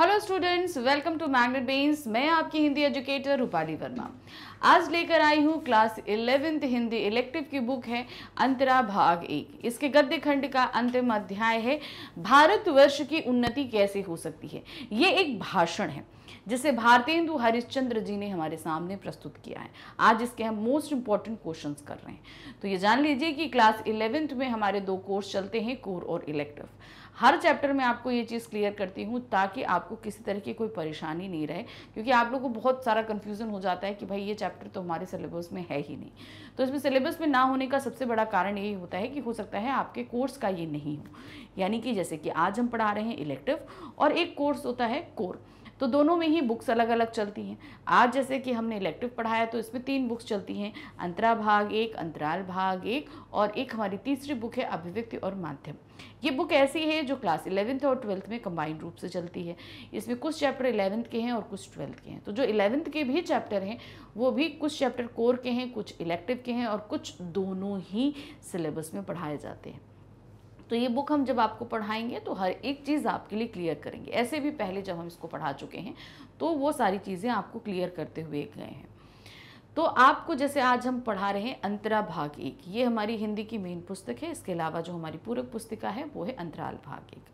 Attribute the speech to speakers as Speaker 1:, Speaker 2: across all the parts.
Speaker 1: Hello students welcome to Magnet Brains मैं आपकी Hindi educator Rupali Verma आज लेकर आई हूँ क्लास इलेवेंथ हिंदी इलेक्टिव की बुक है अंतरा भाग एक इसके गद्य खंड का अंतिम अध्याय है भारतवर्ष की उन्नति कैसे हो सकती है ये एक भाषण है जिसे भारतेंदु हरिश्चंद्र जी ने हमारे सामने प्रस्तुत किया है आज इसके हम मोस्ट इंपॉर्टेंट क्वेश्चन कर रहे हैं तो ये जान लीजिए कि क्लास इलेवेंथ में हमारे दो कोर्स चलते हैं कोर और इलेक्टिव हर चैप्टर में आपको ये चीज़ क्लियर करती हूँ ताकि आपको किसी तरह की कोई परेशानी नहीं रहे क्योंकि आप लोग को बहुत सारा कन्फ्यूज़न हो जाता है कि भाई ये चैप्टर तो हमारे सिलेबस में है ही नहीं तो इसमें सिलेबस में ना होने का सबसे बड़ा कारण यही होता है कि हो सकता है आपके कोर्स का ये नहीं हो यानी कि जैसे कि आज हम पढ़ा रहे हैं इलेक्टिव और एक कोर्स होता है कोर तो दोनों में ही बुक्स अलग अलग चलती हैं आज जैसे कि हमने इलेक्टिव पढ़ाया तो इसमें तीन बुक्स चलती हैं अंतरा भाग एक अंतराल भाग एक और एक हमारी तीसरी बुक है अभिव्यक्ति और माध्यम ये बुक ऐसी है जो क्लास इलेवंथ और ट्वेल्थ में कंबाइंड रूप से चलती है इसमें कुछ चैप्टर इलेवंथ के हैं और कुछ ट्वेल्थ के हैं तो जो इलेवंथ के भी चैप्टर हैं वो भी कुछ चैप्टर कोर के हैं कुछ इलेक्टिव के हैं और कुछ दोनों ही सिलेबस में पढ़ाए जाते हैं तो ये बुक हम जब आपको पढ़ाएंगे तो हर एक चीज़ आपके लिए क्लियर करेंगे ऐसे भी पहले जब हम इसको पढ़ा चुके हैं तो वो सारी चीज़ें आपको क्लियर करते हुए गए हैं तो आपको जैसे आज हम पढ़ा रहे हैं अंतरा भाग एक ये हमारी हिंदी की मेन पुस्तक है इसके अलावा जो हमारी पूरक पुस्तिका है वो है अंतराल भाग एक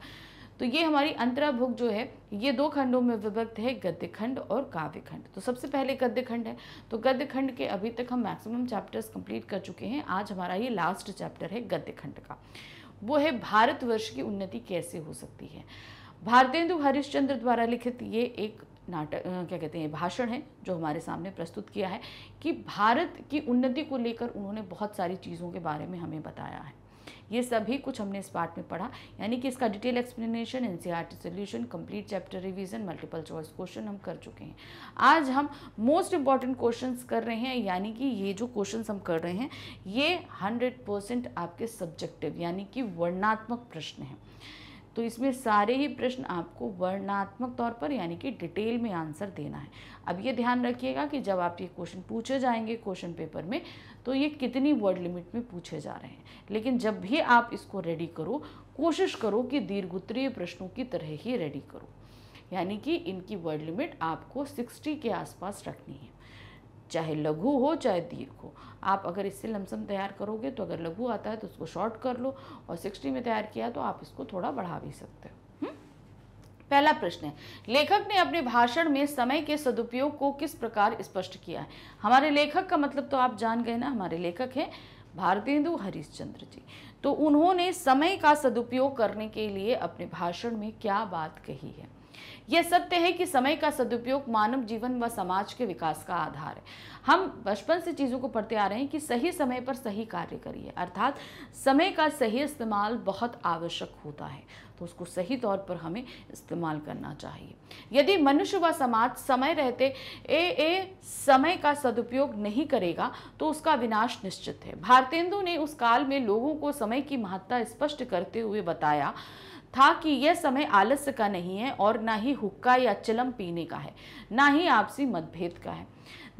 Speaker 1: तो ये हमारी अंतरा भुग जो है ये दो खंडों में विभक्त है गद्य खंड और काव्य खंड तो सबसे पहले गद्य खंड है तो गद्य खंड के अभी तक हम मैक्सिमम चैप्टर्स कंप्लीट कर चुके हैं आज हमारा ये लास्ट चैप्टर है गद्य खंड का वो है भारतवर्ष की उन्नति कैसे हो सकती है भारतेंदु हरिश्चंद्र द्वारा लिखित ये एक नाटक क्या कहते हैं भाषण है जो हमारे सामने प्रस्तुत किया है कि भारत की उन्नति को लेकर उन्होंने बहुत सारी चीज़ों के बारे में हमें बताया है ये सभी कुछ हमने इस पार्ट में पढ़ा यानी कि इसका detail explanation N C R T solution complete chapter revision multiple choice question हम कर चुके हैं आज हम मोस्ट इम्पॉर्टेंट क्वेश्चन कर रहे हैं यानी कि ये जो क्वेश्चन हम कर रहे हैं ये हंड्रेड परसेंट आपके सब्जेक्टिव यानी कि वर्णात्मक प्रश्न हैं तो इसमें सारे ही प्रश्न आपको वर्णात्मक तौर पर यानी कि डिटेल में आंसर देना है अब ये ध्यान रखिएगा कि जब आप ये क्वेश्चन पूछे जाएंगे क्वेश्चन पेपर में तो ये कितनी वर्ड लिमिट में पूछे जा रहे हैं लेकिन जब भी आप इसको रेडी करो कोशिश करो कि दीर्घोत्तरीय प्रश्नों की तरह ही रेडी करो यानी कि इनकी वर्ड लिमिट आपको 60 के आसपास रखनी है चाहे लघु हो चाहे दीर्घ हो आप अगर इससे लमसम तैयार करोगे तो अगर लघु आता है तो उसको शॉर्ट कर लो और सिक्सटी में तैयार किया तो आप इसको थोड़ा बढ़ा भी सकते हो हम्म? पहला प्रश्न है लेखक ने अपने भाषण में समय के सदुपयोग को किस प्रकार स्पष्ट किया है हमारे लेखक का मतलब तो आप जान गए ना हमारे लेखक हैं भारतेंदु हरिश्चंद्र जी तो उन्होंने समय का सदुपयोग करने के लिए अपने भाषण में क्या बात कही है यह सत्य है कि समय का सदुपयोग मानव जीवन व समाज के विकास का आधार है हम बचपन से चीज़ों को पढ़ते आ रहे हैं कि सही समय पर सही कार्य करिए अर्थात समय का सही इस्तेमाल बहुत आवश्यक होता है तो उसको सही तौर पर हमें इस्तेमाल करना चाहिए यदि मनुष्य व समाज समय रहते ए ए समय का सदुपयोग नहीं करेगा तो उसका विनाश निश्चित है भारतेंदु ने उस काल में लोगों को समय की महत्ता स्पष्ट करते हुए बताया था कि यह समय आलस्य का नहीं है और ना ही हुक्का या चलम पीने का है ना ही आपसी मतभेद का है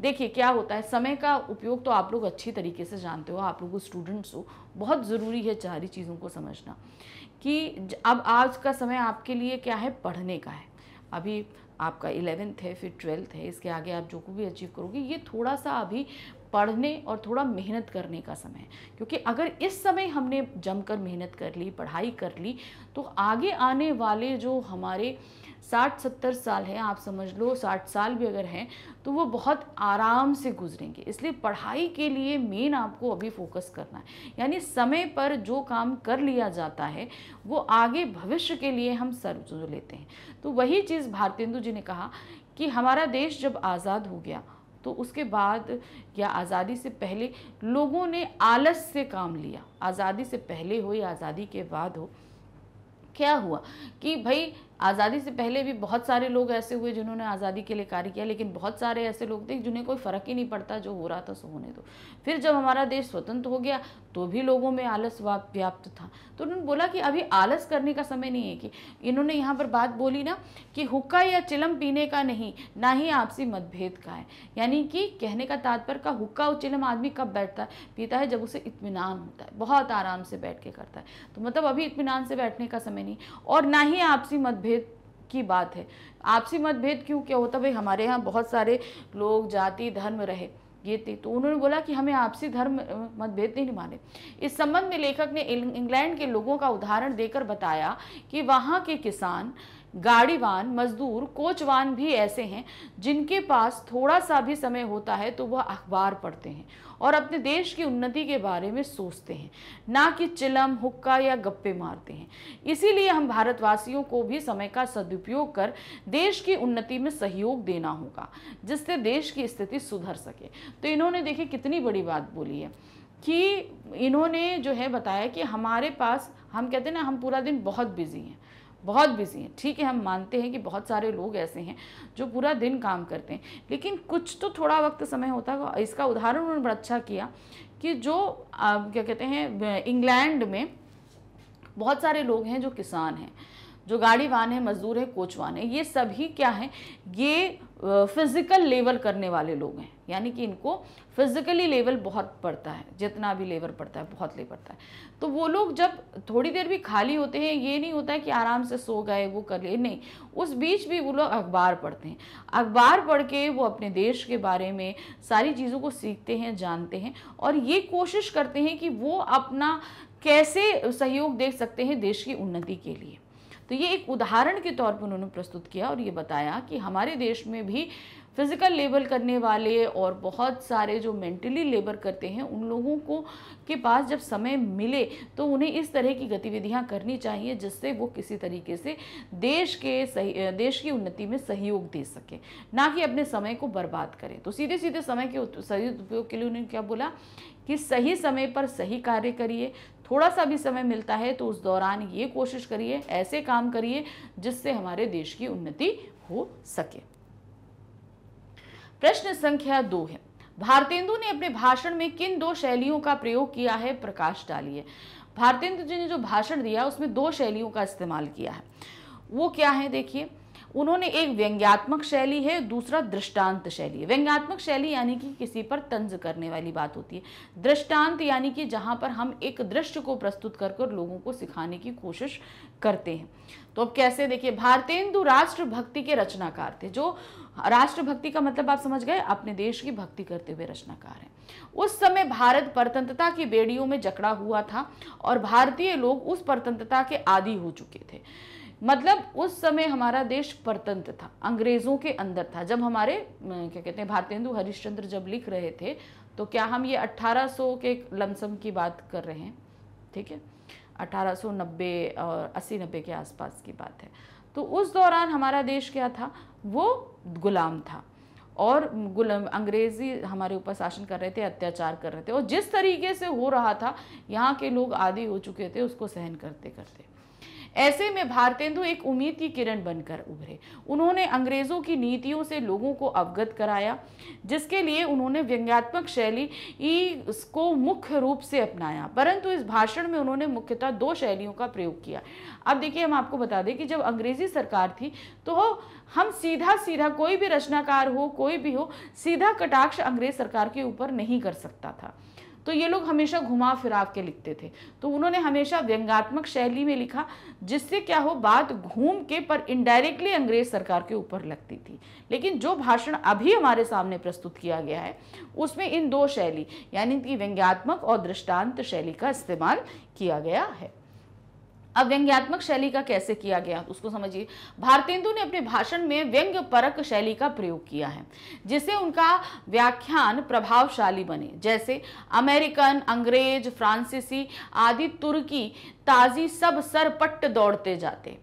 Speaker 1: देखिए क्या होता है समय का उपयोग तो आप लोग अच्छी तरीके से जानते हो आप लोग स्टूडेंट्स हो बहुत ज़रूरी है सारी चीज़ों को समझना कि अब आज का समय आपके लिए क्या है पढ़ने का है अभी आपका इलेवेंथ है फिर ट्वेल्थ है इसके आगे आप जो को भी अचीव करोगे ये थोड़ा सा अभी पढ़ने और थोड़ा मेहनत करने का समय है क्योंकि अगर इस समय हमने जमकर मेहनत कर ली पढ़ाई कर ली तो आगे आने वाले जो हमारे साठ सत्तर साल हैं आप समझ लो साठ साल भी अगर हैं तो वो बहुत आराम से गुजरेंगे इसलिए पढ़ाई के लिए मेन आपको अभी फोकस करना है यानी समय पर जो काम कर लिया जाता है वो आगे भविष्य के लिए हम सर्व लेते हैं तो वही चीज़ भारतेंदु जी ने कहा कि हमारा देश जब आज़ाद हो गया तो उसके बाद या आज़ादी से पहले लोगों ने आलस से काम लिया आज़ादी से पहले हो या आज़ादी के बाद हो क्या हुआ कि भाई आज़ादी से पहले भी बहुत सारे लोग ऐसे हुए जिन्होंने आज़ादी के लिए कार्य किया लेकिन बहुत सारे ऐसे लोग थे जिन्हें कोई फ़र्क ही नहीं पड़ता जो हो रहा था सो होने दो फिर जब हमारा देश स्वतंत्र हो गया तो भी लोगों में आलस व्याप्त था तो उन्होंने बोला कि अभी आलस करने का समय नहीं है कि इन्होंने यहाँ पर बात बोली ना कि हुक्का या चिलम पीने का नहीं ना ही आपसी मतभेद का है यानी कि कहने का तात्पर्य का हुक्का और चिलम आदमी कब बैठता है पीता है जब उसे इतमान होता है बहुत आराम से बैठ के करता है तो मतलब अभी इतमान से बैठने का समय नहीं और ना ही आपसी मतभेद मतभेद की बात है आपसी मतभेद क्यों क्या होता भाई हमारे यहाँ बहुत सारे लोग जाति धर्म रहे ये थी तो उन्होंने बोला कि हमें आपसी धर्म मतभेद नहीं माने इस संबंध में लेखक ने इंग्लैंड के लोगों का उदाहरण देकर बताया कि वहाँ के किसान गाड़ीवान मजदूर कोचवान भी ऐसे हैं जिनके पास थोड़ा सा भी समय होता है तो वह अखबार पढ़ते हैं और अपने देश की उन्नति के बारे में सोचते हैं ना कि चिलम हुक्का या गप्पे मारते हैं इसीलिए हम भारतवासियों को भी समय का सदुपयोग कर देश की उन्नति में सहयोग देना होगा जिससे देश की स्थिति सुधर सके तो इन्होंने देखिए कितनी बड़ी बात बोली है कि इन्होंने जो है बताया कि हमारे पास हम कहते हैं ना हम पूरा दिन बहुत बिजी हैं बहुत बिजी हैं ठीक है हम मानते हैं कि बहुत सारे लोग ऐसे हैं जो पूरा दिन काम करते हैं लेकिन कुछ तो थोड़ा वक्त समय होता है इसका उदाहरण उन्होंने बड़ा अच्छा किया कि जो आ, क्या कहते हैं इंग्लैंड में बहुत सारे लोग हैं जो किसान हैं जो गाड़ी वाहन है मजदूर हैं कोचवान है ये सभी क्या हैं ये फिज़िकल लेवल करने वाले लोग हैं यानी कि इनको फिज़िकली लेवल बहुत पड़ता है जितना भी लेवल पड़ता है बहुत लेवल पड़ता है तो वो लोग जब थोड़ी देर भी खाली होते हैं ये नहीं होता है कि आराम से सो गए वो कर लिए नहीं उस बीच भी वो लोग अखबार पढ़ते हैं अखबार पढ़ के वो अपने देश के बारे में सारी चीज़ों को सीखते हैं जानते हैं और ये कोशिश करते हैं कि वो अपना कैसे सहयोग दे सकते हैं देश की उन्नति के लिए तो ये एक उदाहरण के तौर पर उन्होंने प्रस्तुत किया और ये बताया कि हमारे देश में भी फिज़िकल लेबर करने वाले और बहुत सारे जो मेंटली लेबर करते हैं उन लोगों को के पास जब समय मिले तो उन्हें इस तरह की गतिविधियां करनी चाहिए जिससे वो किसी तरीके से देश के सही देश की उन्नति में सहयोग दे सकें ना कि अपने समय को बर्बाद करें तो सीधे सीधे समय के सही उपयोग के लिए उन्होंने क्या बोला कि सही समय पर सही कार्य करिए थोड़ा सा भी समय मिलता है तो उस दौरान ये कोशिश करिए ऐसे काम करिए जिससे हमारे देश की उन्नति हो सके प्रश्न संख्या दो है भारतेंदु ने अपने भाषण में किन दो शैलियों का प्रयोग किया है प्रकाश डालिए भारतेंदु जी ने जो भाषण दिया उसमें दो शैलियों का इस्तेमाल किया है वो क्या है देखिए उन्होंने एक व्यंग्यात्मक शैली है दूसरा दृष्टांत शैली है व्यंग्यात्मक शैली यानी कि किसी पर तंज करने वाली बात होती है दृष्टांत यानी कि जहाँ पर हम एक दृश्य को प्रस्तुत कर कर लोगों को सिखाने की कोशिश करते हैं तो अब कैसे देखिए भारतेंदु राष्ट्रभक्ति के रचनाकार थे जो राष्ट्रभक्ति का मतलब आप समझ गए अपने देश की भक्ति करते हुए रचनाकार हैं उस समय भारत परतंत्रता की बेड़ियों में जकड़ा हुआ था और भारतीय लोग उस परतंत्रता के आदि हो चुके थे मतलब उस समय हमारा देश परतंत्र था अंग्रेज़ों के अंदर था जब हमारे क्या कहते हैं हिंदू हरिश्चंद्र जब लिख रहे थे तो क्या हम ये 1800 के लमसम की बात कर रहे हैं ठीक है 1890 और अस्सी नब्बे के आसपास की बात है तो उस दौरान हमारा देश क्या था वो गुलाम था और गुलाम अंग्रेज़ी हमारे ऊपर शासन कर रहे थे अत्याचार कर रहे थे और जिस तरीके से हो रहा था यहाँ के लोग आदि हो चुके थे उसको सहन करते करते ऐसे में भारतेंदु एक उम्मीद की किरण बनकर उभरे उन्होंने अंग्रेजों की नीतियों से लोगों को अवगत कराया जिसके लिए उन्होंने व्यंग्यात्मक शैली इसको मुख्य रूप से अपनाया परंतु इस भाषण में उन्होंने मुख्यतः दो शैलियों का प्रयोग किया अब देखिए हम आपको बता दें कि जब अंग्रेजी सरकार थी तो हम सीधा सीधा कोई भी रचनाकार हो कोई भी हो सीधा कटाक्ष अंग्रेज सरकार के ऊपर नहीं कर सकता था तो ये लोग हमेशा घुमा फिराव के लिखते थे तो उन्होंने हमेशा व्यंगात्मक शैली में लिखा जिससे क्या हो बात घूम के पर इनडायरेक्टली अंग्रेज सरकार के ऊपर लगती थी लेकिन जो भाषण अभी हमारे सामने प्रस्तुत किया गया है उसमें इन दो शैली यानी कि व्यंग्यात्मक और दृष्टांत शैली का इस्तेमाल किया गया है अव्यंग्यात्मक शैली का कैसे किया गया उसको समझिए भारतेंदु ने अपने भाषण में व्यंग्य परक शैली का प्रयोग किया है जिससे उनका व्याख्यान प्रभावशाली बने जैसे अमेरिकन अंग्रेज फ्रांसीसी आदि तुर्की ताजी सब सरपट दौड़ते जाते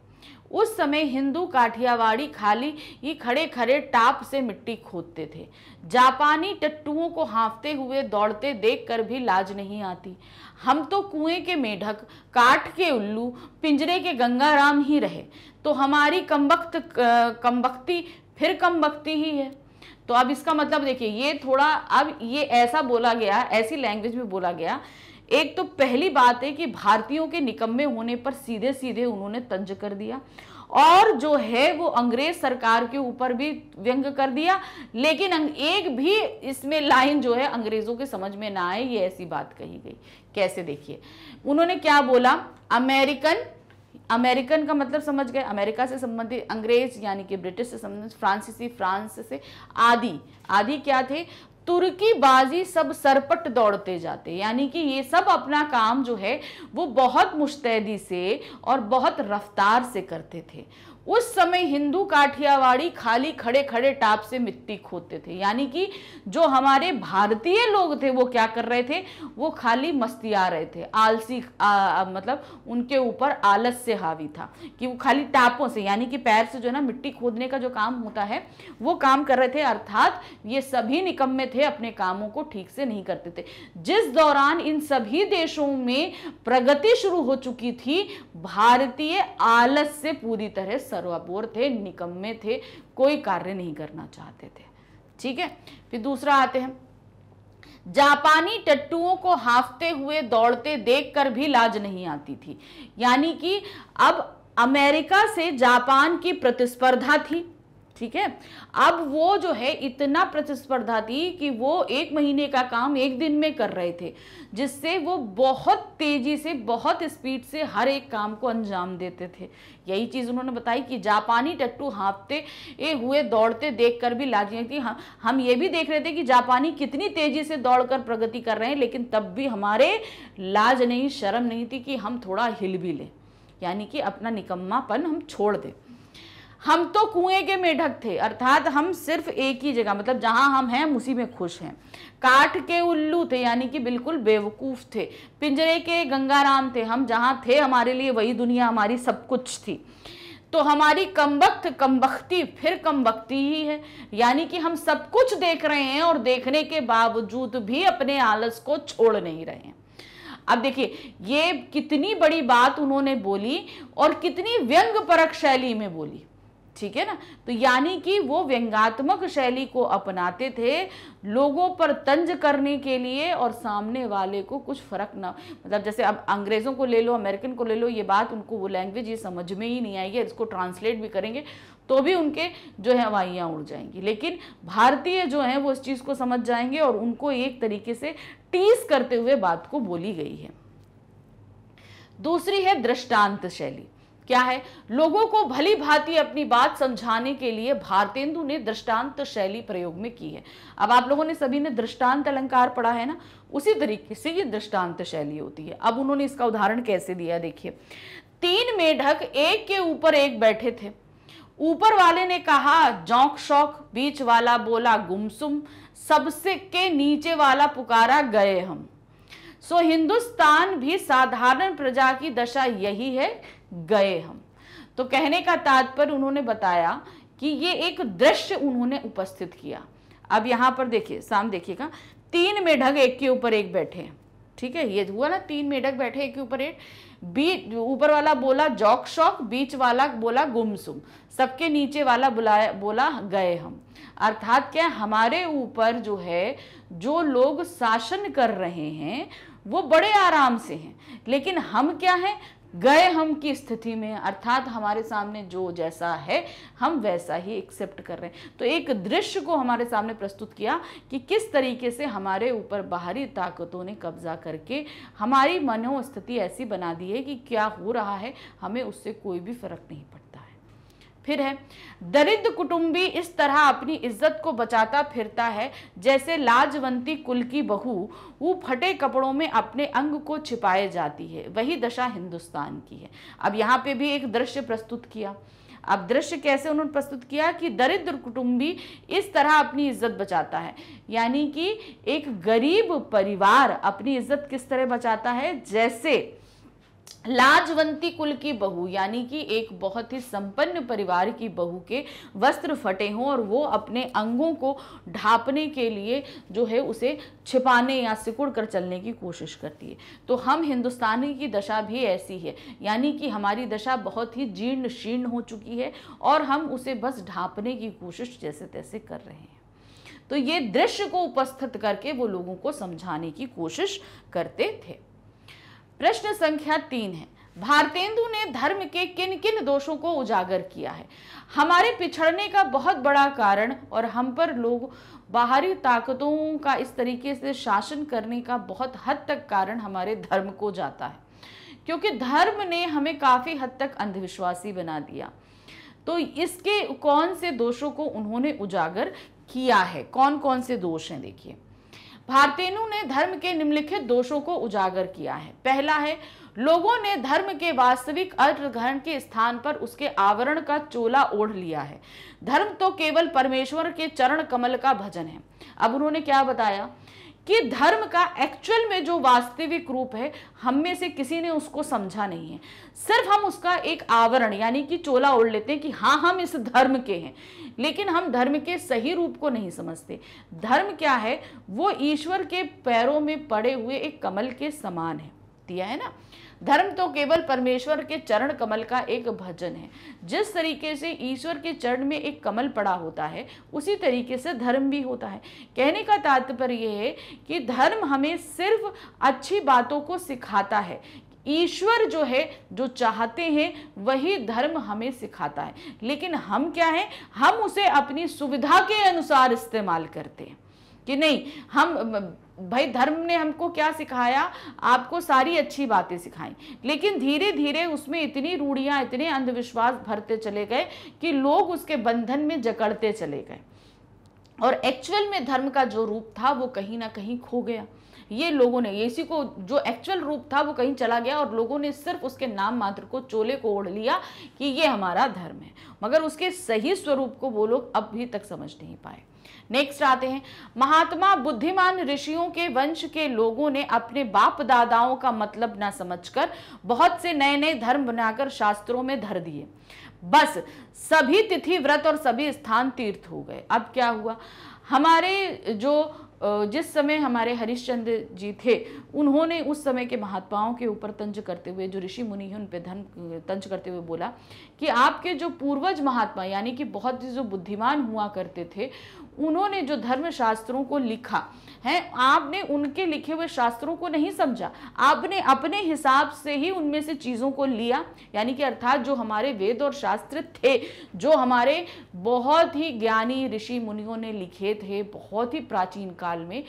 Speaker 1: उस समय हिंदू काठियावाड़ी खाली ये खड़े खड़े टाप से मिट्टी खोदते थे जापानी टट्टुओं को हाँफते हुए दौड़ते देखकर भी लाज नहीं आती हम तो कुएं के मेढक काठ के उल्लू पिंजरे के गंगाराम ही रहे तो हमारी कमबख्त कमबख्ती फिर कमबख्ती ही है तो अब इसका मतलब देखिए ये थोड़ा अब ये ऐसा बोला गया ऐसी लैंग्वेज में बोला गया एक तो पहली बात है कि भारतीयों के निकम्मे होने पर सीधे सीधे उन्होंने तंज कर दिया और जो है वो अंग्रेज सरकार के ऊपर भी व्यंग कर दिया लेकिन अं- एक भी इसमें लाइन जो है अंग्रेजों के समझ में ना आए ये ऐसी बात कही गई कैसे देखिए उन्होंने क्या बोला अमेरिकन अमेरिकन का मतलब समझ गए अमेरिका से संबंधित अंग्रेज यानी कि ब्रिटिश से संबंधित फ्रांसीसी फ्रांस से आदि आदि क्या थे तुर्की बाजी सब सरपट दौड़ते जाते यानी कि ये सब अपना काम जो है वो बहुत मुश्तैदी से और बहुत रफ्तार से करते थे उस समय हिंदू काठियावाड़ी खाली खड़े खड़े टाप से मिट्टी खोदते थे यानी कि जो हमारे भारतीय लोग थे वो क्या कर रहे थे वो खाली मस्ती आ रहे थे आलसी आ, मतलब उनके ऊपर आलस से हावी था कि वो खाली टापों से यानी कि पैर से जो है ना मिट्टी खोदने का जो काम होता है वो काम कर रहे थे अर्थात ये सभी निकम्मे थे अपने कामों को ठीक से नहीं करते थे जिस दौरान इन सभी देशों में प्रगति शुरू हो चुकी थी भारतीय आलस से पूरी तरह सरोबोर थे निकम्मे थे कोई कार्य नहीं करना चाहते थे ठीक है फिर दूसरा आते हैं जापानी टट्टुओं को हाफते हुए दौड़ते देखकर भी लाज नहीं आती थी यानी कि अब अमेरिका से जापान की प्रतिस्पर्धा थी ठीक है अब वो जो है इतना प्रतिस्पर्धा थी कि वो एक महीने का काम एक दिन में कर रहे थे जिससे वो बहुत तेज़ी से बहुत स्पीड से हर एक काम को अंजाम देते थे यही चीज़ उन्होंने बताई कि जापानी टट्टू हाँपते हुए दौड़ते देख कर भी लाजिम थी हम हम ये भी देख रहे थे कि जापानी कितनी तेज़ी से दौड़ कर प्रगति कर रहे हैं लेकिन तब भी हमारे लाज नहीं शर्म नहीं थी कि हम थोड़ा हिल भी लें यानी कि अपना निकम्मापन हम छोड़ दें हम तो कुएं के मेढक थे अर्थात हम सिर्फ एक ही जगह मतलब जहां हम हैं हम उसी में खुश हैं काठ के उल्लू थे यानी कि बिल्कुल बेवकूफ़ थे पिंजरे के गंगाराम थे हम जहां थे हमारे लिए वही दुनिया हमारी सब कुछ थी तो हमारी कमबख्त कमबख्ती फिर कमबख्ती ही है यानी कि हम सब कुछ देख रहे हैं और देखने के बावजूद भी अपने आलस को छोड़ नहीं रहे हैं अब देखिए ये कितनी बड़ी बात उन्होंने बोली और कितनी व्यंग परक शैली में बोली ठीक है ना तो यानी कि वो व्यंगात्मक शैली को अपनाते थे लोगों पर तंज करने के लिए और सामने वाले को कुछ फर्क ना मतलब जैसे अब अंग्रेज़ों को ले लो अमेरिकन को ले लो ये बात उनको वो लैंग्वेज ये समझ में ही नहीं आएगी इसको ट्रांसलेट भी करेंगे तो भी उनके जो है हवाइयाँ उड़ जाएंगी लेकिन भारतीय जो हैं वो इस चीज़ को समझ जाएंगे और उनको एक तरीके से टीस करते हुए बात को बोली गई है दूसरी है दृष्टांत शैली क्या है लोगों को भली भांति अपनी बात समझाने के लिए भारतेंदु ने दृष्टांत शैली प्रयोग में की है अब आप लोगों ने सभी ने दृष्टांत अलंकार पढ़ा है ना उसी तरीके से ये दृष्टांत शैली होती है अब उन्होंने इसका उदाहरण कैसे दिया देखिए तीन मेढक एक के ऊपर एक बैठे थे ऊपर वाले ने कहा जौक शौक बीच वाला बोला गुमसुम सबसे के नीचे वाला पुकारा गए हम सो हिंदुस्तान भी साधारण प्रजा की दशा यही है गए हम तो कहने का तात्पर्य उन्होंने बताया कि ये एक दृश्य उन्होंने उपस्थित किया अब यहां पर देखिए साम देखिएगा तीन मेढक एक के ऊपर एक बैठे ठीक है ये हुआ ना तीन मेढक बैठे एक के ऊपर एक बीच ऊपर वाला बोला जॉक शॉक बीच वाला बोला गुमसुम सबके नीचे वाला बुलाया बोला गए हम अर्थात क्या हमारे ऊपर जो है जो लोग शासन कर रहे हैं वो बड़े आराम से हैं लेकिन हम क्या हैं गए हम की स्थिति में अर्थात हमारे सामने जो जैसा है हम वैसा ही एक्सेप्ट कर रहे हैं तो एक दृश्य को हमारे सामने प्रस्तुत किया कि किस तरीके से हमारे ऊपर बाहरी ताकतों ने कब्जा करके हमारी मनोस्थिति ऐसी बना दी है कि क्या हो रहा है हमें उससे कोई भी फर्क नहीं फिर है दरिद्र कुटुंबी इस तरह अपनी इज्जत को बचाता फिरता है जैसे लाजवंती कुल की बहू वो फटे कपड़ों में अपने अंग को छिपाए जाती है वही दशा हिंदुस्तान की है अब यहाँ पे भी एक दृश्य प्रस्तुत किया अब दृश्य कैसे उन्होंने प्रस्तुत किया कि दरिद्र कुटुंबी इस तरह अपनी इज्जत बचाता है यानी कि एक गरीब परिवार अपनी इज्जत किस तरह बचाता है जैसे लाजवंती कुल की बहू यानी कि एक बहुत ही संपन्न परिवार की बहू के वस्त्र फटे हों और वो अपने अंगों को ढापने के लिए जो है उसे छिपाने या सिकुड़ कर चलने की कोशिश करती है तो हम हिंदुस्तानी की दशा भी ऐसी है यानी कि हमारी दशा बहुत ही जीर्ण शीर्ण हो चुकी है और हम उसे बस ढांपने की कोशिश जैसे तैसे कर रहे हैं तो ये दृश्य को उपस्थित करके वो लोगों को समझाने की कोशिश करते थे प्रश्न संख्या तीन है भारतेंदु ने धर्म के किन किन दोषों को उजागर किया है हमारे पिछड़ने का बहुत बड़ा कारण और हम पर लोग बाहरी ताकतों का इस तरीके से शासन करने का बहुत हद तक कारण हमारे धर्म को जाता है क्योंकि धर्म ने हमें काफ़ी हद तक अंधविश्वासी बना दिया तो इसके कौन से दोषों को उन्होंने उजागर किया है कौन कौन से दोष हैं देखिए भारतीय ने धर्म के निम्नलिखित दोषों को उजागर किया है पहला है लोगों ने धर्म के वास्तविक अर्थ ग्रहण के स्थान पर उसके आवरण का चोला ओढ़ लिया है धर्म तो केवल परमेश्वर के चरण कमल का भजन है अब उन्होंने क्या बताया कि धर्म का एक्चुअल में जो वास्तविक रूप है हम में से किसी ने उसको समझा नहीं है सिर्फ हम उसका एक आवरण यानी कि चोला ओढ़ लेते हैं कि हाँ हम इस धर्म के हैं लेकिन हम धर्म के सही रूप को नहीं समझते धर्म क्या है वो ईश्वर के पैरों में पड़े हुए एक कमल के समान है दिया है ना धर्म तो केवल परमेश्वर के चरण कमल का एक भजन है जिस तरीके से ईश्वर के चरण में एक कमल पड़ा होता है उसी तरीके से धर्म भी होता है कहने का तात्पर्य यह है कि धर्म हमें सिर्फ अच्छी बातों को सिखाता है ईश्वर जो है जो चाहते हैं वही धर्म हमें सिखाता है लेकिन हम क्या हैं हम उसे अपनी सुविधा के अनुसार इस्तेमाल करते हैं कि नहीं हम भाई धर्म ने हमको क्या सिखाया आपको सारी अच्छी बातें सिखाई लेकिन धीरे धीरे उसमें इतनी रूढ़ियाँ इतने अंधविश्वास भरते चले गए कि लोग उसके बंधन में जकड़ते चले गए और एक्चुअल में धर्म का जो रूप था वो कहीं ना कहीं खो गया ये लोगों ने इसी को जो एक्चुअल रूप था वो कहीं चला गया और लोगों ने सिर्फ उसके नाम मात्र को चोले को ओढ़ लिया कि ये हमारा धर्म है मगर उसके सही स्वरूप को वो लोग अब भी तक समझ नहीं पाए नेक्स्ट आते हैं महात्मा बुद्धिमान ऋषियों के वंश के लोगों ने अपने बाप दादाओं का मतलब ना समझकर बहुत से नए नए धर्म बनाकर शास्त्रों में धर दिए बस सभी तिथि व्रत और सभी स्थान तीर्थ हो गए अब क्या हुआ हमारे जो जिस समय हमारे हरिश्चंद्र जी थे उन्होंने उस समय के महात्माओं के ऊपर तंज करते हुए जो ऋषि मुनि हैं उन पर धन तंज करते हुए बोला कि आपके जो पूर्वज महात्मा यानी कि बहुत जो बुद्धिमान हुआ करते थे उन्होंने जो धर्म शास्त्रों को लिखा है आपने उनके लिखे हुए शास्त्रों को नहीं समझा आपने अपने हिसाब से ही उनमें से चीज़ों को लिया यानी कि अर्थात जो हमारे वेद और शास्त्र थे जो हमारे बहुत ही ज्ञानी ऋषि मुनियों ने लिखे थे बहुत ही प्राचीन काल में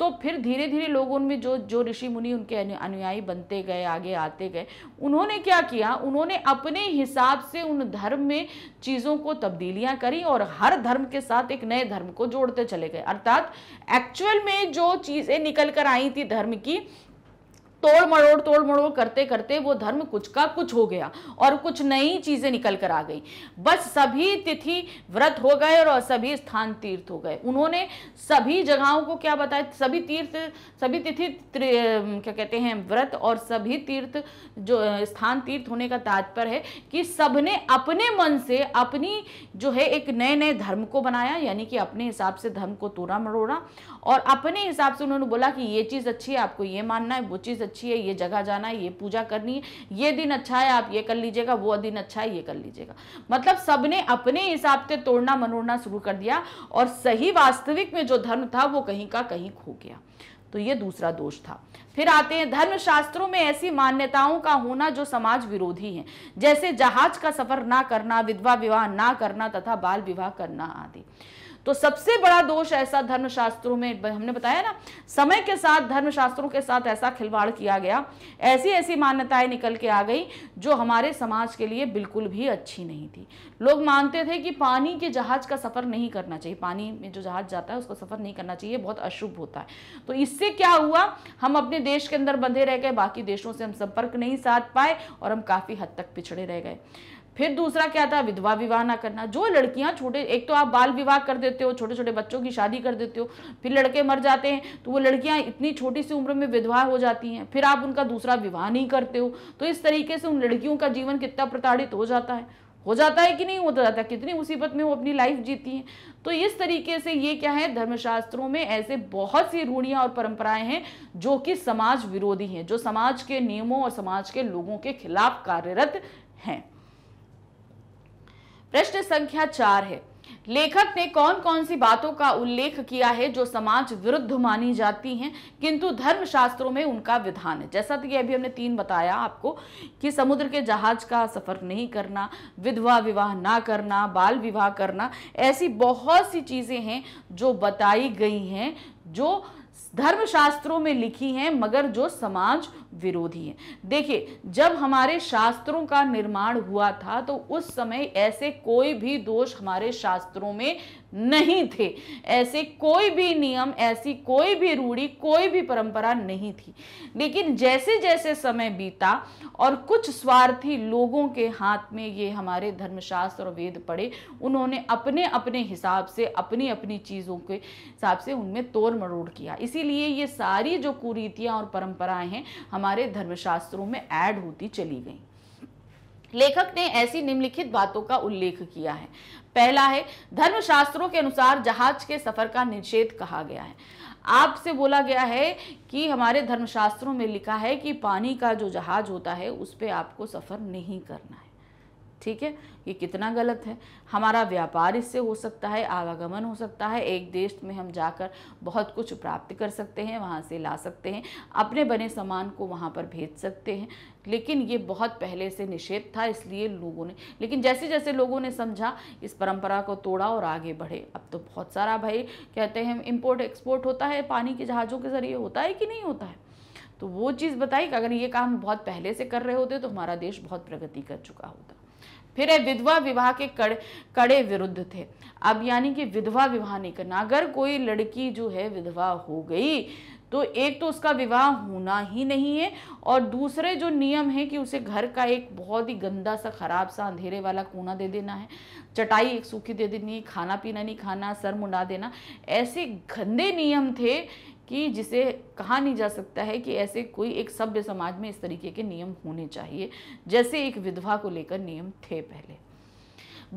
Speaker 1: तो फिर धीरे धीरे लोग उनमें जो जो ऋषि मुनि उनके अनुयायी बनते गए आगे आते गए उन्होंने क्या किया उन्होंने अपने हिसाब से उन धर्म में चीज़ों को तब्दीलियां करी और हर धर्म के साथ एक नए धर्म को जोड़ते चले गए अर्थात एक्चुअल में जो चीज़ें निकल कर आई थी धर्म की तोड़ मरोड़ तोड़ मरोड़ करते करते वो धर्म कुछ का कुछ हो गया और कुछ नई चीज़ें निकल कर आ गई बस सभी तिथि व्रत हो गए और सभी स्थान तीर्थ हो गए उन्होंने सभी जगहों को क्या बताया सभी तीर्थ सभी तिथि क्या कहते हैं व्रत और सभी तीर्थ जो स्थान तीर्थ होने का तात्पर्य है कि सबने अपने मन से अपनी जो है एक नए नए धर्म को बनाया यानी कि अपने हिसाब से धर्म को तोड़ा मरोड़ा और अपने हिसाब से उन्होंने बोला कि ये चीज़ अच्छी है आपको ये मानना है वो चीज़ अच्छी है ये जगह जाना है ये पूजा करनी है ये दिन अच्छा है आप ये कर लीजिएगा वो दिन अच्छा है ये कर लीजिएगा मतलब सबने अपने हिसाब से तोड़ना मनोड़ना शुरू कर दिया और सही वास्तविक में जो धर्म था वो कहीं का कहीं खो गया तो ये दूसरा दोष था फिर आते हैं धर्म शास्त्रों में ऐसी मान्यताओं का होना जो समाज विरोधी हैं जैसे जहाज का सफर ना करना विधवा विवाह ना करना तथा बाल विवाह करना आदि तो सबसे बड़ा दोष ऐसा धर्मशास्त्रों में हमने बताया ना समय के साथ धर्मशास्त्रों के साथ ऐसा खिलवाड़ किया गया ऐसी ऐसी मान्यताएं निकल के आ गई जो हमारे समाज के लिए बिल्कुल भी अच्छी नहीं थी लोग मानते थे कि पानी के जहाज का सफ़र नहीं करना चाहिए पानी में जो जहाज जाता है उसका सफ़र नहीं करना चाहिए बहुत अशुभ होता है तो इससे क्या हुआ हम अपने देश के अंदर बंधे रह गए बाकी देशों से हम संपर्क नहीं साध पाए और हम काफ़ी हद तक पिछड़े रह गए फिर दूसरा क्या था विधवा विवाह ना करना जो लड़कियां छोटे एक तो आप बाल विवाह कर देते हो छोटे छोटे बच्चों की शादी कर देते हो फिर लड़के मर जाते हैं तो वो लड़कियां इतनी छोटी सी उम्र में विधवा हो जाती हैं फिर आप उनका दूसरा विवाह नहीं करते हो तो इस तरीके से उन लड़कियों का जीवन कितना प्रताड़ित हो जाता है हो जाता है कि नहीं होता जाता कितनी मुसीबत में वो अपनी लाइफ जीती हैं तो इस तरीके से ये क्या है धर्मशास्त्रों में ऐसे बहुत सी रूढ़ियाँ और परंपराएं हैं जो कि समाज विरोधी हैं जो समाज के नियमों और समाज के लोगों के खिलाफ कार्यरत हैं प्रश्न संख्या चार है लेखक ने कौन कौन सी बातों का उल्लेख किया है जो समाज विरुद्ध मानी जाती हैं किंतु धर्म शास्त्रों में उनका विधान है जैसा कि अभी हमने तीन बताया आपको कि समुद्र के जहाज का सफ़र नहीं करना विधवा विवाह ना करना बाल विवाह करना ऐसी बहुत सी चीज़ें हैं जो बताई गई हैं जो शास्त्रों में लिखी हैं मगर जो समाज विरोधी है देखिए जब हमारे शास्त्रों का निर्माण हुआ था तो उस समय ऐसे कोई भी दोष हमारे शास्त्रों में नहीं थे ऐसे कोई भी नियम ऐसी कोई भी रूढ़ी कोई भी परंपरा नहीं थी लेकिन जैसे जैसे समय बीता और कुछ स्वार्थी लोगों के हाथ में ये हमारे धर्मशास्त्र और वेद पड़े उन्होंने अपने अपने हिसाब से अपनी अपनी चीज़ों के हिसाब से उनमें तोड़ मरोड़ किया इसीलिए ये सारी जो कुरीतियाँ और परंपराएं हैं हम हमारे धर्मशास्त्रों में ऐड होती चली गई लेखक ने ऐसी निम्नलिखित बातों का उल्लेख किया है पहला है धर्मशास्त्रों के अनुसार जहाज के सफर का निषेध कहा गया है आपसे बोला गया है कि हमारे धर्मशास्त्रों में लिखा है कि पानी का जो जहाज होता है उस पर आपको सफ़र नहीं करना है ठीक है ये कितना गलत है हमारा व्यापार इससे हो सकता है आवागमन हो सकता है एक देश में हम जाकर बहुत कुछ प्राप्त कर सकते हैं वहाँ से ला सकते हैं अपने बने सामान को वहाँ पर भेज सकते हैं लेकिन ये बहुत पहले से निषेध था इसलिए लोगों ने लेकिन जैसे जैसे लोगों ने समझा इस परंपरा को तोड़ा और आगे बढ़े अब तो बहुत सारा भाई कहते हैं इम्पोर्ट एक्सपोर्ट होता है पानी के जहाज़ों के ज़रिए होता है कि नहीं होता है तो वो चीज़ बताई कि अगर ये काम बहुत पहले से कर रहे होते तो हमारा देश बहुत प्रगति कर चुका होता फिर विधवा विवाह के कड़े कड़े विरुद्ध थे अब यानी कि विधवा विवाह नहीं करना अगर कोई लड़की जो है विधवा हो गई तो एक तो उसका विवाह होना ही नहीं है और दूसरे जो नियम है कि उसे घर का एक बहुत ही गंदा सा ख़राब सा अंधेरे वाला कोना दे देना है चटाई एक सूखी दे देनी है खाना पीना नहीं खाना सर मुंडा देना ऐसे गंदे नियम थे कि जिसे कहा नहीं जा सकता है कि ऐसे कोई एक सभ्य समाज में इस तरीके के नियम होने चाहिए जैसे एक विधवा को लेकर नियम थे पहले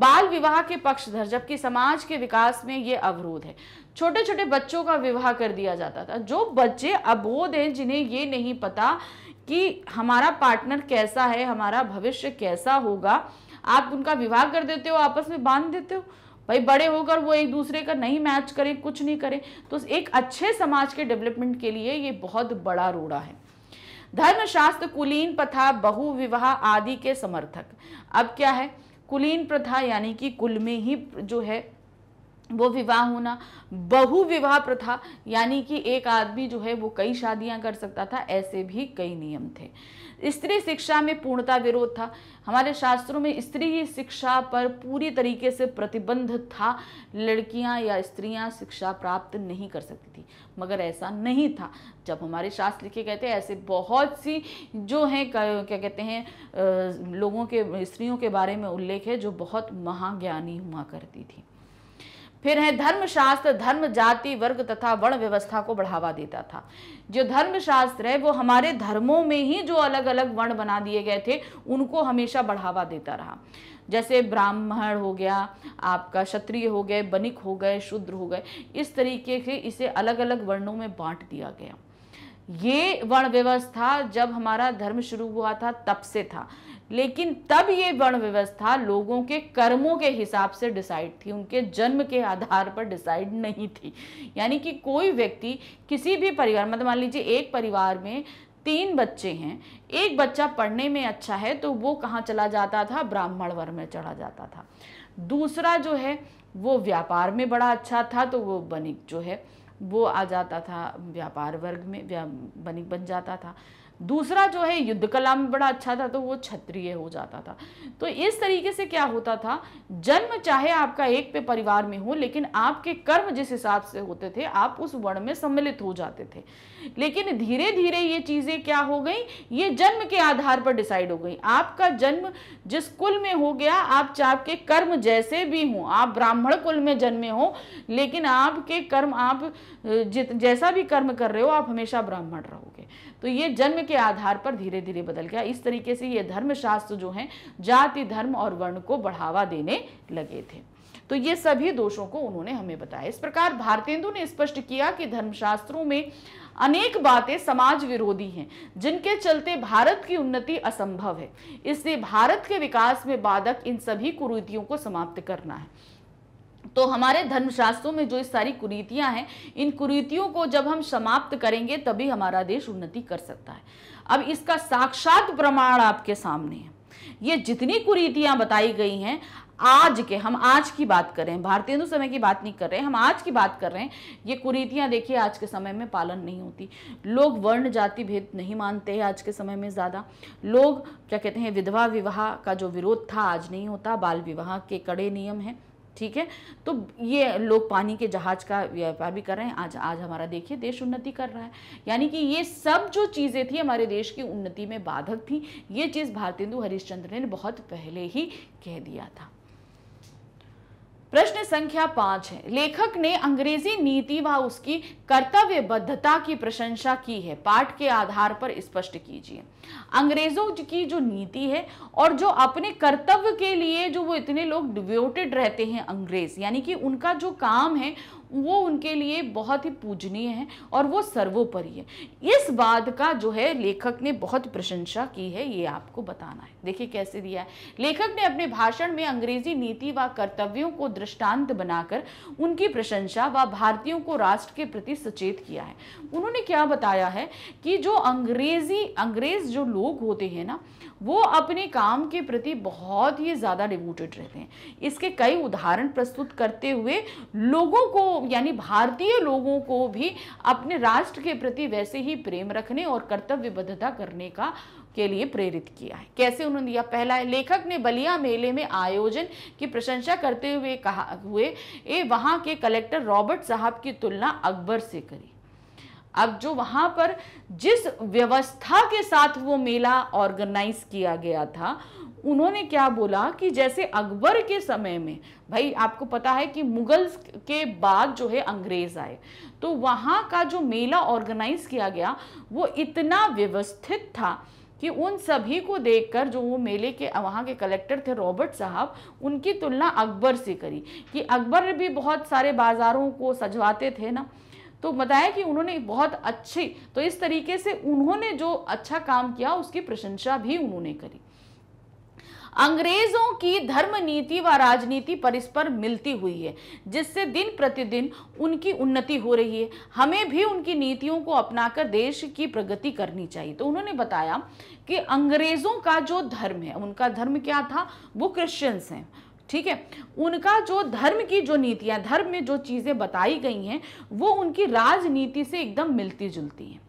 Speaker 1: बाल विवाह के पक्षधर जबकि समाज के विकास में ये अवरोध है छोटे छोटे बच्चों का विवाह कर दिया जाता था जो बच्चे अबोध हैं जिन्हें ये नहीं पता कि हमारा पार्टनर कैसा है हमारा भविष्य कैसा होगा आप उनका विवाह कर देते हो आपस में बांध देते हो भाई बड़े होकर वो एक दूसरे का नहीं मैच करें कुछ नहीं करें तो एक अच्छे समाज के डेवलपमेंट के लिए ये बहुत बड़ा रोड़ा है धर्मशास्त्र कुलीन प्रथा बहु विवाह आदि के समर्थक अब क्या है कुलीन प्रथा यानी कि कुल में ही जो है वो विवाह होना बहु विवाह प्रथा यानी कि एक आदमी जो है वो कई शादियां कर सकता था ऐसे भी कई नियम थे स्त्री शिक्षा में पूर्णता विरोध था हमारे शास्त्रों में स्त्री शिक्षा पर पूरी तरीके से प्रतिबंध था लड़कियां या स्त्रियां शिक्षा प्राप्त नहीं कर सकती थी मगर ऐसा नहीं था जब हमारे शास्त्र लिखे गए थे ऐसे बहुत सी जो हैं क्या कहते हैं लोगों के स्त्रियों के बारे में उल्लेख है जो बहुत महाज्ञानी हुआ करती थी फिर है धर्मशास्त्र धर्म जाति वर्ग तथा वर्ण व्यवस्था को बढ़ावा देता था जो धर्मशास्त्र है वो हमारे धर्मों में ही जो अलग अलग वर्ण बना दिए गए थे उनको हमेशा बढ़ावा देता रहा जैसे ब्राह्मण हो गया आपका क्षत्रिय हो गए बनिक हो गए शूद्र हो गए इस तरीके से इसे अलग अलग वर्णों में बांट दिया गया ये वर्ण व्यवस्था जब हमारा धर्म शुरू हुआ था तब से था लेकिन तब ये वर्ण व्यवस्था लोगों के कर्मों के हिसाब से डिसाइड थी उनके जन्म के आधार पर डिसाइड नहीं थी यानी कि कोई व्यक्ति किसी भी परिवार मतलब मान लीजिए एक परिवार में तीन बच्चे हैं एक बच्चा पढ़ने में अच्छा है तो वो कहाँ चला जाता था ब्राह्मण वर्ग में चढ़ा जाता था दूसरा जो है वो व्यापार में बड़ा अच्छा था तो वो बनिक जो है वो आ जाता था व्यापार वर्ग में वनिक बन जाता था दूसरा जो है युद्ध कला में बड़ा अच्छा था तो वो क्षत्रिय हो जाता था तो इस तरीके से क्या होता था जन्म चाहे आपका एक पे परिवार में हो लेकिन आपके कर्म जिस हिसाब से होते थे आप उस वर्ण में सम्मिलित हो जाते थे लेकिन धीरे धीरे ये चीज़ें क्या हो गई ये जन्म के आधार पर डिसाइड हो गई आपका जन्म जिस कुल में हो गया आप चाहे कर्म जैसे भी हों आप ब्राह्मण कुल में जन्मे हो लेकिन आपके कर्म आप जैसा भी कर्म कर रहे हो आप हमेशा ब्राह्मण रहोगे तो ये जन्म के आधार पर धीरे धीरे बदल गया इस तरीके से ये धर्मशास्त्र जो हैं जाति धर्म और वर्ण को बढ़ावा देने लगे थे तो ये सभी दोषों को उन्होंने हमें बताया इस प्रकार भारतेंदु ने स्पष्ट किया कि धर्मशास्त्रों में अनेक बातें समाज विरोधी हैं जिनके चलते भारत की उन्नति असंभव है इसलिए भारत के विकास में बाधक इन सभी कुरीतियों को समाप्त करना है तो हमारे धर्मशास्त्रों में जो इस सारी कुरीतियां हैं इन कुरीतियों को जब हम समाप्त करेंगे तभी हमारा देश उन्नति कर सकता है अब इसका साक्षात प्रमाण आपके सामने है ये जितनी कुरीतियां बताई गई हैं आज के हम आज की बात कर रहे हैं भारतीय हिंदू समय की बात नहीं कर रहे हैं हम आज की बात कर रहे हैं ये कुरीतियां देखिए आज के समय में पालन नहीं होती लोग वर्ण जाति भेद नहीं मानते हैं आज के समय में ज़्यादा लोग क्या कहते हैं विधवा विवाह का जो विरोध था आज नहीं होता बाल विवाह के कड़े नियम हैं ठीक है तो ये लोग पानी के जहाज का व्यापार भी कर रहे हैं आज आज हमारा देखिए देश उन्नति कर रहा है यानी कि ये सब जो चीज़ें थी हमारे देश की उन्नति में बाधक थी ये चीज़ भारतेंदु हरिश्चंद्र ने बहुत पहले ही कह दिया था प्रश्न संख्या पांच है लेखक ने अंग्रेजी नीति व उसकी कर्तव्यबद्धता की प्रशंसा की है पाठ के आधार पर स्पष्ट कीजिए अंग्रेजों की जो नीति है और जो अपने कर्तव्य के लिए जो वो इतने लोग डिव्योटेड रहते हैं अंग्रेज यानी कि उनका जो काम है वो उनके लिए बहुत ही पूजनीय है और वो सर्वोपरि है इस बात का जो है लेखक ने बहुत प्रशंसा की है ये आपको बताना है देखिए कैसे दिया है लेखक ने अपने भाषण में अंग्रेजी नीति व कर्तव्यों को दृष्टांत बनाकर उनकी प्रशंसा व भारतीयों को राष्ट्र के प्रति सचेत किया है उन्होंने क्या बताया है कि जो अंग्रेजी अंग्रेज जो लोग होते हैं ना वो अपने काम के प्रति बहुत ही ज़्यादा डिवोटेड रहते हैं इसके कई उदाहरण प्रस्तुत करते हुए लोगों को यानी भारतीय लोगों को भी अपने राष्ट्र के प्रति वैसे ही प्रेम रखने और कर्तव्यबद्धता करने का के लिए प्रेरित किया है कैसे उन्होंने दिया पहला है लेखक ने बलिया मेले में आयोजन की प्रशंसा करते हुए कहा हुए ए वहाँ के कलेक्टर रॉबर्ट साहब की तुलना अकबर से करी अब जो वहाँ पर जिस व्यवस्था के साथ वो मेला ऑर्गेनाइज किया गया था उन्होंने क्या बोला कि जैसे अकबर के समय में भाई आपको पता है कि मुगल्स के बाद जो है अंग्रेज आए तो वहाँ का जो मेला ऑर्गेनाइज किया गया वो इतना व्यवस्थित था कि उन सभी को देखकर जो वो मेले के वहाँ के कलेक्टर थे रॉबर्ट साहब उनकी तुलना अकबर से करी कि अकबर भी बहुत सारे बाज़ारों को सजवाते थे ना तो बताया कि उन्होंने बहुत अच्छी तो इस तरीके से उन्होंने जो अच्छा काम किया उसकी प्रशंसा भी उन्होंने करी अंग्रेजों की धर्म नीति व राजनीति परस्पर मिलती हुई है जिससे दिन प्रतिदिन उनकी उन्नति हो रही है हमें भी उनकी नीतियों को अपनाकर देश की प्रगति करनी चाहिए तो उन्होंने बताया कि अंग्रेजों का जो धर्म है उनका धर्म क्या था वो क्रिश्चियंस हैं ठीक है उनका जो धर्म की जो नीतियाँ धर्म में जो चीज़ें बताई गई हैं वो उनकी राजनीति से एकदम मिलती जुलती हैं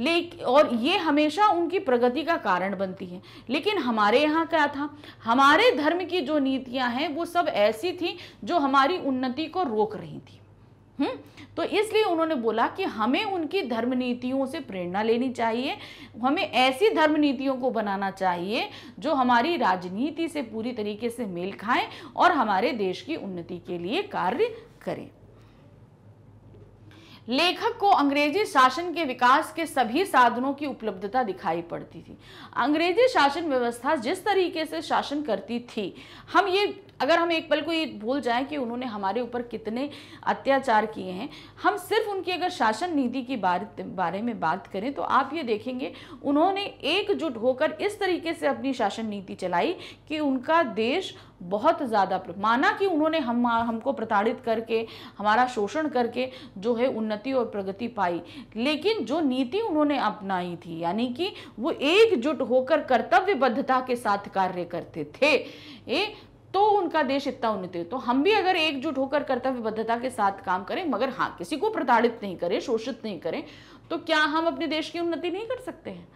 Speaker 1: ले और ये हमेशा उनकी प्रगति का कारण बनती है लेकिन हमारे यहाँ क्या था हमारे धर्म की जो नीतियाँ हैं वो सब ऐसी थी जो हमारी उन्नति को रोक रही थी हुँ? हम्म? तो इसलिए उन्होंने बोला कि हमें उनकी धर्म नीतियों से प्रेरणा लेनी चाहिए हमें ऐसी धर्म नीतियों को बनाना चाहिए जो हमारी राजनीति से पूरी तरीके से मेल खाएं और हमारे देश की उन्नति के लिए कार्य करें लेखक को अंग्रेजी शासन के विकास के सभी साधनों की उपलब्धता दिखाई पड़ती थी अंग्रेजी शासन व्यवस्था जिस तरीके से शासन करती थी हम ये अगर हम एक पल को ये भूल जाएं कि उन्होंने हमारे ऊपर कितने अत्याचार किए हैं हम सिर्फ उनकी अगर शासन नीति की बारे बारे में बात करें तो आप ये देखेंगे उन्होंने एकजुट होकर इस तरीके से अपनी शासन नीति चलाई कि उनका देश बहुत ज़्यादा माना कि उन्होंने हम हमको प्रताड़ित करके हमारा शोषण करके जो है उन्नति और प्रगति पाई लेकिन जो नीति उन्होंने अपनाई थी यानी कि वो एकजुट होकर कर्तव्यबद्धता के साथ कार्य करते थे ए तो उनका देश इतना उन्नति तो हम भी अगर एकजुट होकर कर्तव्यबद्धता के साथ काम करें मगर हाँ किसी को प्रताड़ित नहीं करें शोषित नहीं करें तो क्या हम अपने देश की उन्नति नहीं कर सकते हैं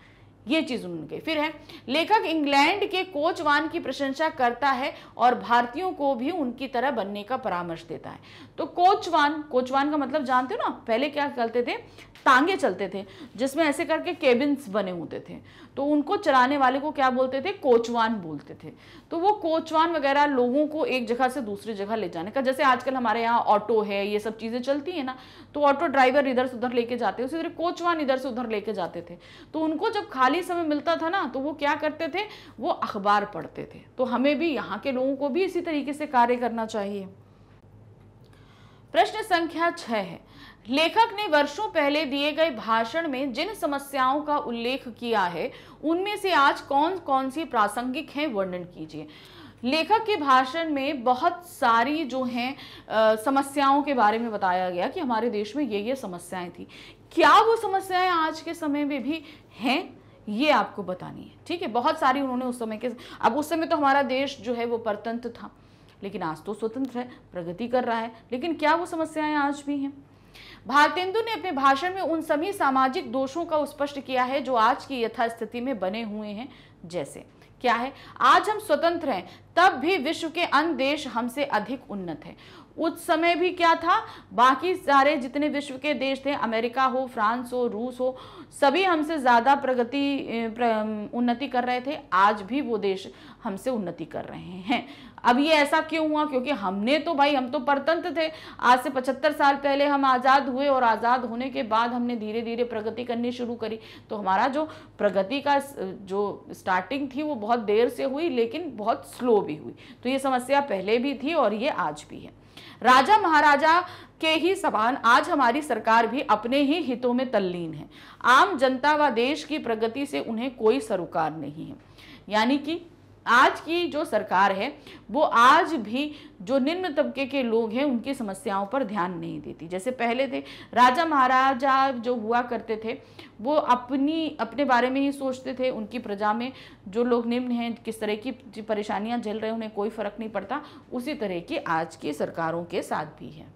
Speaker 1: ये चीज़ उन्होंने कही फिर है लेखक इंग्लैंड के कोच वान की प्रशंसा करता है और भारतीयों को भी उनकी तरह बनने का परामर्श देता है तो कोचवान कोचवान का मतलब जानते हो ना पहले क्या करते थे तांगे चलते थे जिसमें ऐसे करके केबिन्स बने होते थे तो उनको चलाने वाले को क्या बोलते थे कोचवान बोलते थे तो वो कोचवान वगैरह लोगों को एक जगह से दूसरी जगह ले जाने का जैसे आजकल हमारे यहाँ ऑटो है ये सब चीज़ें चलती है ना तो ऑटो ड्राइवर इधर से उधर लेके जाते उसी तरह कोचवान इधर से उधर लेके जाते थे तो उनको जब खाली समय मिलता था ना तो वो क्या करते थे वो अखबार पढ़ते थे तो हमें भी यहाँ के लोगों को भी इसी तरीके से कार्य करना चाहिए प्रश्न संख्या छः है लेखक ने वर्षों पहले दिए गए भाषण में जिन समस्याओं का उल्लेख किया है उनमें से आज कौन कौन सी प्रासंगिक हैं वर्णन कीजिए लेखक के भाषण में बहुत सारी जो हैं समस्याओं के बारे में बताया गया कि हमारे देश में ये ये समस्याएं थी क्या वो समस्याएं आज के समय में भी हैं ये आपको बतानी है ठीक है बहुत सारी उन्होंने उस समय के अब उस समय तो हमारा देश जो है वो परतंत्र था लेकिन आज तो स्वतंत्र है प्रगति कर रहा है लेकिन क्या वो समस्याएं आज भी हैं भारतेंदु ने अपने भाषण में उन सभी सामाजिक दोषों का स्पष्ट किया है जो आज की यथास्थिति में बने हुए हैं जैसे क्या है आज हम स्वतंत्र हैं तब भी विश्व के अन्य देश हमसे अधिक उन्नत हैं उस समय भी क्या था बाकी सारे जितने विश्व के देश थे अमेरिका हो फ्रांस हो रूस हो सभी हमसे ज़्यादा प्रगति प्र, उन्नति कर रहे थे आज भी वो देश हमसे उन्नति कर रहे हैं अब ये ऐसा क्यों हुआ क्योंकि हमने तो भाई हम तो परतंत्र थे आज से पचहत्तर साल पहले हम आज़ाद हुए और आज़ाद होने के बाद हमने धीरे धीरे प्रगति करनी शुरू करी तो हमारा जो प्रगति का जो स्टार्टिंग थी वो बहुत देर से हुई लेकिन बहुत स्लो भी हुई तो ये समस्या पहले भी थी और ये आज भी है राजा महाराजा के ही समान आज हमारी सरकार भी अपने ही हितों में तल्लीन है आम जनता व देश की प्रगति से उन्हें कोई सरोकार नहीं है यानी कि आज की जो सरकार है वो आज भी जो निम्न तबके के लोग हैं उनकी समस्याओं पर ध्यान नहीं देती जैसे पहले थे राजा महाराजा जो हुआ करते थे वो अपनी अपने बारे में ही सोचते थे उनकी प्रजा में जो लोग निम्न हैं किस तरह की परेशानियां झेल रहे हैं उन्हें कोई फर्क नहीं पड़ता उसी तरह की आज की सरकारों के साथ भी है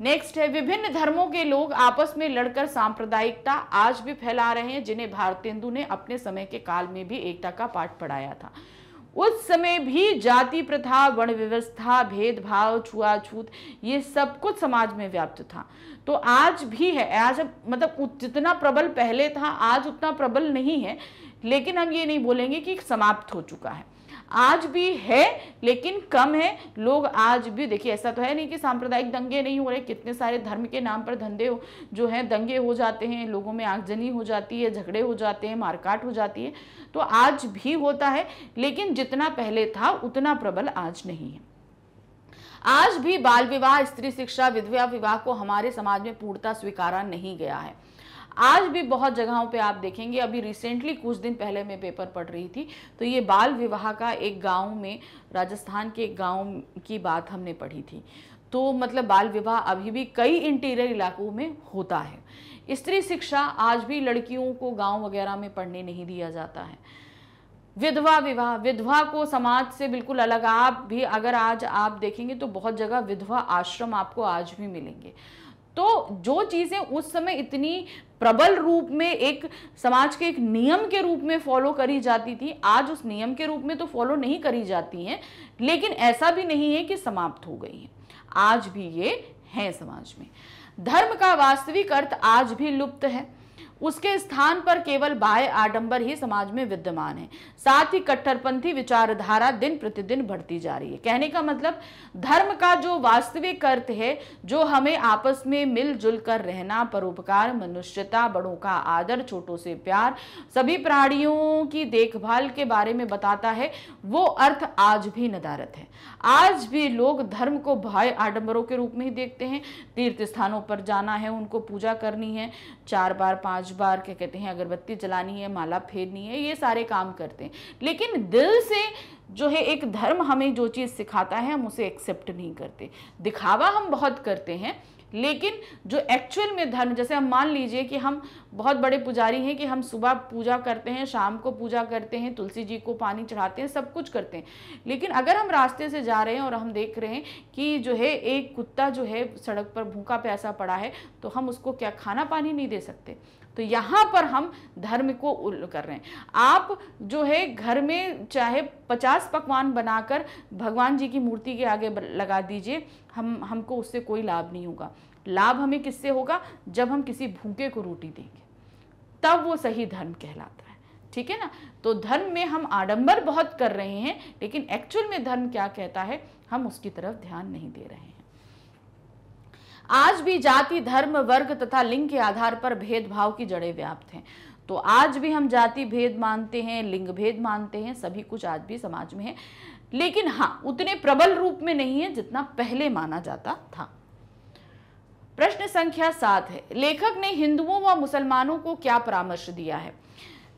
Speaker 1: नेक्स्ट है विभिन्न धर्मों के लोग आपस में लड़कर सांप्रदायिकता आज भी फैला रहे हैं जिन्हें भारतेंदु ने अपने समय के काल में भी एकता का पाठ पढ़ाया था उस समय भी जाति प्रथा वर्ण व्यवस्था भेदभाव छुआछूत ये सब कुछ समाज में व्याप्त था तो आज भी है आज मतलब जितना प्रबल पहले था आज उतना प्रबल नहीं है लेकिन हम ये नहीं बोलेंगे कि समाप्त हो चुका है आज भी है लेकिन कम है लोग आज भी देखिए ऐसा तो है नहीं कि सांप्रदायिक दंगे नहीं हो रहे कितने सारे धर्म के नाम पर धंधे जो हैं दंगे हो जाते हैं लोगों में आगजनी हो जाती है झगड़े हो जाते हैं मारकाट हो जाती है तो आज भी होता है लेकिन जितना पहले था उतना प्रबल आज नहीं है आज भी बाल विवाह स्त्री शिक्षा विधवा विवाह को हमारे समाज में पूर्णता स्वीकारा नहीं गया है आज भी बहुत जगहों पे आप देखेंगे अभी रिसेंटली कुछ दिन पहले मैं पेपर पढ़ रही थी तो ये बाल विवाह का एक गांव में राजस्थान के एक गाँव की बात हमने पढ़ी थी तो मतलब बाल विवाह अभी भी कई इंटीरियर इलाकों में होता है स्त्री शिक्षा आज भी लड़कियों को गाँव वगैरह में पढ़ने नहीं दिया जाता है विधवा विवाह विधवा को समाज से बिल्कुल अलग आप भी अगर आज आप देखेंगे तो बहुत जगह विधवा आश्रम आपको आज भी मिलेंगे तो जो चीज़ें उस समय इतनी प्रबल रूप में एक समाज के एक नियम के रूप में फॉलो करी जाती थी आज उस नियम के रूप में तो फॉलो नहीं करी जाती हैं लेकिन ऐसा भी नहीं है कि समाप्त हो गई हैं आज भी ये हैं समाज में धर्म का वास्तविक अर्थ आज भी लुप्त है उसके स्थान पर केवल बाह्य आडंबर ही समाज में विद्यमान है साथ ही कट्टरपंथी विचारधारा दिन प्रतिदिन बढ़ती जा रही है कहने का मतलब धर्म का जो वास्तविक अर्थ है जो हमें आपस में मिलजुल कर रहना परोपकार मनुष्यता बड़ों का आदर छोटों से प्यार सभी प्राणियों की देखभाल के बारे में बताता है वो अर्थ आज भी नदारत है आज भी लोग धर्म को भय आडंबरों के रूप में ही देखते हैं तीर्थ स्थानों पर जाना है उनको पूजा करनी है चार बार पांच बार क्या कहते हैं अगरबत्ती जलानी है माला फेरनी है ये सारे काम करते हैं लेकिन दिल से जो है एक धर्म हमें जो चीज़ सिखाता है हम उसे एक्सेप्ट नहीं करते दिखावा हम बहुत करते हैं लेकिन जो एक्चुअल में धर्म जैसे हम मान लीजिए कि हम बहुत बड़े पुजारी हैं कि हम सुबह पूजा करते हैं शाम को पूजा करते हैं तुलसी जी को पानी चढ़ाते हैं सब कुछ करते हैं लेकिन अगर हम रास्ते से जा रहे हैं और हम देख रहे हैं कि जो है एक कुत्ता जो है सड़क पर भूखा प्यासा पड़ा है तो हम उसको क्या खाना पानी नहीं दे सकते तो यहाँ पर हम धर्म को उल कर रहे हैं आप जो है घर में चाहे पचास पकवान बनाकर भगवान जी की मूर्ति के आगे लगा दीजिए हम हमको उससे कोई लाभ नहीं होगा लाभ हमें किससे होगा जब हम किसी भूखे को रोटी देंगे तब वो सही धर्म कहलाता है ठीक है ना तो धर्म में हम आडंबर बहुत कर रहे हैं लेकिन एक्चुअल में धर्म क्या कहता है हम उसकी तरफ ध्यान नहीं दे रहे हैं आज भी जाति धर्म वर्ग तथा लिंग के आधार पर भेदभाव की जड़ें व्याप्त हैं तो आज भी हम जाति भेद मानते हैं लिंग भेद मानते हैं सभी कुछ आज भी समाज में है लेकिन हाँ उतने प्रबल रूप में नहीं है जितना पहले माना जाता था प्रश्न संख्या सात है लेखक ने हिंदुओं व मुसलमानों को क्या परामर्श दिया है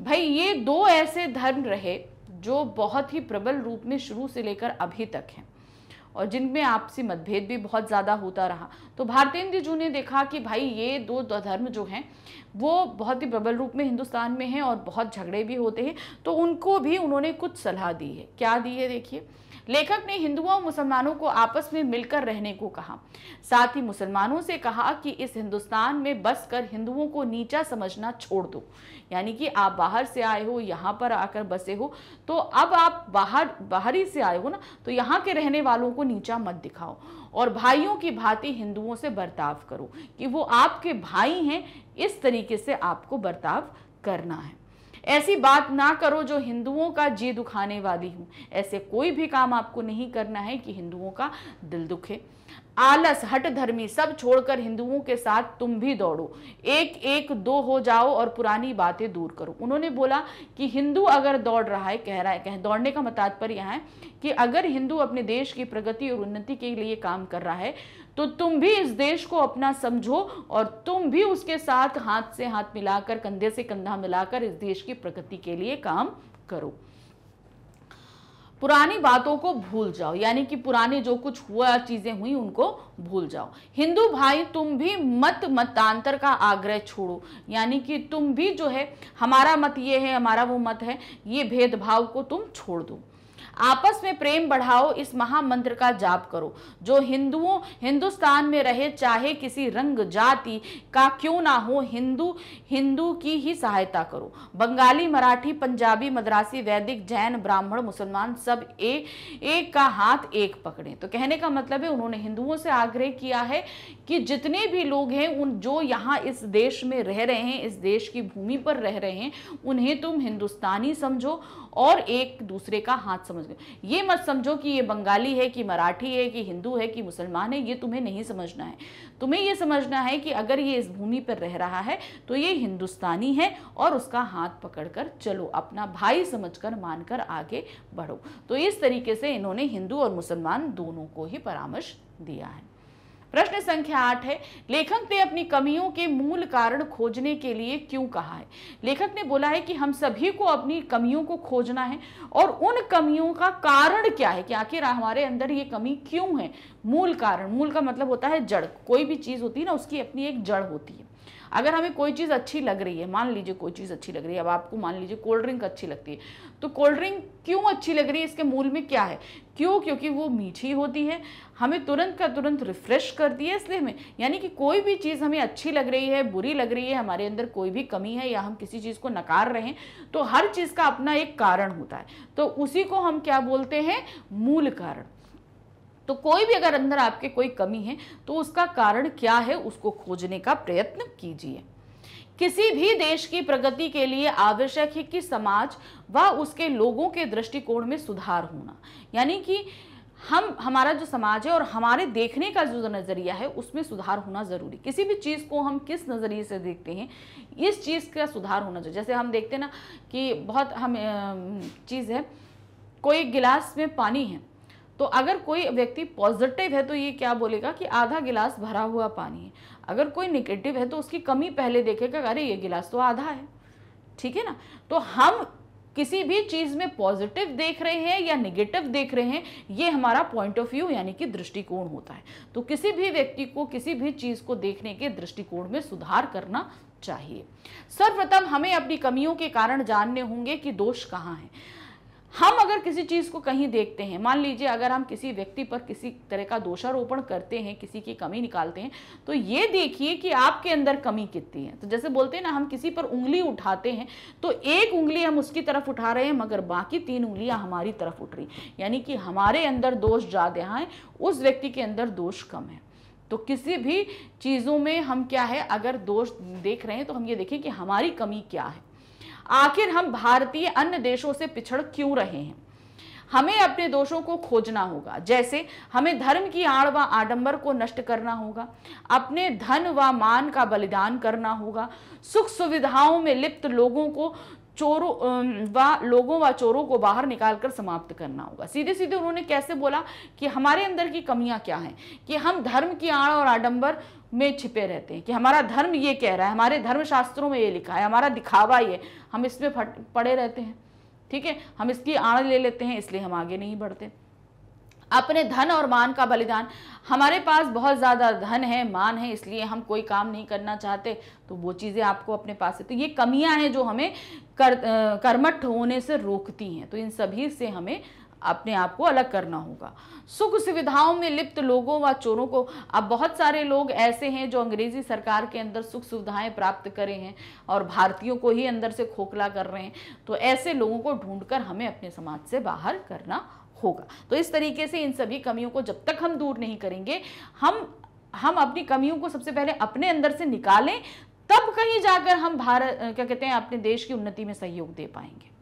Speaker 1: भाई ये दो ऐसे धर्म रहे जो बहुत ही प्रबल रूप में शुरू से लेकर अभी तक हैं और जिनमें आपसी मतभेद भी बहुत ज़्यादा होता रहा तो भारतेंद्र जू ने देखा कि भाई ये दो धर्म जो हैं वो बहुत ही प्रबल रूप में हिंदुस्तान में हैं और बहुत झगड़े भी होते हैं तो उनको भी उन्होंने कुछ सलाह दी है क्या दी है देखिए लेखक ने हिंदुओं और मुसलमानों को आपस में मिलकर रहने को कहा साथ ही मुसलमानों से कहा कि इस हिंदुस्तान में बस कर हिंदुओं को नीचा समझना छोड़ दो यानी कि आप बाहर से आए हो यहाँ पर आकर बसे हो तो अब आप बाहर बाहरी से आए हो ना तो यहाँ के रहने वालों को नीचा मत दिखाओ और भाइयों की भांति हिंदुओं से बर्ताव करो कि वो आपके भाई हैं इस तरीके से आपको बर्ताव करना है ऐसी बात ना करो जो हिंदुओं का जी दुखाने वाली हूँ ऐसे कोई भी काम आपको नहीं करना है कि हिंदुओं का दिल दुखे आलस हट धर्मी सब छोड़कर हिंदुओं के साथ तुम भी दौड़ो एक एक दो हो जाओ और पुरानी बातें दूर करो उन्होंने बोला कि हिंदू अगर दौड़ रहा है कह रहा है कह दौड़ने का मतात्पर्य है कि अगर हिंदू अपने देश की प्रगति और उन्नति के लिए काम कर रहा है तो तुम भी इस देश को अपना समझो और तुम भी उसके साथ हाथ से हाथ मिलाकर कंधे से कंधा मिलाकर इस देश की प्रगति के लिए काम करो पुरानी बातों को भूल जाओ यानी कि पुराने जो कुछ हुआ चीजें हुई उनको भूल जाओ हिंदू भाई तुम भी मत मतांतर का आग्रह छोड़ो यानी कि तुम भी जो है हमारा मत ये है हमारा वो मत है ये भेदभाव को तुम छोड़ दो आपस में प्रेम बढ़ाओ इस महामंत्र का जाप करो जो हिंदुओं हिंदुस्तान में रहे चाहे किसी रंग जाति का क्यों ना हो हिंदू हिंदू की ही सहायता करो बंगाली मराठी पंजाबी मद्रासी वैदिक जैन ब्राह्मण मुसलमान सब एक एक का हाथ एक पकड़े तो कहने का मतलब है उन्होंने हिंदुओं से आग्रह किया है कि जितने भी लोग हैं उन जो यहाँ इस देश में रह रहे हैं इस देश की भूमि पर रह रहे हैं उन्हें तुम हिंदुस्तानी समझो और एक दूसरे का हाथ समझ गए ये मत समझो कि ये बंगाली है कि मराठी है कि हिंदू है कि मुसलमान है ये तुम्हें नहीं समझना है तुम्हें ये समझना है कि अगर ये इस भूमि पर रह रहा है तो ये हिंदुस्तानी है और उसका हाथ पकड़कर चलो अपना भाई समझकर मानकर आगे बढ़ो तो इस तरीके से इन्होंने हिंदू और मुसलमान दोनों को ही परामर्श दिया है प्रश्न संख्या आठ है लेखक ने अपनी कमियों के मूल कारण खोजने के लिए क्यों कहा है लेखक ने बोला है कि हम सभी को अपनी कमियों को खोजना है और उन कमियों का कारण क्या है कि आखिर हमारे अंदर ये कमी क्यों है मूल कारण मूल का मतलब होता है जड़ कोई भी चीज़ होती है ना उसकी अपनी एक जड़ होती है अगर हमें कोई चीज़ अच्छी लग रही है मान लीजिए कोई चीज़ अच्छी लग रही है अब आपको मान लीजिए कोल्ड ड्रिंक अच्छी लगती है तो कोल्ड ड्रिंक क्यों अच्छी लग रही है इसके मूल में क्या है क्यों क्योंकि वो मीठी होती है हमें तुरंत का तुरंत रिफ्रेश करती है इसलिए हमें यानी कि कोई भी चीज़ हमें अच्छी लग रही है बुरी लग रही है हमारे अंदर कोई भी कमी है या हम किसी चीज़ को नकार रहे हैं तो हर चीज़ का अपना एक कारण होता है तो उसी को हम क्या बोलते हैं मूल कारण तो कोई भी अगर अंदर आपके कोई कमी है तो उसका कारण क्या है उसको खोजने का प्रयत्न कीजिए किसी भी देश की प्रगति के लिए आवश्यक है कि समाज व उसके लोगों के दृष्टिकोण में सुधार होना यानी कि हम हमारा जो समाज है और हमारे देखने का जो नज़रिया है उसमें सुधार होना ज़रूरी किसी भी चीज़ को हम किस नज़रिए से देखते हैं इस चीज़ का सुधार होना चाहिए जैसे हम देखते हैं ना कि बहुत हम चीज़ है कोई गिलास में पानी है तो अगर कोई व्यक्ति पॉजिटिव है तो ये क्या बोलेगा कि आधा गिलास भरा हुआ पानी है अगर कोई निगेटिव है तो उसकी कमी पहले देखेगा अरे ये गिलास तो आधा है ठीक है ना तो हम किसी भी चीज़ में पॉजिटिव देख रहे हैं या निगेटिव देख रहे हैं ये हमारा पॉइंट ऑफ व्यू यानी कि दृष्टिकोण होता है तो किसी भी व्यक्ति को किसी भी चीज़ को देखने के दृष्टिकोण में सुधार करना चाहिए सर्वप्रथम हमें अपनी कमियों के कारण जानने होंगे कि दोष कहाँ हैं हम अगर किसी चीज़ को कहीं देखते हैं मान लीजिए अगर हम किसी व्यक्ति पर किसी तरह का दोषारोपण करते हैं किसी की कमी निकालते हैं तो ये देखिए कि आपके अंदर कमी कितनी है तो जैसे बोलते हैं ना हम किसी पर उंगली उठाते हैं तो एक उंगली हम उसकी तरफ उठा रहे हैं मगर बाकी तीन उंगलियां हमारी तरफ उठ रही यानी कि हमारे अंदर दोष ज़्यादा हैं उस व्यक्ति के अंदर दोष कम है तो किसी भी चीज़ों में हम क्या है अगर दोष देख रहे हैं तो हम ये देखें कि हमारी कमी क्या है आखिर हम भारतीय अन्य देशों से पिछड़ क्यों रहे हैं हमें अपने दोषों को खोजना होगा जैसे हमें धर्म की आड़ व आडंबर को नष्ट करना होगा अपने धन व मान का बलिदान करना होगा सुख सुविधाओं में लिप्त लोगों को चोरों व लोगों व चोरों को बाहर निकालकर समाप्त करना होगा सीधे सीधे उन्होंने कैसे बोला कि हमारे अंदर की कमियां क्या हैं कि हम धर्म की आड़ और आडंबर में छिपे रहते हैं कि हमारा धर्म ये कह रहा है हमारे धर्म शास्त्रों में ये लिखा है हमारा दिखावा ये हम इसमें फट पड़े रहते हैं ठीक है हम इसकी आड़ ले लेते हैं इसलिए हम आगे नहीं बढ़ते अपने धन और मान का बलिदान हमारे पास बहुत ज़्यादा धन है मान है इसलिए हम कोई काम नहीं करना चाहते तो वो चीज़ें आपको अपने पास है तो ये कमियां हैं जो हमें कर कर्मठ होने से रोकती हैं तो इन सभी से हमें अपने आप को अलग करना होगा सुख सुविधाओं में लिप्त लोगों व चोरों को अब बहुत सारे लोग ऐसे हैं जो अंग्रेजी सरकार के अंदर सुख सुविधाएं प्राप्त करे हैं और भारतीयों को ही अंदर से खोखला कर रहे हैं तो ऐसे लोगों को ढूंढकर हमें अपने समाज से बाहर करना होगा तो इस तरीके से इन सभी कमियों को जब तक हम दूर नहीं करेंगे हम हम अपनी कमियों को सबसे पहले अपने अंदर से निकालें तब कहीं जाकर हम भारत क्या कहते हैं अपने देश की उन्नति में सहयोग दे पाएंगे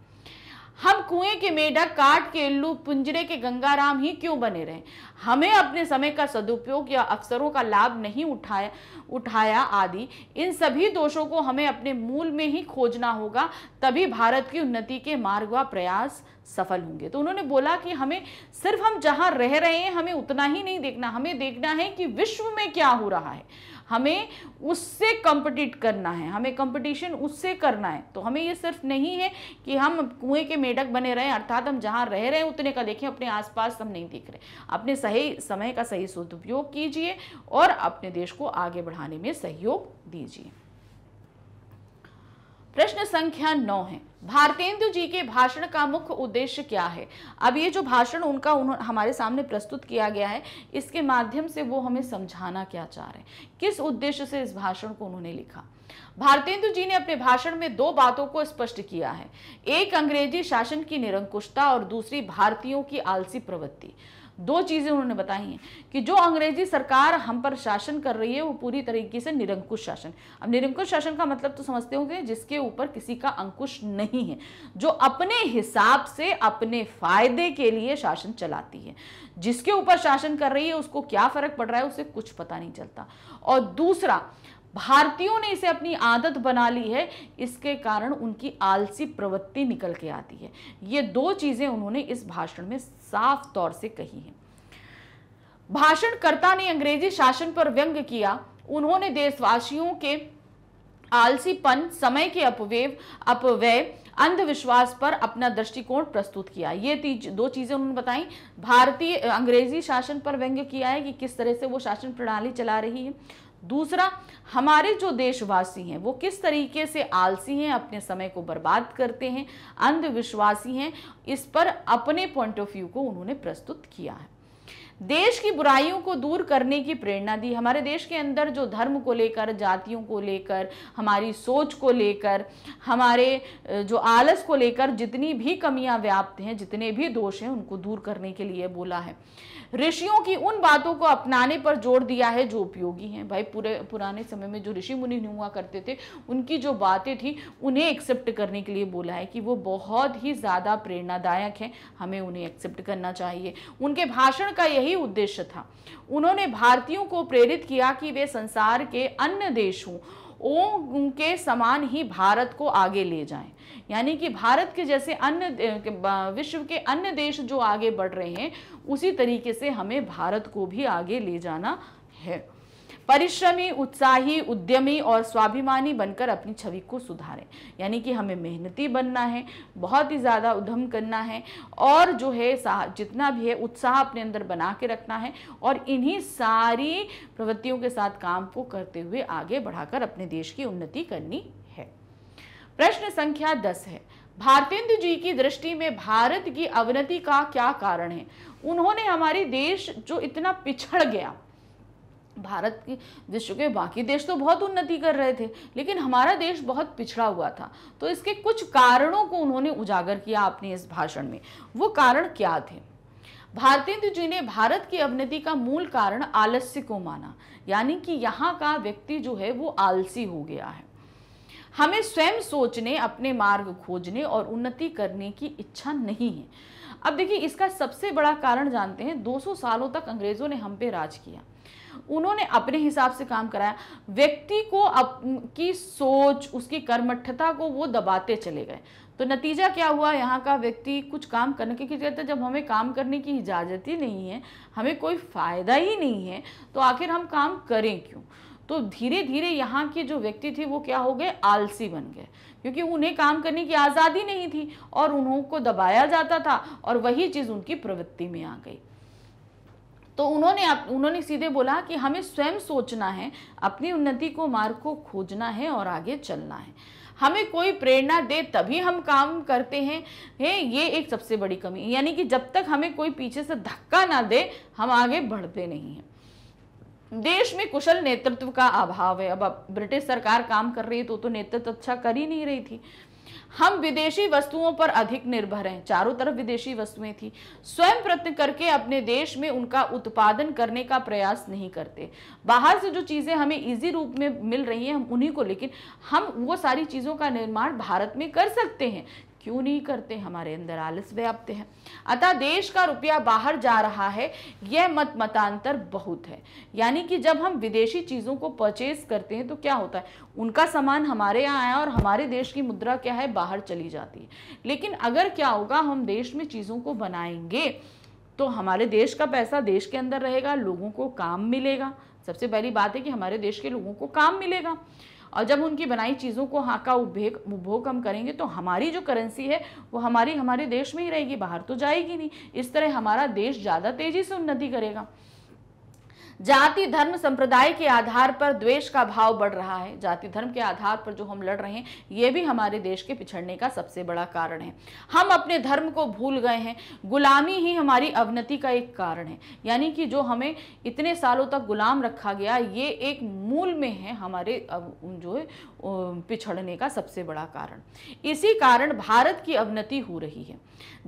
Speaker 1: हम कुएं के मेढक काट के उल्लू पुंजरे के गंगाराम ही क्यों बने रहे हमें अपने समय का सदुपयोग या अवसरों का लाभ नहीं उठाया उठाया आदि इन सभी दोषों को हमें अपने मूल में ही खोजना होगा तभी भारत की उन्नति के मार्ग व प्रयास सफल होंगे तो उन्होंने बोला कि हमें सिर्फ हम जहाँ रह रहे हैं हमें उतना ही नहीं देखना हमें देखना है कि विश्व में क्या हो रहा है हमें उससे कंपटीट करना है हमें कंपटीशन उससे करना है तो हमें ये सिर्फ नहीं है कि हम कुएं के मेढक बने रहें अर्थात हम जहाँ रह रहे हैं उतने का देखें अपने आसपास हम नहीं देख रहे अपने सही समय का सही सदुपयोग कीजिए और अपने देश को आगे बढ़ाने में सहयोग दीजिए प्रश्न संख्या नौ है भारतेंदु जी के भाषण का मुख्य उद्देश्य क्या है अब ये जो भाषण उनका उन्हों हमारे सामने प्रस्तुत किया गया है इसके माध्यम से वो हमें समझाना क्या चाह रहे हैं किस उद्देश्य से इस भाषण को उन्होंने लिखा भारतेंदु जी ने अपने भाषण में दो बातों को स्पष्ट किया है एक अंग्रेजी शासन की निरंकुशता और दूसरी भारतीयों की आलसी प्रवृत्ति दो चीज़ें उन्होंने बताई हैं कि जो अंग्रेजी सरकार हम पर शासन कर रही है वो पूरी तरीके से निरंकुश शासन अब निरंकुश शासन का मतलब तो समझते होंगे जिसके ऊपर किसी का अंकुश नहीं है जो अपने हिसाब से अपने फायदे के लिए शासन चलाती है जिसके ऊपर शासन कर रही है उसको क्या फ़र्क पड़ रहा है उसे कुछ पता नहीं चलता और दूसरा भारतीयों ने इसे अपनी आदत बना ली है इसके कारण उनकी आलसी प्रवृत्ति निकल के आती है ये दो चीज़ें उन्होंने इस भाषण में साफ तौर से कही हैं भाषणकर्ता ने अंग्रेजी शासन पर व्यंग किया उन्होंने देशवासियों के आलसीपन समय के अपव्यय अपव्यय अंधविश्वास पर अपना दृष्टिकोण प्रस्तुत किया ये तीज, दो चीज़ें उन्होंने बताई भारतीय अंग्रेजी शासन पर व्यंग किया है कि किस तरह से वो शासन प्रणाली चला रही है दूसरा हमारे जो देशवासी हैं वो किस तरीके से आलसी हैं अपने समय को बर्बाद करते हैं अंधविश्वासी हैं इस पर अपने पॉइंट ऑफ व्यू को उन्होंने प्रस्तुत किया है देश की बुराइयों को दूर करने की प्रेरणा दी हमारे देश के अंदर जो धर्म को लेकर जातियों को लेकर हमारी सोच को लेकर हमारे जो आलस को लेकर जितनी भी कमियां व्याप्त हैं जितने भी दोष हैं उनको दूर करने के लिए बोला है ऋषियों की उन बातों को अपनाने पर जोर दिया है जो उपयोगी हैं भाई पूरे पुराने समय में जो ऋषि मुनि हुआ करते थे उनकी जो बातें थी उन्हें एक्सेप्ट करने के लिए बोला है कि वो बहुत ही ज़्यादा प्रेरणादायक हैं हमें उन्हें एक्सेप्ट करना चाहिए उनके भाषण का यही उद्देश्य था उन्होंने भारतीयों को प्रेरित किया कि वे संसार के अन्य देशों उनके समान ही भारत को आगे ले जाएं यानी कि भारत के जैसे अन्य विश्व के अन्य देश जो आगे बढ़ रहे हैं उसी तरीके से हमें भारत को भी आगे ले जाना है परिश्रमी उत्साही उद्यमी और स्वाभिमानी बनकर अपनी छवि को सुधारें यानी कि हमें मेहनती बनना है बहुत ही ज़्यादा उद्यम करना है और जो है जितना भी है उत्साह अपने अंदर बना के रखना है और इन्हीं सारी प्रवृत्तियों के साथ काम को करते हुए आगे बढ़ाकर अपने देश की उन्नति करनी है प्रश्न संख्या दस है भारतेंद्र जी की दृष्टि में भारत की अवनति का क्या कारण है उन्होंने हमारे देश जो इतना पिछड़ गया भारत की विश्व के बाकी देश तो बहुत उन्नति कर रहे थे लेकिन हमारा देश बहुत पिछड़ा हुआ था तो इसके कुछ कारणों को उन्होंने उजागर किया अपने इस भाषण में वो कारण क्या थे भारतेंदु जी ने भारत की अवनति का मूल कारण आलस्य को माना यानी कि यहाँ का व्यक्ति जो है वो आलसी हो गया है हमें स्वयं सोचने अपने मार्ग खोजने और उन्नति करने की इच्छा नहीं है अब देखिए इसका सबसे बड़ा कारण जानते हैं 200 सालों तक अंग्रेज़ों ने हम पे राज किया उन्होंने अपने हिसाब से काम कराया व्यक्ति को अप, की सोच उसकी कर्मठता को वो दबाते चले गए तो नतीजा क्या हुआ यहाँ का व्यक्ति कुछ काम करने के कहते जब हमें काम करने की इजाज़त ही नहीं है हमें कोई फ़ायदा ही नहीं है तो आखिर हम काम करें क्यों तो धीरे धीरे यहाँ के जो व्यक्ति थे वो क्या हो गए आलसी बन गए क्योंकि उन्हें काम करने की आज़ादी नहीं थी और उन्हों को दबाया जाता था और वही चीज़ उनकी प्रवृत्ति में आ गई तो उन्होंने आप उन्होंने सीधे बोला कि हमें स्वयं सोचना है अपनी उन्नति को मार्ग को खोजना है और आगे चलना है हमें कोई प्रेरणा दे तभी हम काम करते हैं है ये एक सबसे बड़ी कमी यानी कि जब तक हमें कोई पीछे से धक्का ना दे हम आगे बढ़ते नहीं हैं देश में कुशल नेतृत्व का अभाव है अब ब्रिटिश सरकार काम कर रही तो तो नेतृत्व अच्छा कर ही नहीं रही थी हम विदेशी वस्तुओं पर अधिक निर्भर हैं चारों तरफ विदेशी वस्तुएं थी स्वयं प्रयत्न करके अपने देश में उनका उत्पादन करने का प्रयास नहीं करते बाहर से जो चीज़ें हमें इजी रूप में मिल रही हैं हम उन्हीं को लेकिन हम वो सारी चीज़ों का निर्माण भारत में कर सकते हैं क्यों नहीं करते हमारे अंदर आलस व्याप्त है अतः देश का रुपया बाहर जा रहा है यह मत मतांतर बहुत है यानी कि जब हम विदेशी चीज़ों को परचेज करते हैं तो क्या होता है उनका सामान हमारे यहाँ आया और हमारे देश की मुद्रा क्या है बाहर चली जाती है लेकिन अगर क्या होगा हम देश में चीज़ों को बनाएंगे तो हमारे देश का पैसा देश के अंदर रहेगा लोगों को काम मिलेगा सबसे पहली बात है कि हमारे देश के लोगों को काम मिलेगा और जब उनकी बनाई चीज़ों को हाँ का उपभेग उपभोग हम करेंगे तो हमारी जो करेंसी है वो हमारी हमारे देश में ही रहेगी बाहर तो जाएगी नहीं इस तरह हमारा देश ज़्यादा तेज़ी से उन्नति करेगा जाति धर्म संप्रदाय के आधार पर द्वेष का भाव बढ़ रहा है जाति धर्म के आधार पर जो हम लड़ रहे हैं ये भी हमारे देश के पिछड़ने का सबसे बड़ा कारण है हम अपने धर्म को भूल गए हैं गुलामी ही हमारी अवनति का एक कारण है यानी कि जो हमें इतने सालों तक गुलाम रखा गया ये एक मूल में है हमारे जो है पिछड़ने का सबसे बड़ा कारण इसी कारण भारत की अवनति हो रही है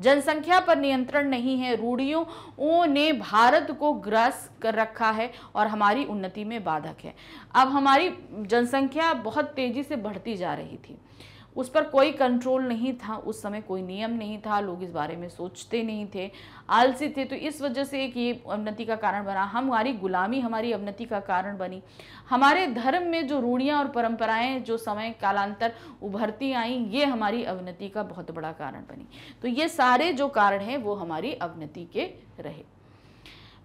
Speaker 1: जनसंख्या पर नियंत्रण नहीं है रूढ़ियों ने भारत को ग्रास कर रखा है और हमारी उन्नति में बाधक है अब हमारी जनसंख्या बहुत तेज़ी से बढ़ती जा रही थी उस पर कोई कंट्रोल नहीं था उस समय कोई नियम नहीं था लोग इस बारे में सोचते नहीं थे आलसी थे तो इस वजह से एक ये अवनति का कारण बना हमारी गुलामी हमारी अवनति का कारण बनी हमारे धर्म में जो रूढ़ियाँ और परंपराएं जो समय कालांतर उभरती आईं ये हमारी अवनति का बहुत बड़ा कारण बनी तो ये सारे जो कारण हैं वो हमारी अवनति के रहे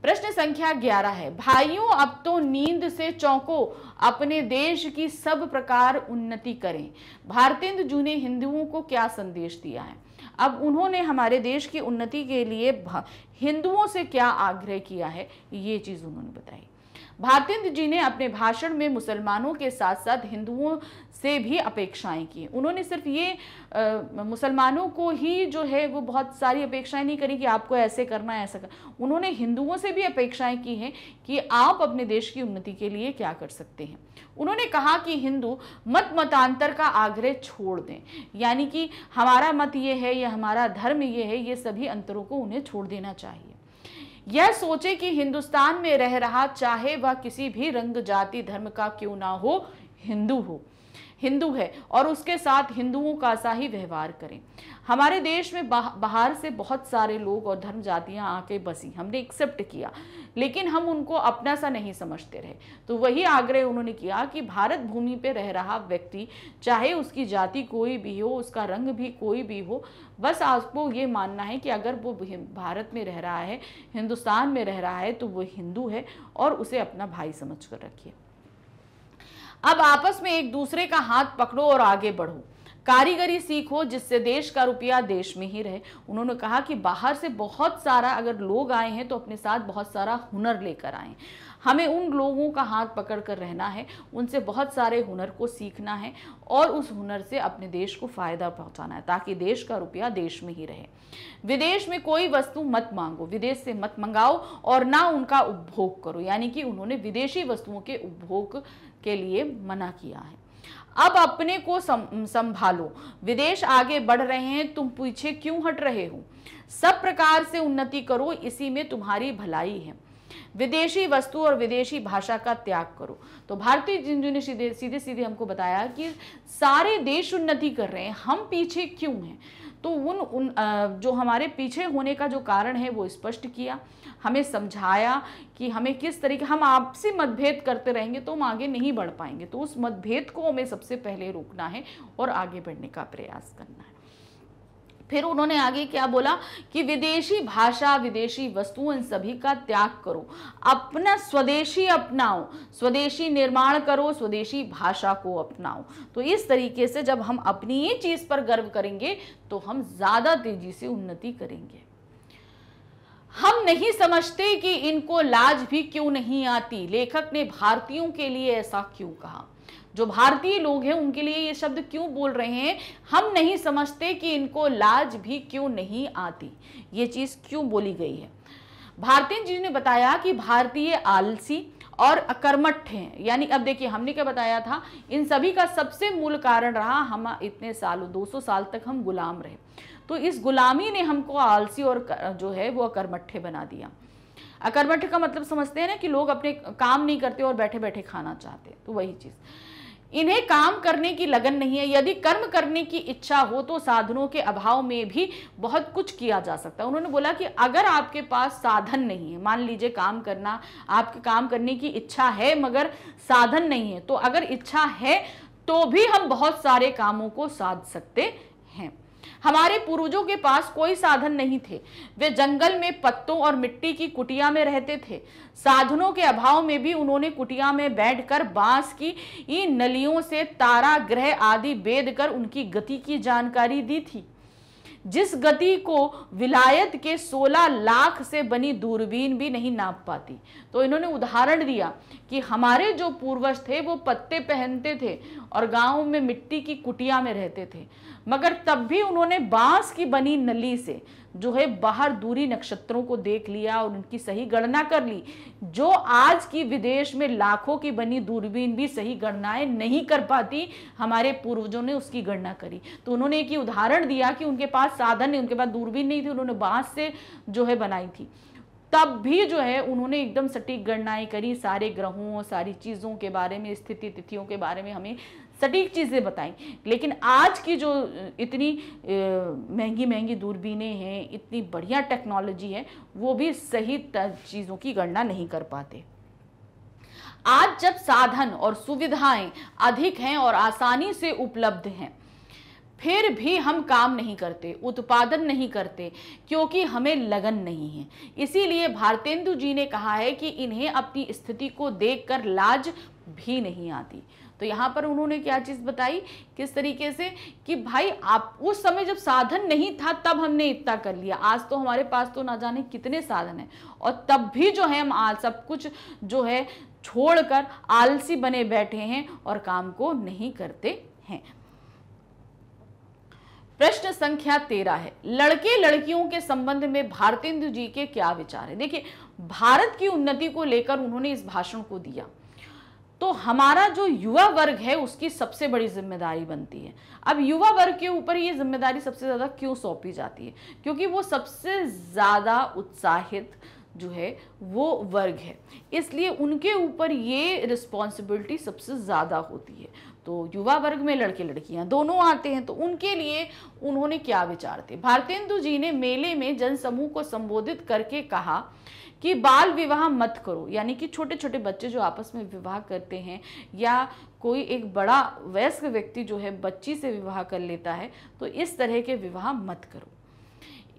Speaker 1: प्रश्न संख्या 11 है भाइयों अब तो नींद से चौंको अपने देश की सब प्रकार उन्नति करें भारतेंदु जू ने हिंदुओं को क्या संदेश दिया है अब उन्होंने हमारे देश की उन्नति के लिए हिंदुओं से क्या आग्रह किया है ये चीज़ उन्होंने बताई भारतेंद्र जी ने अपने भाषण में मुसलमानों के साथ साथ हिंदुओं से भी अपेक्षाएं की उन्होंने सिर्फ ये मुसलमानों को ही जो है वो बहुत सारी अपेक्षाएं नहीं करी कि आपको ऐसे करना है ऐसा करना उन्होंने हिंदुओं से भी अपेक्षाएं की हैं कि आप अपने देश की उन्नति के लिए क्या कर सकते हैं उन्होंने कहा कि हिंदू मत मतांतर का आग्रह छोड़ दें यानी कि हमारा मत ये है या हमारा धर्म ये है ये सभी अंतरों को उन्हें छोड़ देना चाहिए यह सोचे कि हिंदुस्तान में रह रहा चाहे वह किसी भी रंग जाति धर्म का क्यों ना हो हिंदू हो हिंदू है और उसके साथ हिंदुओं का सा ही व्यवहार करें हमारे देश में बाहर से बहुत सारे लोग और धर्म जातियां आके बसी हमने एक्सेप्ट किया लेकिन हम उनको अपना सा नहीं समझते रहे तो वही आग्रह उन्होंने किया कि भारत भूमि पर रह रहा व्यक्ति चाहे उसकी जाति कोई भी हो उसका रंग भी कोई भी हो बस आपको ये मानना है कि अगर वो भारत में रह रहा है हिंदुस्तान में रह रहा है तो वो हिंदू है और उसे अपना भाई समझ कर रखिए अब आपस में एक दूसरे का हाथ पकड़ो और आगे बढ़ो कारीगरी सीखो जिससे देश का रुपया देश में ही रहे उन्होंने कहा कि बाहर से बहुत सारा अगर लोग आए हैं तो अपने साथ बहुत सारा हुनर लेकर आए हमें उन लोगों का हाथ पकड़ कर रहना है उनसे बहुत सारे हुनर को सीखना है और उस हुनर से अपने देश को फ़ायदा पहुंचाना है ताकि देश का रुपया देश में ही रहे विदेश में कोई वस्तु मत मांगो विदेश से मत मंगाओ और ना उनका उपभोग करो यानी कि उन्होंने विदेशी वस्तुओं के उपभोग के लिए मना किया है अब अपने को संभालो विदेश आगे बढ़ रहे हैं तुम पीछे क्यों हट रहे हो सब प्रकार से उन्नति करो इसी में तुम्हारी भलाई है विदेशी वस्तु और विदेशी भाषा का त्याग करो तो भारतीय जिंजू ने सीधे सीधे सीधे हमको बताया कि सारे देश उन्नति कर रहे हैं हम पीछे क्यों हैं तो उन उन जो हमारे पीछे होने का जो कारण है वो स्पष्ट किया हमें समझाया कि हमें किस तरीके हम आपसी मतभेद करते रहेंगे तो हम आगे नहीं बढ़ पाएंगे तो उस मतभेद को हमें सबसे पहले रोकना है और आगे बढ़ने का प्रयास करना है फिर उन्होंने आगे क्या बोला कि विदेशी भाषा विदेशी वस्तु इन सभी का त्याग करो अपना स्वदेशी अपनाओ स्वदेशी निर्माण करो स्वदेशी भाषा को अपनाओ तो इस तरीके से जब हम अपनी ही चीज़ पर गर्व करेंगे तो हम ज़्यादा तेजी से उन्नति करेंगे हम नहीं समझते कि इनको लाज भी क्यों नहीं आती लेखक ने भारतीयों के लिए ऐसा क्यों कहा जो भारतीय लोग हैं उनके लिए ये शब्द क्यों बोल रहे हैं हम नहीं समझते कि इनको लाज भी क्यों नहीं आती ये चीज़ क्यों बोली गई है भारतीय जी ने बताया कि भारतीय आलसी और अकर्मठ हैं यानी अब देखिए हमने क्या बताया था इन सभी का सबसे मूल कारण रहा हम इतने सालों 200 साल तक हम गुलाम रहे तो इस गुलामी ने हमको आलसी और जो है वो अकर्मठे बना दिया अकर्मठ का मतलब समझते हैं ना कि लोग अपने काम नहीं करते और बैठे बैठे खाना चाहते तो वही चीज़ इन्हें काम करने की लगन नहीं है यदि कर्म करने की इच्छा हो तो साधनों के अभाव में भी बहुत कुछ किया जा सकता है उन्होंने बोला कि अगर आपके पास साधन नहीं है मान लीजिए काम करना आपके काम करने की इच्छा है मगर साधन नहीं है तो अगर इच्छा है तो भी हम बहुत सारे कामों को साध सकते हैं हमारे पूर्वजों के पास कोई साधन नहीं थे वे जंगल में पत्तों और मिट्टी की कुटिया में रहते थे साधनों के अभाव में भी उन्होंने कुटिया में बैठकर बांस की इन नलियों से तारा ग्रह आदि बेद कर उनकी गति की जानकारी दी थी जिस गति को विलायत के 16 लाख से बनी दूरबीन भी नहीं नाप पाती तो इन्होंने उदाहरण दिया कि हमारे जो पूर्वज थे वो पत्ते पहनते थे और गांव में मिट्टी की कुटिया में रहते थे मगर तब भी उन्होंने बांस की बनी नली से जो है बाहर दूरी नक्षत्रों को देख लिया और उनकी सही गणना कर ली जो आज की विदेश में लाखों की बनी दूरबीन भी सही गणनाएं नहीं कर पाती हमारे पूर्वजों ने उसकी गणना करी तो उन्होंने एक उदाहरण दिया कि उनके पास साधन नहीं उनके पास दूरबीन नहीं थी उन्होंने बांस से जो है बनाई थी तब भी जो है उन्होंने एकदम सटीक गणनाएं करी सारे ग्रहों सारी चीज़ों के बारे में स्थिति तिथियों के बारे में हमें सटीक चीज़ें बताएं लेकिन आज की जो इतनी महंगी महंगी दूरबीनें हैं इतनी बढ़िया टेक्नोलॉजी है वो भी सही चीज़ों की गणना नहीं कर पाते आज जब साधन और सुविधाएं अधिक हैं और आसानी से उपलब्ध हैं फिर भी हम काम नहीं करते उत्पादन नहीं करते क्योंकि हमें लगन नहीं है इसीलिए भारतेंदु जी ने कहा है कि इन्हें अपनी स्थिति को देखकर लाज भी नहीं आती तो यहाँ पर उन्होंने क्या चीज़ बताई किस तरीके से कि भाई आप उस समय जब साधन नहीं था तब हमने इतना कर लिया आज तो हमारे पास तो ना जाने कितने साधन हैं और तब भी जो है हम आज सब कुछ जो है छोड़कर आलसी बने बैठे हैं और काम को नहीं करते हैं प्रश्न संख्या तेरह है लड़के लड़कियों के संबंध में भारतेंदु जी के क्या विचार है देखिए भारत की उन्नति को लेकर उन्होंने इस भाषण को दिया तो हमारा जो युवा वर्ग है उसकी सबसे बड़ी जिम्मेदारी बनती है अब युवा वर्ग के ऊपर ये जिम्मेदारी सबसे ज़्यादा क्यों सौंपी जाती है क्योंकि वो सबसे ज़्यादा उत्साहित जो है वो वर्ग है इसलिए उनके ऊपर ये रिस्पॉन्सिबिलिटी सबसे ज़्यादा होती है तो युवा वर्ग में लड़के लड़कियां दोनों आते हैं तो उनके लिए उन्होंने क्या विचार थे भारतेंदु जी ने मेले में जनसमूह को संबोधित करके कहा कि बाल विवाह मत करो यानी कि छोटे छोटे बच्चे जो आपस में विवाह करते हैं या कोई एक बड़ा वयस्क व्यक्ति जो है बच्ची से विवाह कर लेता है तो इस तरह के विवाह मत करो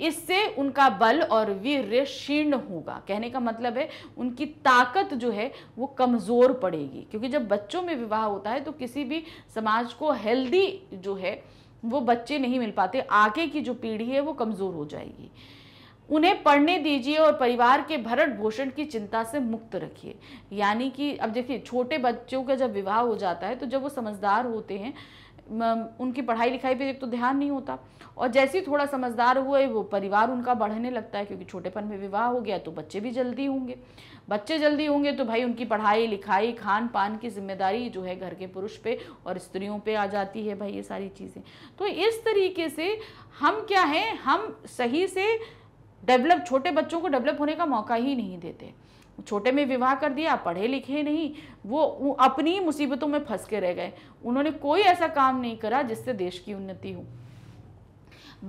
Speaker 1: इससे उनका बल और वीर्य क्षीर्ण होगा कहने का मतलब है उनकी ताकत जो है वो कमज़ोर पड़ेगी क्योंकि जब बच्चों में विवाह होता है तो किसी भी समाज को हेल्दी जो है वो बच्चे नहीं मिल पाते आगे की जो पीढ़ी है वो कमज़ोर हो जाएगी उन्हें पढ़ने दीजिए और परिवार के भरण पोषण की चिंता से मुक्त रखिए यानी कि अब देखिए छोटे बच्चों का जब विवाह हो जाता है तो जब वो समझदार होते हैं उनकी पढ़ाई लिखाई पे एक तो ध्यान नहीं होता और जैसे ही थोड़ा समझदार हुए वो परिवार उनका बढ़ने लगता है क्योंकि छोटेपन में विवाह हो गया तो बच्चे भी जल्दी होंगे बच्चे जल्दी होंगे तो भाई उनकी पढ़ाई लिखाई खान पान की जिम्मेदारी जो है घर के पुरुष पे और स्त्रियों पे आ जाती है भाई ये सारी चीज़ें तो इस तरीके से हम क्या हैं हम सही से डेवलप छोटे बच्चों को डेवलप होने का मौका ही नहीं देते छोटे में विवाह कर दिया पढ़े लिखे नहीं वो अपनी मुसीबतों में फंस के रह गए उन्होंने कोई ऐसा काम नहीं करा जिससे देश की उन्नति हो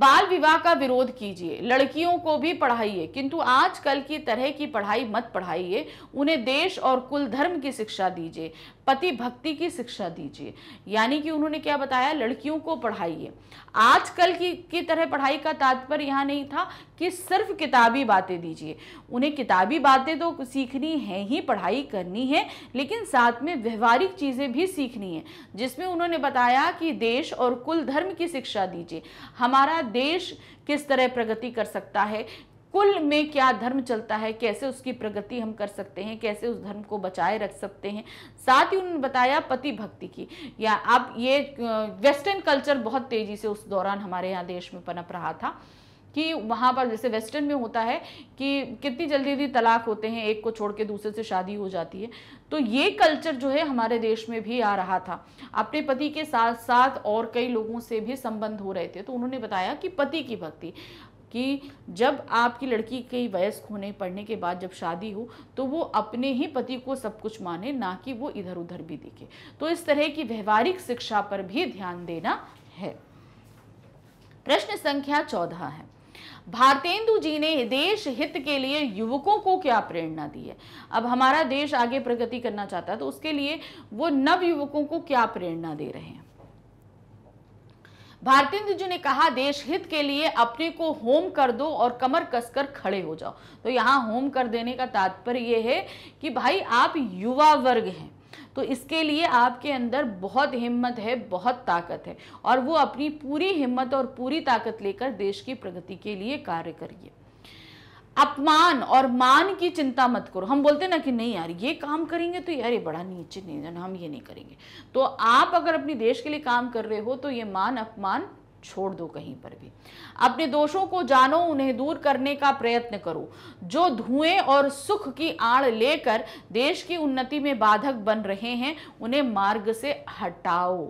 Speaker 1: बाल विवाह का विरोध कीजिए लड़कियों को भी पढ़ाइए किंतु आजकल की तरह की पढ़ाई मत पढ़ाइए उन्हें देश और कुल धर्म की शिक्षा दीजिए पति भक्ति की शिक्षा दीजिए यानी कि उन्होंने क्या बताया लड़कियों को पढ़ाइए आजकल की की तरह पढ़ाई का तात्पर्य यहाँ नहीं था कि सिर्फ किताबी बातें दीजिए उन्हें किताबी बातें तो सीखनी है ही पढ़ाई करनी है लेकिन साथ में व्यवहारिक चीज़ें भी सीखनी है जिसमें उन्होंने बताया कि देश और कुल धर्म की शिक्षा दीजिए हमारा देश किस तरह प्रगति कर सकता है कुल में क्या धर्म चलता है कैसे उसकी प्रगति हम कर सकते हैं कैसे उस धर्म को बचाए रख सकते हैं साथ ही उन्होंने बताया पति भक्ति की या अब ये वेस्टर्न कल्चर बहुत तेजी से उस दौरान हमारे यहाँ देश में पनप रहा था कि वहाँ पर जैसे वेस्टर्न में होता है कि कितनी जल्दी जल्दी तलाक होते हैं एक को छोड़ के दूसरे से शादी हो जाती है तो ये कल्चर जो है हमारे देश में भी आ रहा था अपने पति के साथ साथ और कई लोगों से भी संबंध हो रहे थे तो उन्होंने बताया कि पति की भक्ति कि जब आपकी लड़की के वयस्क होने पढ़ने के बाद जब शादी हो तो वो अपने ही पति को सब कुछ माने ना कि वो इधर उधर भी दिखे तो इस तरह की व्यवहारिक शिक्षा पर भी ध्यान देना है प्रश्न संख्या चौदह है भारतेंदु जी ने देश हित के लिए युवकों को क्या प्रेरणा दी है अब हमारा देश आगे प्रगति करना चाहता है तो उसके लिए वो नव युवकों को क्या प्रेरणा दे रहे हैं भारतीय जी ने कहा देश हित के लिए अपने को होम कर दो और कमर कसकर खड़े हो जाओ तो यहाँ होम कर देने का तात्पर्य यह है कि भाई आप युवा वर्ग हैं तो इसके लिए आपके अंदर बहुत हिम्मत है बहुत ताकत है और वो अपनी पूरी हिम्मत और पूरी ताकत लेकर देश की प्रगति के लिए कार्य करिए अपमान और मान की चिंता मत करो हम बोलते ना कि नहीं यार ये काम करेंगे तो यार ये बड़ा नीचे नहीं हम ये नहीं करेंगे तो आप अगर अपने देश के लिए काम कर रहे हो तो ये मान अपमान छोड़ दो कहीं पर भी अपने दोषों को जानो उन्हें दूर करने का प्रयत्न करो जो धुएं और सुख की आड़ लेकर देश की उन्नति में बाधक बन रहे हैं उन्हें मार्ग से हटाओ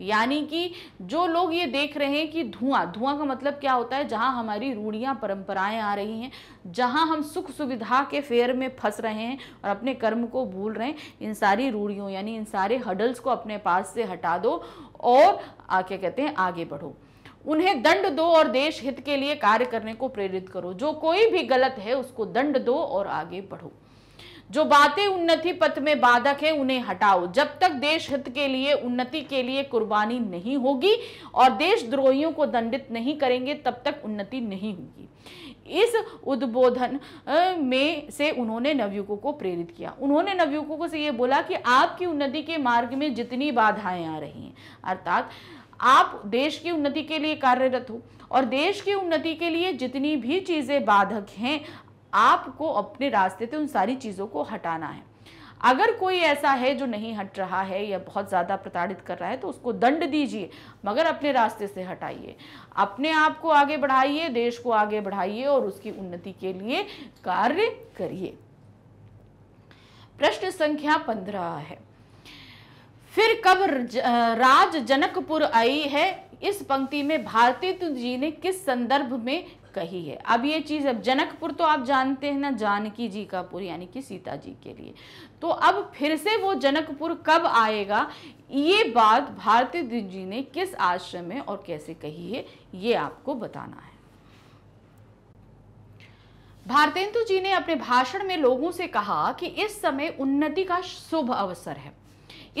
Speaker 1: यानी कि जो लोग ये देख रहे हैं कि धुआं धुआं का मतलब क्या होता है जहां हमारी रूढ़ियां परंपराएं आ रही हैं जहां हम सुख सुविधा के फेर में फंस रहे हैं और अपने कर्म को भूल रहे हैं इन सारी रूढ़ियों यानी इन सारे हडल्स को अपने पास से हटा दो और आ, क्या कहते हैं आगे बढ़ो उन्हें दंड दो और देश हित के लिए कार्य करने को प्रेरित करो जो कोई भी गलत है उसको दंड दो और आगे बढ़ो जो बातें उन्नति पथ में बाधक हैं उन्हें हटाओ जब तक देश हित के लिए उन्नति के लिए कुर्बानी नहीं होगी और देशद्रोहियों को दंडित नहीं करेंगे तब तक उन्नति नहीं होगी इस उद्बोधन में से उन्होंने नवयुवकों को प्रेरित किया उन्होंने नवयुवकों को से ये बोला कि आपकी उन्नति के मार्ग में जितनी बाधाएं आ रही हैं अर्थात आप देश की उन्नति के लिए कार्यरत हो और देश की उन्नति के लिए जितनी भी चीज़ें बाधक हैं आपको अपने रास्ते से उन सारी चीज़ों को हटाना है अगर कोई ऐसा है जो नहीं हट रहा है या बहुत ज़्यादा प्रताड़ित कर रहा है तो उसको दंड दीजिए मगर अपने रास्ते से हटाइए अपने आप को आगे बढ़ाइए देश को आगे बढ़ाइए और उसकी उन्नति के लिए कार्य करिए प्रश्न संख्या पंद्रह है फिर कब राज जनकपुर आई है इस पंक्ति में भारती जी ने किस संदर्भ में कही है अब ये चीज़ अब जनकपुर तो आप जानते हैं ना जानकी जी का पुर यानी कि सीता जी के लिए तो अब फिर से वो जनकपुर कब आएगा ये बात भारती जी ने किस आश्रम में और कैसे कही है ये आपको बताना है भारतेंदु जी ने अपने भाषण में लोगों से कहा कि इस समय उन्नति का शुभ अवसर है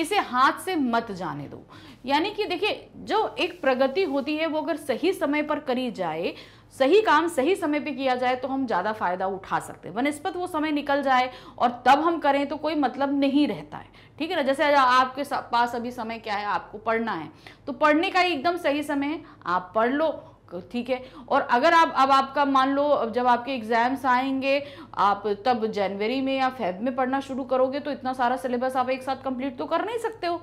Speaker 1: इसे हाथ से मत जाने दो यानी कि देखिए जो एक प्रगति होती है वो अगर सही समय पर करी जाए सही काम सही समय पे किया जाए तो हम ज़्यादा फ़ायदा उठा सकते हैं वनस्पत वो समय निकल जाए और तब हम करें तो कोई मतलब नहीं रहता है ठीक है ना जैसे आपके पास अभी समय क्या है आपको पढ़ना है तो पढ़ने का एकदम सही समय है आप पढ़ लो ठीक है और अगर आप अब आपका मान लो जब आपके एग्ज़ाम्स आएंगे आप तब जनवरी में या फेब में पढ़ना शुरू करोगे तो इतना सारा सिलेबस आप एक साथ कंप्लीट तो कर नहीं सकते हो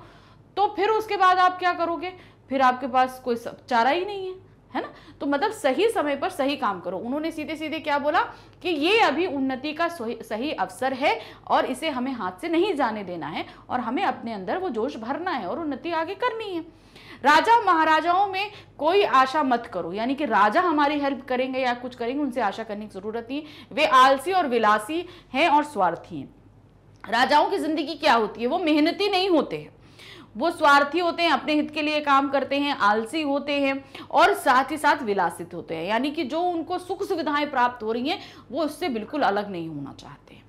Speaker 1: तो फिर उसके बाद आप क्या करोगे फिर आपके पास कोई चारा ही नहीं है है ना तो मतलब सही समय पर सही काम करो उन्होंने सीधे सीधे क्या बोला कि ये अभी उन्नति का सही अवसर है और इसे हमें हाथ से नहीं जाने देना है और हमें अपने अंदर वो जोश भरना है और उन्नति आगे करनी है राजा महाराजाओं में कोई आशा मत करो यानी कि राजा हमारी हेल्प करेंगे या कुछ करेंगे उनसे आशा करने की जरूरत नहीं वे आलसी और विलासी हैं और स्वार्थी हैं राजाओं की जिंदगी क्या होती है वो मेहनती नहीं होते हैं वो स्वार्थी होते हैं अपने हित के लिए काम करते हैं आलसी होते हैं और साथ ही साथ विलासित होते हैं यानी कि जो उनको सुख सुविधाएं प्राप्त हो रही हैं वो उससे बिल्कुल अलग नहीं होना चाहते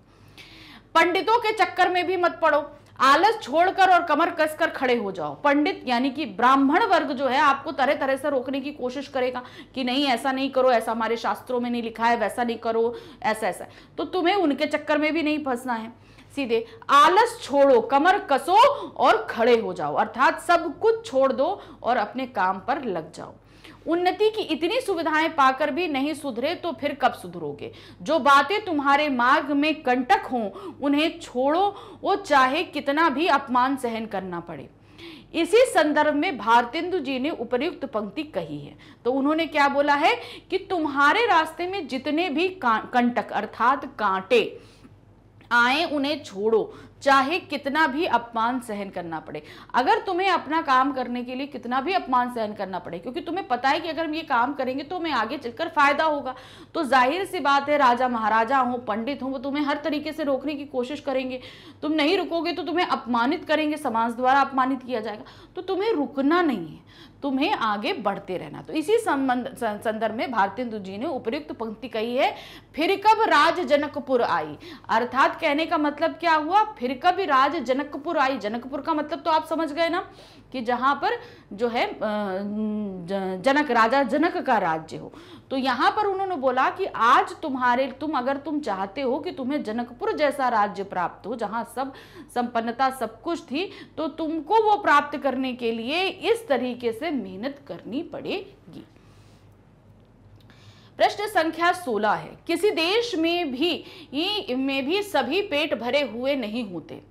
Speaker 1: पंडितों के चक्कर में भी मत पड़ो आलस छोड़कर और कमर कसकर खड़े हो जाओ पंडित यानी कि ब्राह्मण वर्ग जो है आपको तरह तरह से रोकने की कोशिश करेगा कि नहीं ऐसा नहीं करो ऐसा हमारे शास्त्रों में नहीं लिखा है वैसा नहीं करो ऐसा ऐसा तो तुम्हें उनके चक्कर में भी नहीं फंसना है सीधे आलस छोड़ो कमर कसो और खड़े हो जाओ अर्थात सब कुछ छोड़ दो और अपने काम पर लग जाओ उन्नति की इतनी सुविधाएं पाकर भी नहीं सुधरे तो फिर कब सुधरोगे जो बातें तुम्हारे मार्ग में कंटक हों उन्हें छोड़ो वो चाहे कितना भी अपमान सहन करना पड़े इसी संदर्भ में भारतेंदु जी ने उपयुक्त पंक्ति कही है तो उन्होंने क्या बोला है कि तुम्हारे रास्ते में जितने भी कंटक अर्थात कांटे आए उन्हें छोड़ो चाहे कितना भी अपमान सहन करना पड़े अगर तुम्हें अपना काम करने के लिए कितना भी अपमान सहन करना पड़े क्योंकि तुम्हें पता है कि अगर हम ये काम करेंगे तो हमें आगे चलकर फायदा होगा तो जाहिर सी बात है राजा महाराजा हो पंडित हो वो तुम्हें हर तरीके से रोकने की कोशिश करेंगे तुम नहीं रुकोगे तो तुम्हें अपमानित करेंगे समाज द्वारा अपमानित किया जाएगा तो तुम्हें रुकना नहीं है तुम्हें आगे बढ़ते रहना तो इसी संबंध संदर्भ में भारतेंदु जी ने उपयुक्त पंक्ति कही है फिर कब राज जनकपुर आई अर्थात कहने का मतलब क्या हुआ फिर कब राज जनकपुर आई जनकपुर का मतलब तो आप समझ गए ना कि जहाँ पर जो है जनक राजा जनक का राज्य हो तो यहाँ पर उन्होंने बोला कि आज तुम्हारे तुम अगर तुम चाहते हो कि तुम्हें जनकपुर जैसा राज्य प्राप्त हो जहाँ सब संपन्नता सब कुछ थी तो तुमको वो प्राप्त करने के लिए इस तरीके से मेहनत करनी पड़ेगी प्रश्न संख्या 16 है किसी देश में भी में भी सभी पेट भरे हुए नहीं होते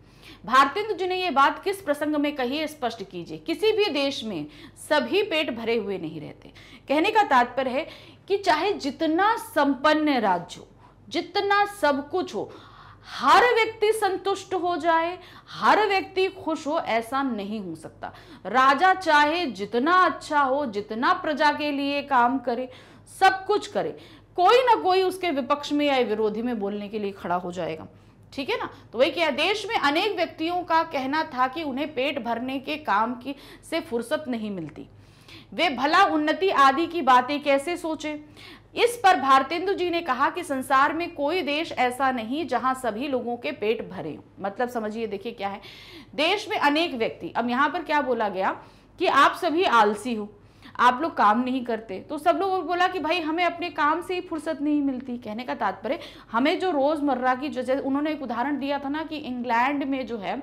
Speaker 1: भारतेंद्र जी ने यह बात किस प्रसंग में कही है स्पष्ट कीजिए किसी भी देश में सभी पेट भरे हुए नहीं रहते कहने का तात्पर्य है कि चाहे जितना संपन्न राज्य हो जितना सब कुछ हो हर व्यक्ति संतुष्ट हो जाए हर व्यक्ति खुश हो ऐसा नहीं हो सकता राजा चाहे जितना अच्छा हो जितना प्रजा के लिए काम करे सब कुछ करे कोई ना कोई उसके विपक्ष में या विरोधी में बोलने के लिए खड़ा हो जाएगा ठीक है ना तो वही क्या देश में अनेक व्यक्तियों का कहना था कि उन्हें पेट भरने के काम की से फुर्सत नहीं मिलती वे भला उन्नति आदि की बातें कैसे सोचे इस पर भारतेंदु जी ने कहा कि संसार में कोई देश ऐसा नहीं जहां सभी लोगों के पेट भरे मतलब समझिए देखिए क्या है देश में अनेक व्यक्ति अब यहां पर क्या बोला गया कि आप सभी आलसी हो आप लोग काम नहीं करते तो सब लोगों बोला कि भाई हमें अपने काम से ही फुर्सत नहीं मिलती कहने का तात्पर्य हमें जो रोज़मर्रा की जैसे उन्होंने एक उदाहरण दिया था ना कि इंग्लैंड में जो है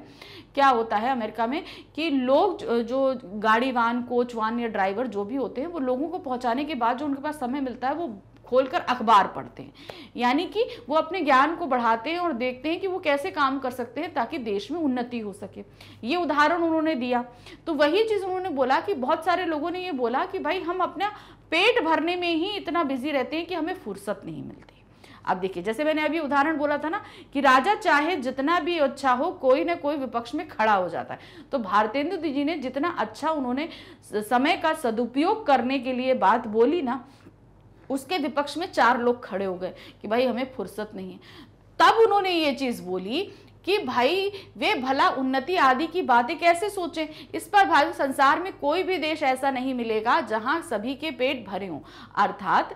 Speaker 1: क्या होता है अमेरिका में कि लोग जो गाड़ी वान कोच वान या ड्राइवर जो भी होते हैं वो लोगों को पहुँचाने के बाद जो उनके पास समय मिलता है वो खोलकर अखबार पढ़ते हैं यानी कि वो अपने ज्ञान को बढ़ाते हैं और देखते हैं कि वो कैसे काम कर सकते हैं ताकि देश में उन्नति हो सके ये उदाहरण उन्होंने दिया तो वही चीज़ उन्होंने बोला कि बहुत सारे लोगों ने ये बोला कि भाई हम अपना पेट भरने में ही इतना बिजी रहते हैं कि हमें फुर्सत नहीं मिलती अब देखिए जैसे मैंने अभी उदाहरण बोला था ना कि राजा चाहे जितना भी अच्छा हो कोई ना कोई विपक्ष में खड़ा हो जाता है तो भारतेंद्र जी ने जितना अच्छा उन्होंने समय का सदुपयोग करने के लिए बात बोली ना उसके विपक्ष में चार लोग खड़े हो गए कि भाई हमें फुर्सत नहीं है तब उन्होंने ये चीज़ बोली कि भाई वे भला उन्नति आदि की बातें कैसे सोचें इस पर भाई संसार में कोई भी देश ऐसा नहीं मिलेगा जहां सभी के पेट भरे हों अर्थात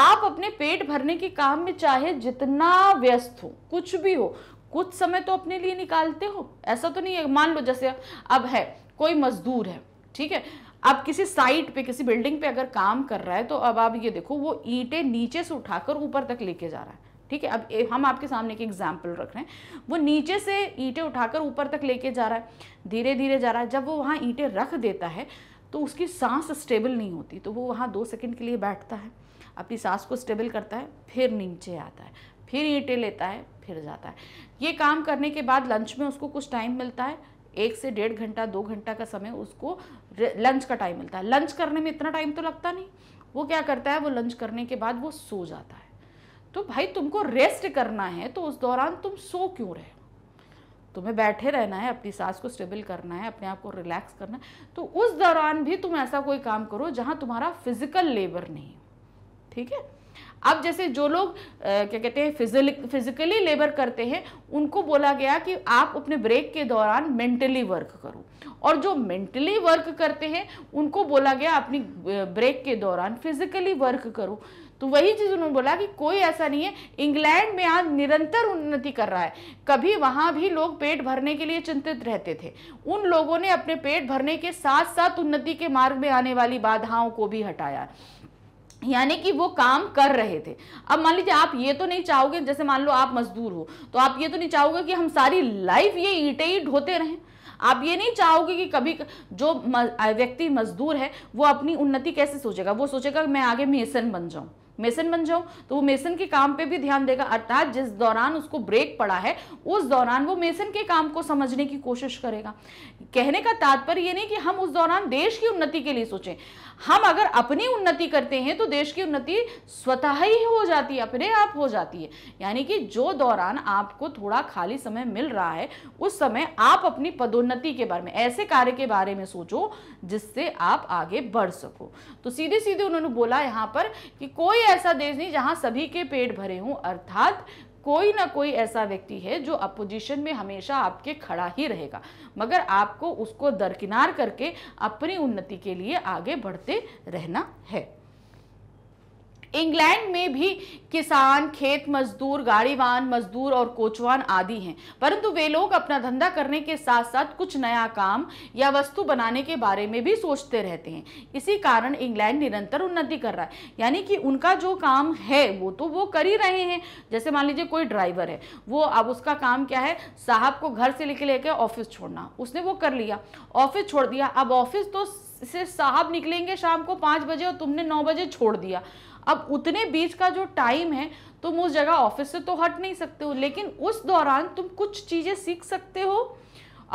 Speaker 1: आप अपने पेट भरने के काम में चाहे जितना व्यस्त हो कुछ भी हो कुछ समय तो अपने लिए निकालते हो ऐसा तो नहीं है मान लो जैसे अब है कोई मजदूर है ठीक है अब किसी साइट पे किसी बिल्डिंग पे अगर काम कर रहा है तो अब आप ये देखो वो ईंटें नीचे से उठाकर ऊपर तक लेके जा रहा है ठीक है अब हम आपके सामने एक एग्जाम्पल रख रहे हैं वो नीचे से ईंटें उठाकर ऊपर तक लेके जा रहा है धीरे धीरे जा रहा है जब वो वहाँ ईंटें रख देता है तो उसकी सांस स्टेबल नहीं होती तो वो वहाँ दो सेकंड के लिए बैठता है अपनी सांस को स्टेबल करता है फिर नीचे आता है फिर ईंटें लेता है फिर जाता है ये काम करने के बाद लंच में उसको कुछ टाइम मिलता है एक से डेढ़ घंटा दो घंटा का समय उसको लंच का टाइम मिलता है लंच करने में इतना टाइम तो लगता नहीं वो क्या करता है वो लंच करने के बाद वो सो जाता है तो भाई तुमको रेस्ट करना है तो उस दौरान तुम सो क्यों रहे तुम्हें बैठे रहना है अपनी सांस को स्टेबल करना है अपने आप को रिलैक्स करना है तो उस दौरान भी तुम ऐसा कोई काम करो जहाँ तुम्हारा फिजिकल लेबर नहीं ठीक है अब जैसे जो लोग क्या कहते हैं फिजिकली लेबर करते हैं उनको बोला गया कि आप अपने ब्रेक के दौरान मेंटली वर्क करो और जो मेंटली वर्क करते हैं उनको बोला गया अपनी ब्रेक के दौरान फिजिकली वर्क करो तो वही चीज़ उन्होंने बोला कि कोई ऐसा नहीं है इंग्लैंड में आज निरंतर उन्नति कर रहा है कभी वहाँ भी लोग पेट भरने के लिए चिंतित रहते थे उन लोगों ने अपने पेट भरने के साथ साथ उन्नति के मार्ग में आने वाली बाधाओं को भी हटाया यानी कि वो काम कर रहे थे अब मान लीजिए आप ये तो नहीं चाहोगे जैसे मान लो आप मजदूर हो तो आप ये तो नहीं चाहोगे कि हम सारी लाइफ ये ईटे ही ढोते रहें आप ये नहीं चाहोगे कि कभी जो व्यक्ति मजदूर है वो अपनी उन्नति कैसे सोचेगा वो सोचेगा मैं आगे मेसन बन जाऊं मेसन बन जाओ तो वो मेसन के काम पे भी ध्यान देगा अर्थात जिस दौरान उसको ब्रेक पड़ा है उस दौरान वो मेसन के काम को समझने की कोशिश करेगा कहने का तात्पर्य ये नहीं कि हम उस दौरान देश की उन्नति के लिए सोचें हम अगर अपनी उन्नति करते हैं तो देश की उन्नति स्वतः ही हो जाती है अपने आप हो जाती है यानी कि जो दौरान आपको थोड़ा खाली समय मिल रहा है उस समय आप अपनी पदोन्नति के बारे में ऐसे कार्य के बारे में सोचो जिससे आप आगे बढ़ सको तो सीधे सीधे उन्होंने बोला यहाँ पर कि कोई ऐसा देश नहीं जहां सभी के पेट भरे हों अर्थात कोई ना कोई ऐसा व्यक्ति है जो अपोजिशन में हमेशा आपके खड़ा ही रहेगा मगर आपको उसको दरकिनार करके अपनी उन्नति के लिए आगे बढ़ते रहना है इंग्लैंड में भी किसान खेत मजदूर गाड़ीवान मजदूर और कोचवान आदि हैं परंतु वे लोग अपना धंधा करने के साथ साथ कुछ नया काम या वस्तु बनाने के बारे में भी सोचते रहते हैं इसी कारण इंग्लैंड निरंतर उन्नति कर रहा है यानी कि उनका जो काम है वो तो वो कर ही रहे हैं जैसे मान लीजिए कोई ड्राइवर है वो अब उसका काम क्या है साहब को घर से लेके लेके ऑफिस छोड़ना उसने वो कर लिया ऑफिस छोड़ दिया अब ऑफिस तो से साहब निकलेंगे शाम को पाँच बजे और तुमने नौ बजे छोड़ दिया अब उतने बीच का जो टाइम है तुम उस जगह ऑफिस से तो हट नहीं सकते हो लेकिन उस दौरान तुम कुछ चीज़ें सीख सकते हो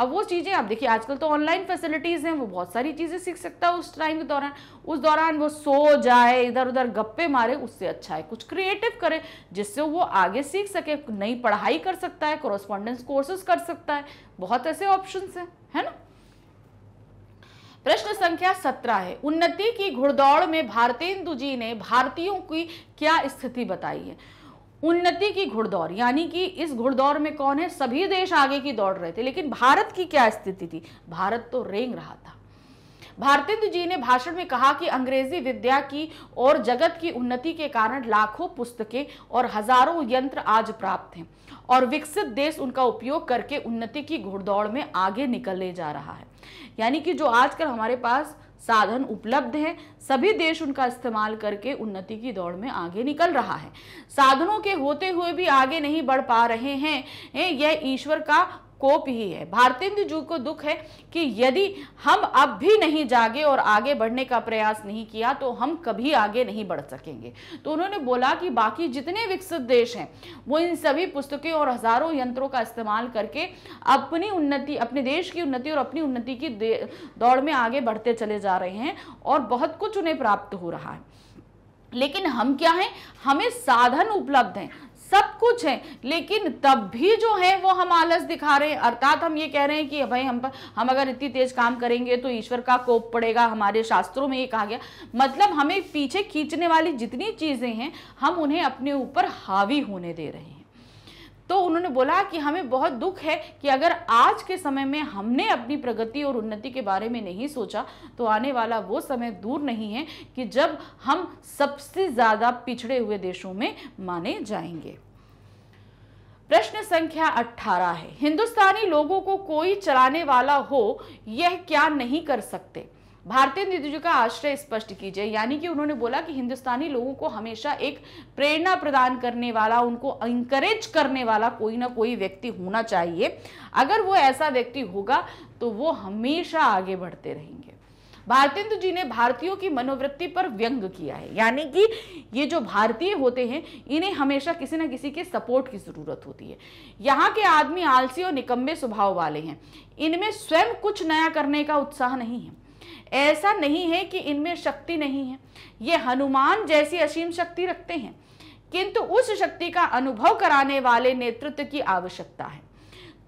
Speaker 1: अब वो चीज़ें आप देखिए आजकल तो ऑनलाइन फैसिलिटीज़ हैं वो बहुत सारी चीज़ें सीख सकता है उस टाइम के दौरान उस दौरान वो सो जाए इधर उधर गप्पे मारे उससे अच्छा है कुछ क्रिएटिव करे जिससे वो आगे सीख सके नई पढ़ाई कर सकता है कॉरस्पॉन्डेंस कोर्सेज कर सकता है बहुत ऐसे ऑप्शन हैं है ना प्रश्न संख्या सत्रह है उन्नति की घुड़दौड़ में भारतेंदु जी ने भारतीयों की क्या स्थिति बताई है उन्नति की घुड़दौड़ यानी कि इस घुड़दौड़ में कौन है सभी देश आगे की दौड़ रहे थे लेकिन भारत की क्या स्थिति थी भारत तो रेंग रहा था भारतेंदु जी ने भाषण में कहा कि अंग्रेजी विद्या की और जगत की उन्नति के कारण लाखों पुस्तकें और हजारों यंत्र आज प्राप्त हैं और विकसित देश उनका उपयोग करके उन्नति की घुड़दौड़ में आगे निकलने जा रहा है यानी कि जो आजकल हमारे पास साधन उपलब्ध हैं सभी देश उनका इस्तेमाल करके उन्नति की दौड़ में आगे निकल रहा है साधनों के होते हुए भी आगे नहीं बढ़ पा रहे हैं यह ईश्वर का कोप ही है भारतेंदु जू को दुख है कि यदि हम अब भी नहीं जागे और आगे बढ़ने का प्रयास नहीं किया तो हम कभी आगे नहीं बढ़ सकेंगे तो उन्होंने बोला कि बाकी जितने विकसित देश हैं वो इन सभी पुस्तकें और हजारों यंत्रों का इस्तेमाल करके अपनी उन्नति अपने देश की उन्नति और अपनी उन्नति की दौड़ में आगे बढ़ते चले जा रहे हैं और बहुत कुछ उन्हें प्राप्त हो रहा है लेकिन हम क्या हैं हमें साधन उपलब्ध हैं सब कुछ है लेकिन तब भी जो है वो हम आलस दिखा रहे हैं अर्थात हम ये कह रहे हैं कि भाई हम हम अगर इतनी तेज काम करेंगे तो ईश्वर का कोप पड़ेगा हमारे शास्त्रों में ये कहा गया मतलब हमें पीछे खींचने वाली जितनी चीज़ें हैं हम उन्हें अपने ऊपर हावी होने दे रहे हैं तो उन्होंने बोला कि हमें बहुत दुख है कि अगर आज के समय में हमने अपनी प्रगति और उन्नति के बारे में नहीं सोचा तो आने वाला वो समय दूर नहीं है कि जब हम सबसे ज़्यादा पिछड़े हुए देशों में माने जाएंगे प्रश्न संख्या 18 है हिंदुस्तानी लोगों को कोई चलाने वाला हो यह क्या नहीं कर सकते भारतीय नेताजी का आश्रय स्पष्ट कीजिए यानी कि उन्होंने बोला कि हिंदुस्तानी लोगों को हमेशा एक प्रेरणा प्रदान करने वाला उनको इंकरेज करने वाला कोई ना कोई व्यक्ति होना चाहिए अगर वो ऐसा व्यक्ति होगा तो वो हमेशा आगे बढ़ते रहेंगे भारतेंदु जी ने भारतीयों की मनोवृत्ति पर व्यंग किया है यानी कि ये जो भारतीय होते हैं इन्हें हमेशा किसी न किसी के सपोर्ट की ज़रूरत होती है यहाँ के आदमी आलसी और निकम्बे स्वभाव वाले हैं इनमें स्वयं कुछ नया करने का उत्साह नहीं है ऐसा नहीं है कि इनमें शक्ति नहीं है ये हनुमान जैसी असीम शक्ति रखते हैं किंतु उस शक्ति का अनुभव कराने वाले नेतृत्व की आवश्यकता है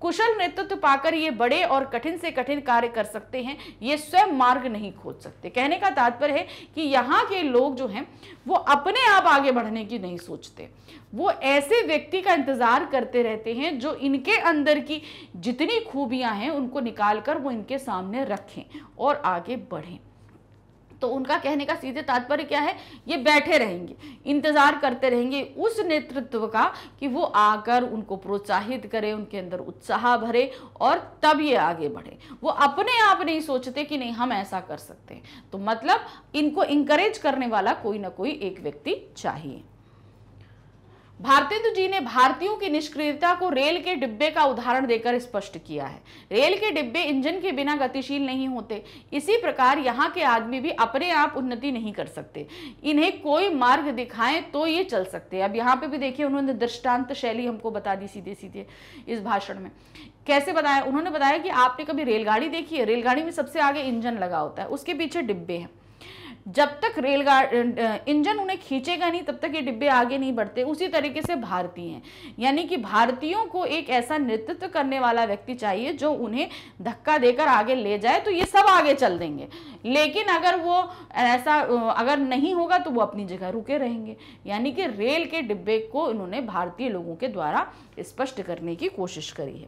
Speaker 1: कुशल नेतृत्व पाकर ये बड़े और कठिन से कठिन कार्य कर सकते हैं ये स्वयं मार्ग नहीं खोज सकते कहने का तात्पर्य है कि यहाँ के लोग जो हैं वो अपने आप आगे बढ़ने की नहीं सोचते वो ऐसे व्यक्ति का इंतज़ार करते रहते हैं जो इनके अंदर की जितनी खूबियाँ हैं उनको निकाल कर वो इनके सामने रखें और आगे बढ़ें तो उनका कहने का सीधे तात्पर्य क्या है ये बैठे रहेंगे इंतज़ार करते रहेंगे उस नेतृत्व का कि वो आकर उनको प्रोत्साहित करे उनके अंदर उत्साह भरे और तब ये आगे बढ़े वो अपने आप नहीं सोचते कि नहीं हम ऐसा कर सकते हैं तो मतलब इनको इंकरेज करने वाला कोई ना कोई एक व्यक्ति चाहिए भारतेंदु जी ने भारतीयों की निष्क्रियता को रेल के डिब्बे का उदाहरण देकर स्पष्ट किया है रेल के डिब्बे इंजन के बिना गतिशील नहीं होते इसी प्रकार यहाँ के आदमी भी अपने आप उन्नति नहीं कर सकते इन्हें कोई मार्ग दिखाएं तो ये चल सकते अब यहाँ पे भी देखिए उन्होंने दृष्टांत शैली हमको बता दी सीधे सीधे इस भाषण में कैसे बताया उन्होंने बताया कि आपने कभी रेलगाड़ी देखी है रेलगाड़ी में सबसे आगे इंजन लगा होता है उसके पीछे डिब्बे हैं जब तक रेलगाड़ी इंजन उन्हें खींचेगा नहीं तब तक ये डिब्बे आगे नहीं बढ़ते उसी तरीके से भारतीय हैं यानी कि भारतीयों को एक ऐसा नेतृत्व करने वाला व्यक्ति चाहिए जो उन्हें धक्का देकर आगे ले जाए तो ये सब आगे चल देंगे लेकिन अगर वो ऐसा अगर नहीं होगा तो वो अपनी जगह रुके रहेंगे यानी कि रेल के डिब्बे को इन्होंने भारतीय लोगों के द्वारा स्पष्ट करने की कोशिश करी है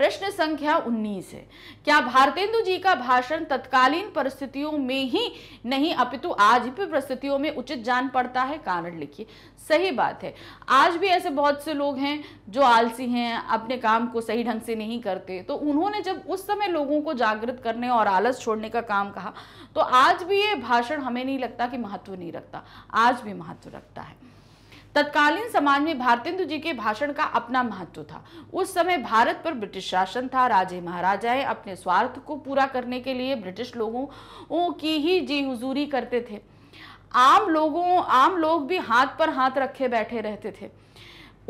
Speaker 1: प्रश्न संख्या 19 है क्या भारतेंदु जी का भाषण तत्कालीन परिस्थितियों में ही नहीं अपितु आज भी परिस्थितियों में उचित जान पड़ता है कारण लिखिए सही बात है आज भी ऐसे बहुत से लोग हैं जो आलसी हैं अपने काम को सही ढंग से नहीं करते तो उन्होंने जब उस समय लोगों को जागृत करने और आलस छोड़ने का काम कहा तो आज भी ये भाषण हमें नहीं लगता कि महत्व नहीं रखता आज भी महत्व रखता है तत्कालीन समाज में भारतेंदु जी के भाषण का अपना महत्व था उस समय भारत पर ब्रिटिश शासन था राजे महाराजाएं अपने स्वार्थ को पूरा करने के लिए ब्रिटिश लोगों की ही जी हुजूरी करते थे आम लोगों आम लोग भी हाथ पर हाथ रखे बैठे रहते थे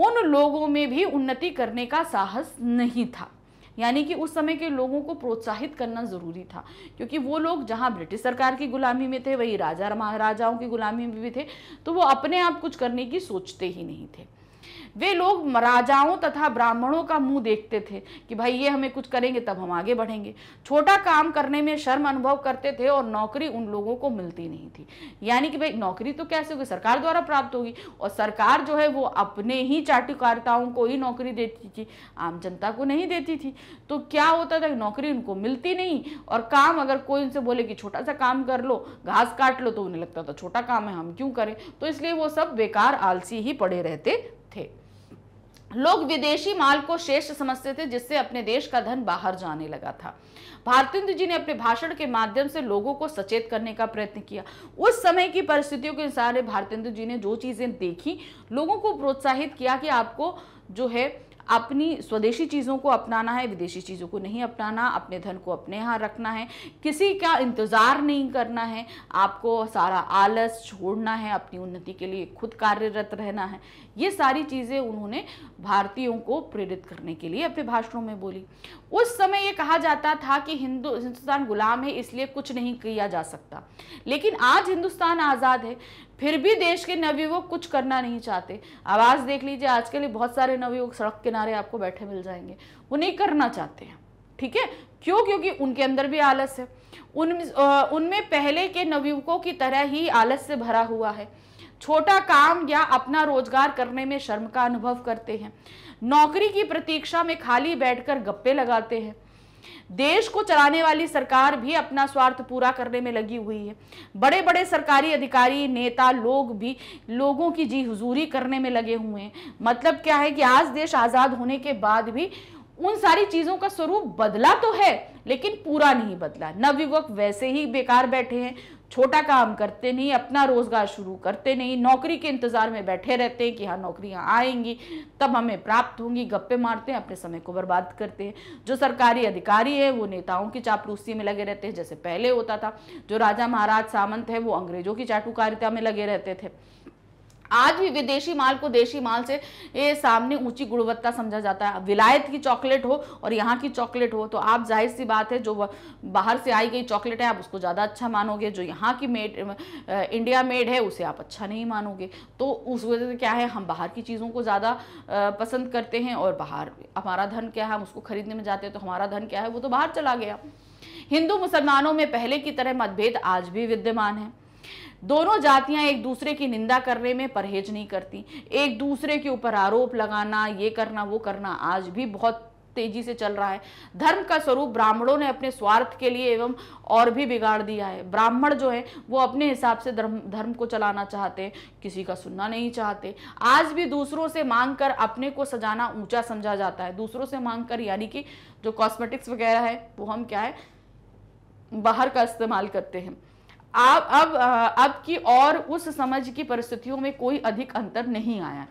Speaker 1: उन लोगों में भी उन्नति करने का साहस नहीं था यानी कि उस समय के लोगों को प्रोत्साहित करना ज़रूरी था क्योंकि वो लोग जहाँ ब्रिटिश सरकार की गुलामी में थे वही राजा महाराजाओं की गुलामी में भी थे तो वो अपने आप कुछ करने की सोचते ही नहीं थे वे लोग राजाओं तथा ब्राह्मणों का मुंह देखते थे कि भाई ये हमें कुछ करेंगे तब हम आगे बढ़ेंगे छोटा काम करने में शर्म अनुभव करते थे और नौकरी उन लोगों को मिलती नहीं थी यानी कि भाई नौकरी तो कैसे होगी सरकार द्वारा प्राप्त होगी और सरकार जो है वो अपने ही चाटुकारिताओं को ही नौकरी देती थी आम जनता को नहीं देती थी तो क्या होता था नौकरी उनको मिलती नहीं और काम अगर कोई उनसे बोले कि छोटा सा काम कर लो घास काट लो तो उन्हें लगता था छोटा काम है हम क्यों करें तो इसलिए वो सब बेकार आलसी ही पड़े रहते थे लोग विदेशी माल को श्रेष्ठ समझते थे जिससे अपने देश का धन बाहर जाने लगा था भारतेंद्र जी ने अपने भाषण के माध्यम से लोगों को सचेत करने का प्रयत्न किया उस समय की परिस्थितियों के अनुसार भारतेंद्र जी ने जो चीज़ें देखी लोगों को प्रोत्साहित किया कि आपको जो है अपनी स्वदेशी चीज़ों को अपनाना है विदेशी चीज़ों को नहीं अपनाना अपने धन को अपने यहाँ रखना है किसी का इंतज़ार नहीं करना है आपको सारा आलस छोड़ना है अपनी उन्नति के लिए खुद कार्यरत रहना है ये सारी चीज़ें उन्होंने भारतीयों को प्रेरित करने के लिए अपने भाषणों में बोली उस समय ये कहा जाता था कि हिंदू हिंदुस्तान गुलाम है इसलिए कुछ नहीं किया जा सकता लेकिन आज हिंदुस्तान आज़ाद है फिर भी देश के नवयुवक कुछ करना नहीं चाहते आवाज़ देख लीजिए आज के लिए बहुत सारे नवयुवक सड़क किनारे आपको बैठे मिल जाएंगे वो नहीं करना चाहते हैं ठीक है क्यों क्योंकि उनके अंदर भी आलस है उन उनमें पहले के नवयुवकों की तरह ही आलस से भरा हुआ है छोटा काम या अपना रोजगार करने में शर्म का अनुभव करते हैं नौकरी की प्रतीक्षा में खाली बैठकर गप्पे लगाते हैं देश को चलाने वाली सरकार भी अपना स्वार्थ पूरा करने में लगी हुई है बड़े बड़े सरकारी अधिकारी नेता लोग भी लोगों की जी हजूरी करने में लगे हुए हैं मतलब क्या है कि आज देश आज़ाद होने के बाद भी उन सारी चीज़ों का स्वरूप बदला तो है लेकिन पूरा नहीं बदला नवयुवक वैसे ही बेकार बैठे हैं छोटा काम करते नहीं अपना रोजगार शुरू करते नहीं नौकरी के इंतजार में बैठे रहते हैं कि हाँ नौकरियाँ आएंगी तब हमें प्राप्त होंगी गप्पे मारते हैं अपने समय को बर्बाद करते हैं जो सरकारी अधिकारी है वो नेताओं की चापलूसी में लगे रहते हैं जैसे पहले होता था जो राजा महाराज सामंत है वो अंग्रेजों की चाटुकारिता में लगे रहते थे आज भी विदेशी माल को देशी माल से ये सामने ऊंची गुणवत्ता समझा जाता है विलायत की चॉकलेट हो और यहाँ की चॉकलेट हो तो आप जाहिर सी बात है जो बाहर से आई गई चॉकलेट है आप उसको ज़्यादा अच्छा मानोगे जो यहाँ की मेड इंडिया मेड है उसे आप अच्छा नहीं मानोगे तो उस वजह से क्या है हम बाहर की चीज़ों को ज़्यादा पसंद करते हैं और बाहर हमारा धन क्या है हम उसको खरीदने में जाते हैं तो हमारा धन क्या है वो तो बाहर चला गया हिंदू मुसलमानों में पहले की तरह मतभेद आज भी विद्यमान है दोनों जातियां एक दूसरे की निंदा करने में परहेज नहीं करती एक दूसरे के ऊपर आरोप लगाना ये करना वो करना आज भी बहुत तेजी से चल रहा है धर्म का स्वरूप ब्राह्मणों ने अपने स्वार्थ के लिए एवं और भी बिगाड़ दिया है ब्राह्मण जो है वो अपने हिसाब से धर्म धर्म को चलाना चाहते हैं किसी का सुनना नहीं चाहते आज भी दूसरों से मांग कर अपने को सजाना ऊंचा समझा जाता है दूसरों से मांग कर यानी कि जो कॉस्मेटिक्स वगैरह है वो हम क्या है बाहर का इस्तेमाल करते हैं आप अब अब की और उस समझ की परिस्थितियों में कोई अधिक अंतर नहीं आया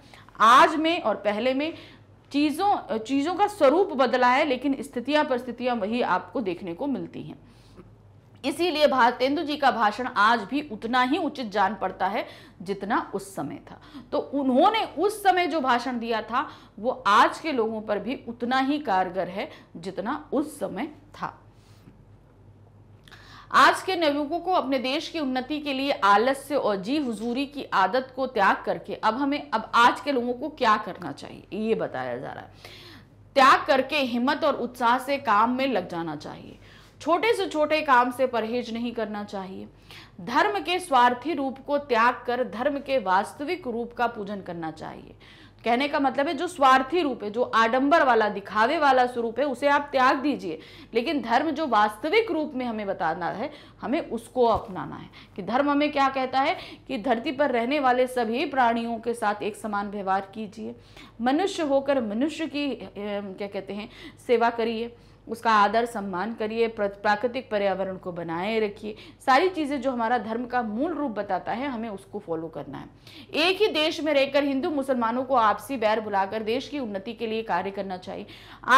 Speaker 1: आज में और पहले में चीज़ों चीज़ों का स्वरूप बदला है लेकिन स्थितियां परिस्थितियां वही आपको देखने को मिलती हैं इसीलिए भारतेंदु जी का भाषण आज भी उतना ही उचित जान पड़ता है जितना उस समय था तो उन्होंने उस समय जो भाषण दिया था वो आज के लोगों पर भी उतना ही कारगर है जितना उस समय था आज के नवयुवकों को अपने देश की उन्नति के लिए आलस्य और जी हुजूरी की आदत को त्याग करके अब हमें अब आज के लोगों को क्या करना चाहिए ये बताया जा रहा है त्याग करके हिम्मत और उत्साह से काम में लग जाना चाहिए छोटे से छोटे काम से परहेज नहीं करना चाहिए धर्म के स्वार्थी रूप को त्याग कर धर्म के वास्तविक रूप का पूजन करना चाहिए कहने का मतलब है जो स्वार्थी रूप है जो आडंबर वाला दिखावे वाला स्वरूप है उसे आप त्याग दीजिए लेकिन धर्म जो वास्तविक रूप में हमें बताना है हमें उसको अपनाना है कि धर्म हमें क्या कहता है कि धरती पर रहने वाले सभी प्राणियों के साथ एक समान व्यवहार कीजिए मनुष्य होकर मनुष्य की क्या कहते हैं सेवा करिए उसका आदर सम्मान करिए प्राकृतिक पर्यावरण को बनाए रखिए सारी चीज़ें जो हमारा धर्म का मूल रूप बताता है हमें उसको फॉलो करना है एक ही देश में रहकर हिंदू मुसलमानों को आपसी बैर बुलाकर देश की उन्नति के लिए कार्य करना चाहिए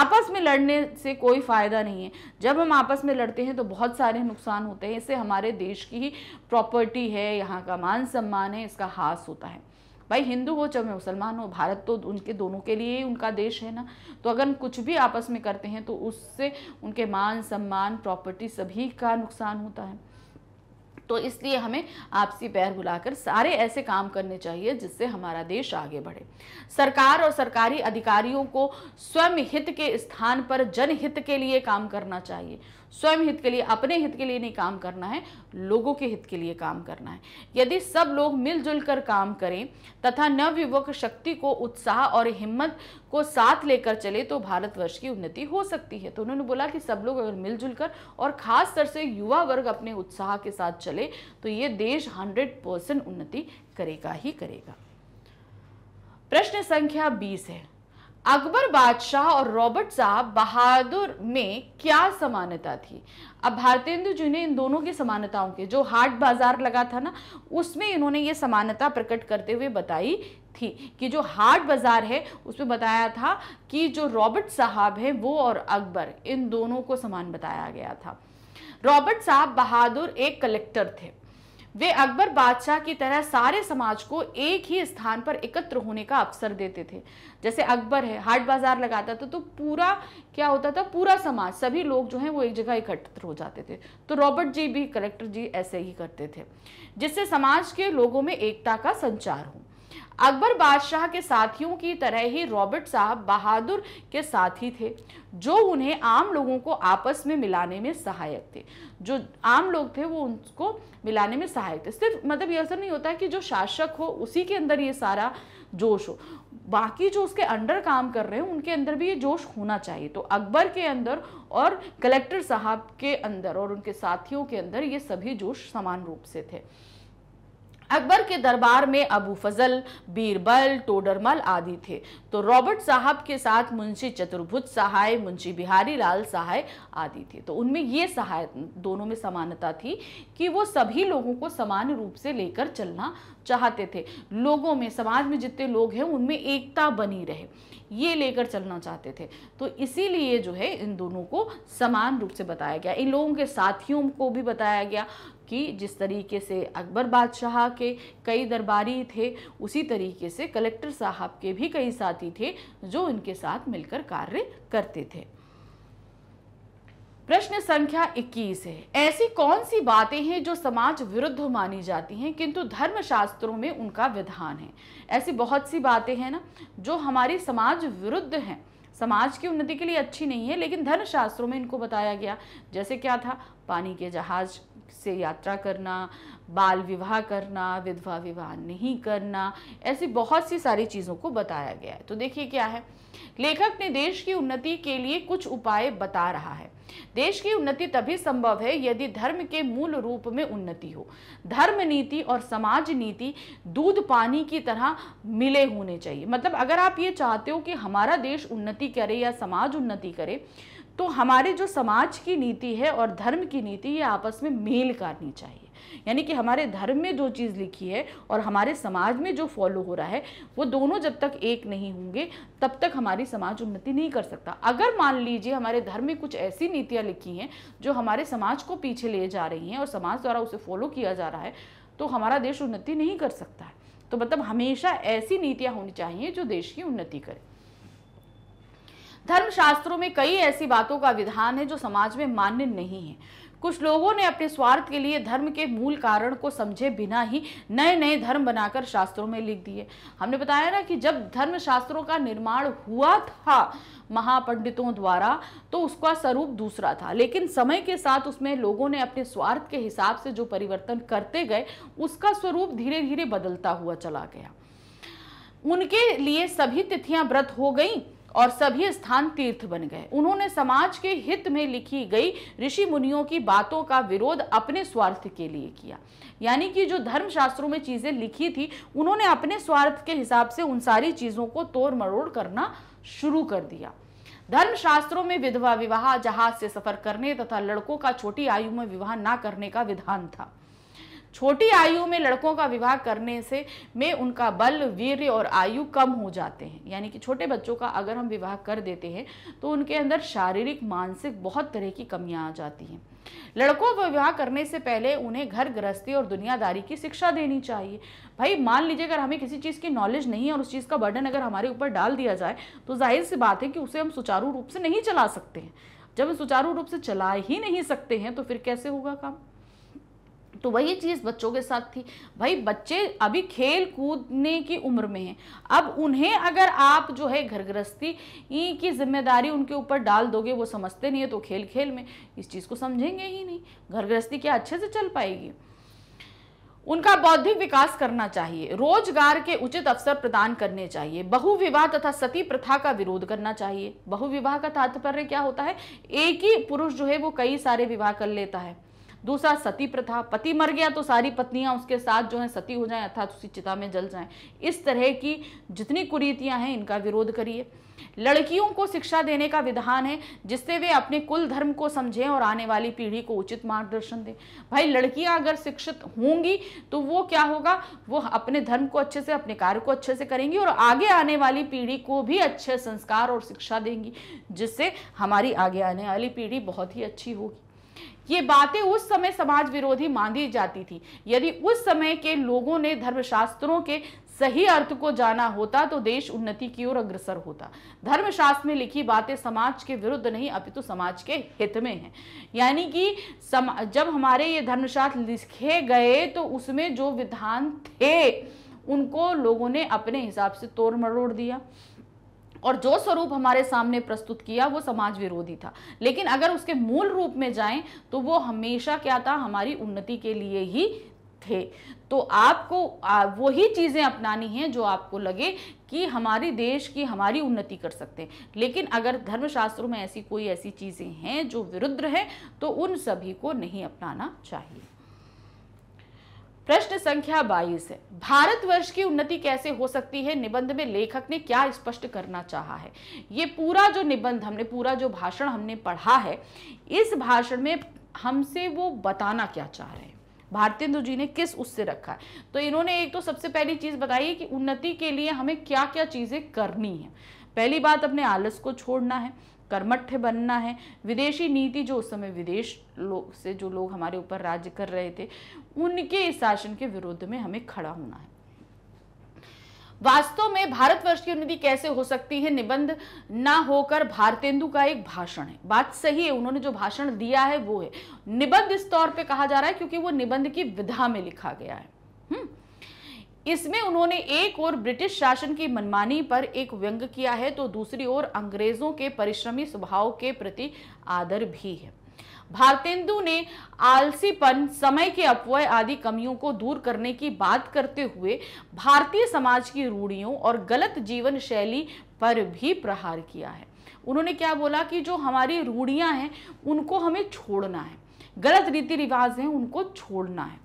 Speaker 1: आपस में लड़ने से कोई फ़ायदा नहीं है जब हम आपस में लड़ते हैं तो बहुत सारे नुकसान होते हैं इससे हमारे देश की ही प्रॉपर्टी है यहाँ का मान सम्मान है इसका हास होता है भाई हिंदू हो चाहे मुसलमान हो भारत तो उनके दोनों के लिए ही उनका देश है ना तो अगर कुछ भी आपस में करते हैं तो उससे उनके मान सम्मान प्रॉपर्टी सभी का नुकसान होता है तो इसलिए हमें आपसी पैर बुलाकर सारे ऐसे काम करने चाहिए जिससे हमारा देश आगे बढ़े सरकार और सरकारी अधिकारियों को स्वयं हित के स्थान पर जनहित के लिए काम करना चाहिए स्वयं हित के लिए अपने हित के लिए नहीं काम करना है लोगों के हित के लिए काम करना है यदि सब लोग मिलजुल कर काम करें तथा नवयुवक शक्ति को उत्साह और हिम्मत को साथ लेकर चले तो भारतवर्ष की उन्नति हो सकती है तो उन्होंने बोला कि सब लोग अगर मिलजुल कर और खास तौर से युवा वर्ग अपने उत्साह के साथ चले तो ये देश हंड्रेड परसेंट उन्नति करेगा ही करेगा प्रश्न संख्या बीस है अकबर बादशाह और रॉबर्ट साहब बहादुर में क्या समानता थी अब भारतेंदु जी ने इन दोनों की समानताओं के जो हाट बाजार लगा था ना उसमें इन्होंने ये समानता प्रकट करते हुए बताई थी कि जो हाट बाज़ार है उसमें बताया था कि जो रॉबर्ट साहब हैं वो और अकबर इन दोनों को समान बताया गया था रॉबर्ट साहब बहादुर एक कलेक्टर थे वे अकबर बादशाह की तरह सारे समाज को एक ही स्थान पर एकत्र होने का अवसर देते थे जैसे अकबर है हाट बाजार लगाता था तो पूरा क्या होता था पूरा समाज सभी लोग जो हैं वो एक जगह एकत्र हो जाते थे तो रॉबर्ट जी भी कलेक्टर जी ऐसे ही करते थे जिससे समाज के लोगों में एकता का संचार हो अकबर बादशाह के साथियों की तरह ही रॉबर्ट साहब बहादुर के साथी थे जो उन्हें आम लोगों को आपस में मिलाने में सहायक थे जो आम लोग थे वो उनको मिलाने में सहायक थे सिर्फ मतलब ये असर नहीं होता कि जो शासक हो उसी के अंदर ये सारा जोश हो बाकी जो उसके अंडर काम कर रहे हैं उनके अंदर भी ये जोश होना चाहिए तो अकबर के अंदर और कलेक्टर साहब के अंदर और उनके साथियों के अंदर ये सभी जोश समान रूप से थे अकबर के दरबार में अबू फजल बीरबल टोडरमल आदि थे तो रॉबर्ट साहब के साथ मुंशी चतुर्भुज सहाय मुंशी बिहारी लाल सहाय आदि थे तो उनमें ये सहाय दोनों में समानता थी कि वो सभी लोगों को समान रूप से लेकर चलना चाहते थे लोगों में समाज में जितने लोग हैं उनमें एकता बनी रहे ये लेकर चलना चाहते थे तो इसीलिए जो है इन दोनों को समान रूप से बताया गया इन लोगों के साथियों को भी बताया गया कि जिस तरीके से अकबर बादशाह के कई दरबारी थे उसी तरीके से कलेक्टर साहब के भी कई साथी थे जो इनके साथ मिलकर कार्य करते थे प्रश्न संख्या 21 है ऐसी कौन सी बातें हैं जो समाज विरुद्ध मानी जाती हैं किंतु धर्म शास्त्रों में उनका विधान है ऐसी बहुत सी बातें हैं ना जो हमारी समाज विरुद्ध हैं समाज की उन्नति के लिए अच्छी नहीं है लेकिन धर्म शास्त्रों में इनको बताया गया जैसे क्या था पानी के जहाज से यात्रा करना बाल विवाह करना विधवा विवाह नहीं करना ऐसी बहुत सी सारी चीज़ों को बताया गया है तो देखिए क्या है लेखक ने देश की उन्नति के लिए कुछ उपाय बता रहा है देश की उन्नति तभी संभव है यदि धर्म के मूल रूप में उन्नति हो धर्म नीति और समाज नीति दूध पानी की तरह मिले होने चाहिए मतलब अगर आप ये चाहते हो कि हमारा देश उन्नति करे या समाज उन्नति करे तो हमारे जो समाज की नीति है और धर्म की नीति ये आपस में मेल करनी चाहिए यानी कि हमारे धर्म में जो चीज़ लिखी है और हमारे समाज में जो फॉलो हो रहा है वो दोनों जब तक एक नहीं होंगे तब तक हमारी समाज उन्नति नहीं कर सकता अगर मान लीजिए हमारे धर्म में कुछ ऐसी नीतियाँ लिखी हैं जो हमारे समाज को पीछे ले जा रही हैं और समाज द्वारा उसे फॉलो किया जा रहा है तो हमारा देश उन्नति नहीं कर सकता है तो मतलब हमेशा ऐसी नीतियाँ होनी चाहिए जो देश की उन्नति करे धर्मशास्त्रों में कई ऐसी बातों का विधान है जो समाज में मान्य नहीं है कुछ लोगों ने अपने स्वार्थ के लिए धर्म के मूल कारण को समझे बिना ही नए नए धर्म बनाकर शास्त्रों में लिख दिए हमने बताया ना कि जब धर्म शास्त्रों का निर्माण हुआ था महापंडितों द्वारा तो उसका स्वरूप दूसरा था लेकिन समय के साथ उसमें लोगों ने अपने स्वार्थ के हिसाब से जो परिवर्तन करते गए उसका स्वरूप धीरे धीरे बदलता हुआ चला गया उनके लिए सभी तिथियां व्रत हो गईं और सभी स्थान तीर्थ बन गए उन्होंने समाज के हित में लिखी गई ऋषि मुनियों की बातों का विरोध अपने स्वार्थ के लिए किया यानी कि जो धर्मशास्त्रों में चीज़ें लिखी थी उन्होंने अपने स्वार्थ के हिसाब से उन सारी चीज़ों को तोड़ मरोड़ करना शुरू कर दिया धर्मशास्त्रों में विधवा विवाह जहाज से सफर करने तथा लड़कों का छोटी आयु में विवाह ना करने का विधान था छोटी आयु में लड़कों का विवाह करने से में उनका बल वीर्य और आयु कम हो जाते हैं यानी कि छोटे बच्चों का अगर हम विवाह कर देते हैं तो उनके अंदर शारीरिक मानसिक बहुत तरह की कमियाँ आ जाती हैं लड़कों को विवाह करने से पहले उन्हें घर गृहस्थी और दुनियादारी की शिक्षा देनी चाहिए भाई मान लीजिए अगर हमें किसी चीज़ की नॉलेज नहीं है और उस चीज़ का बर्डन अगर हमारे ऊपर डाल दिया जाए तो जाहिर सी बात है कि उसे हम सुचारू रूप से नहीं चला सकते हैं जब हम सुचारू रूप से चला ही नहीं सकते हैं तो फिर कैसे होगा काम तो वही चीज़ बच्चों के साथ थी भाई बच्चे अभी खेल कूदने की उम्र में हैं अब उन्हें अगर आप जो है घर गृहस्थी की जिम्मेदारी उनके ऊपर डाल दोगे वो समझते नहीं है तो खेल खेल में इस चीज़ को समझेंगे ही नहीं घर गृहस्थी क्या अच्छे से चल पाएगी उनका बौद्धिक विकास करना चाहिए रोजगार के उचित अवसर प्रदान करने चाहिए बहुविवाह तथा सती प्रथा का विरोध करना चाहिए बहुविवाह का तात्पर्य क्या होता है एक ही पुरुष जो है वो कई सारे विवाह कर लेता है दूसरा सती प्रथा पति मर गया तो सारी पत्नियां उसके साथ जो है सती हो जाएं अर्थात उसी चिता में जल जाएं इस तरह की जितनी कुरीतियां हैं इनका विरोध करिए लड़कियों को शिक्षा देने का विधान है जिससे वे अपने कुल धर्म को समझें और आने वाली पीढ़ी को उचित मार्गदर्शन दें भाई लड़कियां अगर शिक्षित होंगी तो वो क्या होगा वो अपने धर्म को अच्छे से अपने कार्य को अच्छे से करेंगी और आगे आने वाली पीढ़ी को भी अच्छे संस्कार और शिक्षा देंगी जिससे हमारी आगे आने वाली पीढ़ी बहुत ही अच्छी होगी ये बातें उस समय समाज विरोधी मान दी जाती थी यदि उस समय के लोगों ने धर्मशास्त्रों के सही अर्थ को जाना होता तो देश उन्नति की ओर अग्रसर होता धर्मशास्त्र में लिखी बातें समाज के विरुद्ध नहीं अपितु समाज के हित में हैं यानी कि सम जब हमारे ये धर्मशास्त्र लिखे गए तो उसमें जो विधान थे उनको लोगों ने अपने हिसाब से तोड़ मरोड़ दिया और जो स्वरूप हमारे सामने प्रस्तुत किया वो समाज विरोधी था लेकिन अगर उसके मूल रूप में जाएं तो वो हमेशा क्या था हमारी उन्नति के लिए ही थे तो आपको वही चीज़ें अपनानी हैं जो आपको लगे कि हमारे देश की हमारी उन्नति कर सकते हैं लेकिन अगर धर्मशास्त्रों में ऐसी कोई ऐसी चीज़ें हैं जो विरुद्ध हैं तो उन सभी को नहीं अपनाना चाहिए प्रश्न संख्या बाईस वर्ष की उन्नति कैसे हो सकती है निबंध में लेखक ने क्या स्पष्ट करना चाहा है ये पूरा जो निबंध हमने पूरा जो भाषण हमने पढ़ा है इस भाषण में हमसे वो बताना क्या चाह रहे हैं भारतेंदु जी ने किस उससे रखा है तो इन्होंने एक तो सबसे पहली चीज़ बताई कि उन्नति के लिए हमें क्या क्या चीज़ें करनी है पहली बात अपने आलस को छोड़ना है कर्मठ बनना है विदेशी नीति जो उस समय विदेश लोग से जो लोग हमारे ऊपर राज्य कर रहे थे उनके इस शासन के विरुद्ध में हमें खड़ा होना है वास्तव में भारतवर्ष की उन्नति कैसे हो सकती है निबंध ना होकर भारतेंदु का एक भाषण है बात सही है उन्होंने जो भाषण दिया है वो है निबंध इस तौर पे कहा जा रहा है क्योंकि वो निबंध की विधा में लिखा गया है हुँ? हम्म। इसमें उन्होंने एक और ब्रिटिश शासन की मनमानी पर एक व्यंग किया है तो दूसरी ओर अंग्रेजों के परिश्रमी स्वभाव के प्रति आदर भी है भारतेंदु ने आलसीपन समय के अपव्यय आदि कमियों को दूर करने की बात करते हुए भारतीय समाज की रूढ़ियों और गलत जीवन शैली पर भी प्रहार किया है उन्होंने क्या बोला कि जो हमारी रूढ़ियां हैं उनको हमें छोड़ना है गलत रीति रिवाज हैं उनको छोड़ना है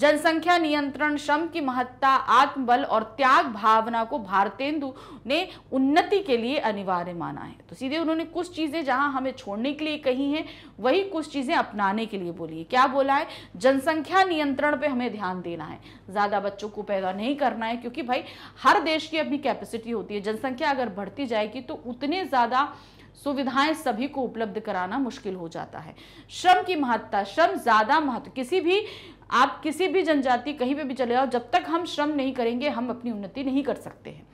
Speaker 1: जनसंख्या नियंत्रण श्रम की महत्ता आत्मबल और त्याग भावना को भारतेंदु ने उन्नति के लिए अनिवार्य माना है तो सीधे उन्होंने कुछ चीज़ें जहां हमें छोड़ने के लिए कही हैं वही कुछ चीज़ें अपनाने के लिए बोली है क्या बोला है जनसंख्या नियंत्रण पे हमें ध्यान देना है ज़्यादा बच्चों को पैदा नहीं करना है क्योंकि भाई हर देश की अपनी कैपेसिटी होती है जनसंख्या अगर बढ़ती जाएगी तो उतने ज़्यादा सुविधाएं सभी को उपलब्ध कराना मुश्किल हो जाता है श्रम की महत्ता श्रम ज़्यादा महत्व किसी भी आप किसी भी जनजाति कहीं पे भी चले जाओ जब तक हम श्रम नहीं करेंगे हम अपनी उन्नति नहीं कर सकते हैं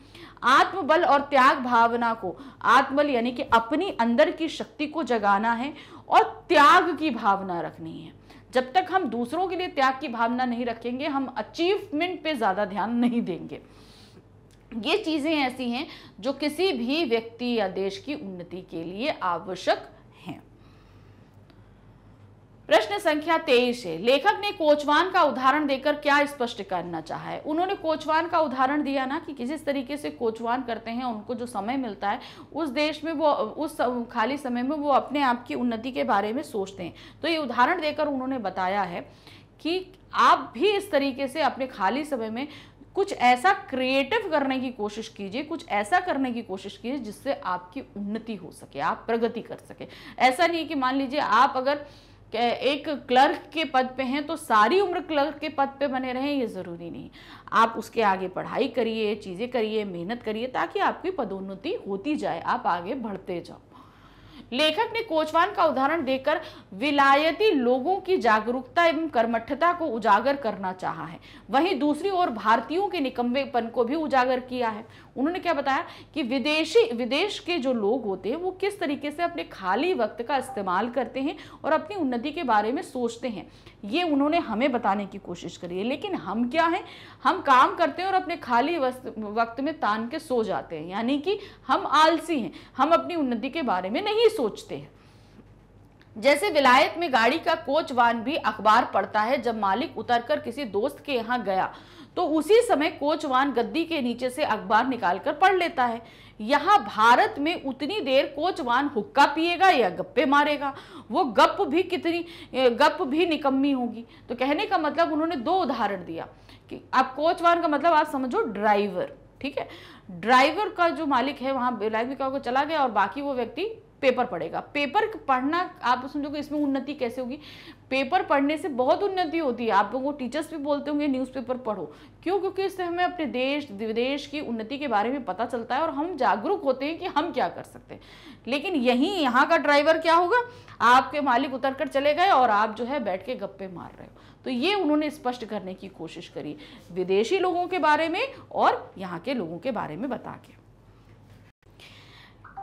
Speaker 1: आत्मबल और त्याग भावना को आत्मबल यानी कि अपनी अंदर की शक्ति को जगाना है और त्याग की भावना रखनी है जब तक हम दूसरों के लिए त्याग की भावना नहीं रखेंगे हम अचीवमेंट पे ज़्यादा ध्यान नहीं देंगे ये चीज़ें ऐसी हैं जो किसी भी व्यक्ति या देश की उन्नति के लिए आवश्यक प्रश्न संख्या तेईस है लेखक ने कोचवान का उदाहरण देकर क्या स्पष्ट करना चाहा है उन्होंने कोचवान का उदाहरण दिया ना कि जिस तरीके से कोचवान करते हैं उनको जो समय मिलता है उस देश में वो उस खाली समय में वो अपने आप की उन्नति के बारे में सोचते हैं तो ये उदाहरण देकर उन्होंने बताया है कि आप भी इस तरीके से अपने खाली समय में कुछ ऐसा क्रिएटिव करने की कोशिश कीजिए कुछ ऐसा करने की कोशिश कीजिए जिससे आपकी उन्नति हो सके आप प्रगति कर सके ऐसा नहीं कि मान लीजिए आप अगर एक क्लर्क के पद पे हैं तो सारी उम्र क्लर्क के पद पे बने रहें ये ज़रूरी नहीं आप उसके आगे पढ़ाई करिए चीज़ें करिए मेहनत करिए ताकि आपकी पदोन्नति होती जाए आप आगे बढ़ते जाओ लेखक ने कोचवान का उदाहरण देकर विलायती लोगों की जागरूकता एवं कर्मठता को उजागर करना चाहा है वहीं दूसरी ओर भारतीयों के निकम्बेपन को भी उजागर किया है उन्होंने क्या बताया कि विदेशी विदेश के जो लोग होते हैं वो किस तरीके से अपने खाली वक्त का इस्तेमाल करते हैं और अपनी उन्नति के बारे में सोचते हैं ये उन्होंने हमें बताने की कोशिश करी है लेकिन हम क्या हैं हम काम करते हैं और अपने खाली वक्त में तान के सो जाते हैं यानी कि हम आलसी हैं हम अपनी उन्नति के बारे में नहीं सोचते हैं जैसे विलायत में गाड़ी का कोचवान भी अखबार पढ़ता है जब मालिक उतरकर किसी दोस्त के यहाँ गया तो उसी समय कोचवान गद्दी के नीचे से अखबार निकालकर पढ़ लेता है यहाँ भारत में उतनी देर कोचवान हुक्का पिएगा या गप्पे मारेगा वो गप भी कितनी गप भी निकम्मी होगी तो कहने का मतलब उन्होंने दो उदाहरण दिया कि आप कोचवान का मतलब आप समझो ड्राइवर ठीक है ड्राइवर का जो मालिक है वहाँ लाइफ में क्या चला गया और बाकी वो व्यक्ति पेपर पढ़ेगा पेपर पढ़ना आप समझोगे इसमें उन्नति कैसे होगी पेपर पढ़ने से बहुत उन्नति होती है आप लोगों को टीचर्स भी बोलते होंगे न्यूज़पेपर पढ़ो क्यों क्योंकि इससे हमें अपने देश विदेश की उन्नति के बारे में पता चलता है और हम जागरूक होते हैं कि हम क्या कर सकते हैं लेकिन यहीं यहाँ का ड्राइवर क्या होगा आपके मालिक उतर कर चले गए और आप जो है बैठ के गप्पे मार रहे हो तो ये उन्होंने स्पष्ट करने की कोशिश करी विदेशी लोगों के बारे में और यहाँ के लोगों के बारे में बता के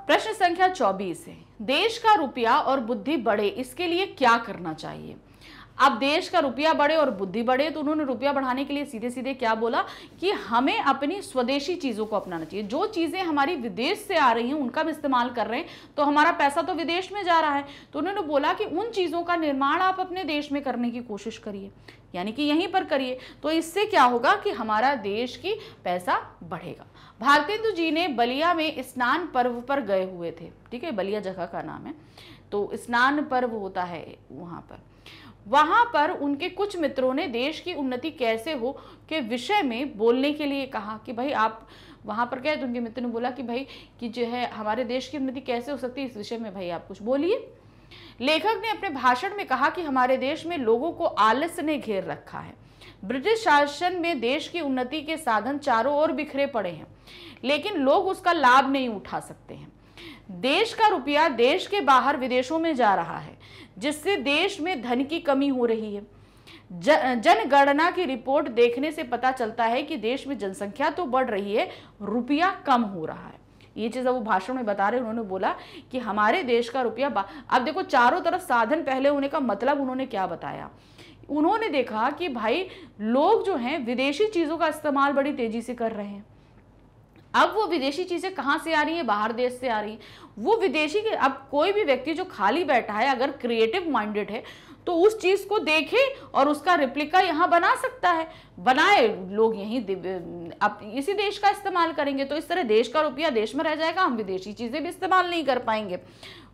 Speaker 1: प्रश्न संख्या 24 है देश का रुपया और बुद्धि बढ़े इसके लिए क्या करना चाहिए अब देश का रुपया बढ़े और बुद्धि बढ़े तो उन्होंने रुपया बढ़ाने के लिए सीधे सीधे क्या बोला कि हमें अपनी स्वदेशी चीज़ों को अपनाना चाहिए जो चीज़ें हमारी विदेश से आ रही हैं उनका भी इस्तेमाल कर रहे हैं तो हमारा पैसा तो विदेश में जा रहा है तो उन्होंने बोला कि उन चीज़ों का निर्माण आप अपने देश में करने की कोशिश करिए यानी कि यहीं पर करिए तो इससे क्या होगा कि हमारा देश की पैसा बढ़ेगा भारतेंदु जी ने बलिया में स्नान पर्व पर गए हुए थे ठीक है बलिया जगह का नाम है तो स्नान पर्व होता है वहाँ पर वहाँ पर उनके कुछ मित्रों ने देश की उन्नति कैसे हो के विषय में बोलने के लिए कहा कि भाई आप वहाँ पर गए तो उनके मित्र ने बोला कि भाई कि जो है हमारे देश की उन्नति कैसे हो सकती है इस विषय में भाई आप कुछ बोलिए लेखक ने अपने भाषण में कहा कि हमारे देश में लोगों को आलस्य ने घेर रखा है ब्रिटिश शासन में देश की उन्नति के साधन चारों ओर बिखरे पड़े हैं लेकिन लोग उसका लाभ नहीं उठा सकते हैं देश का रुपया देश के बाहर विदेशों में जा रहा है जिससे देश में धन की कमी हो रही है जनगणना की रिपोर्ट देखने से पता चलता है कि देश में जनसंख्या तो बढ़ रही है रुपया कम हो रहा है ये चीज़ वो भाषण में बता रहे उन्होंने बोला कि हमारे देश का रुपया अब देखो चारों तरफ साधन पहले होने का मतलब उन्होंने क्या बताया उन्होंने देखा कि भाई लोग जो हैं विदेशी चीज़ों का इस्तेमाल बड़ी तेज़ी से कर रहे हैं अब वो विदेशी चीज़ें कहाँ से आ रही हैं बाहर देश से आ रही हैं वो विदेशी के अब कोई भी व्यक्ति जो खाली बैठा है अगर क्रिएटिव माइंडेड है तो उस चीज़ को देखे और उसका रिप्लिका यहाँ बना सकता है बनाए लोग यहीं अब इसी देश का इस्तेमाल करेंगे तो इस तरह देश का रुपया देश में रह जाएगा हम विदेशी चीज़ें भी इस्तेमाल नहीं कर पाएंगे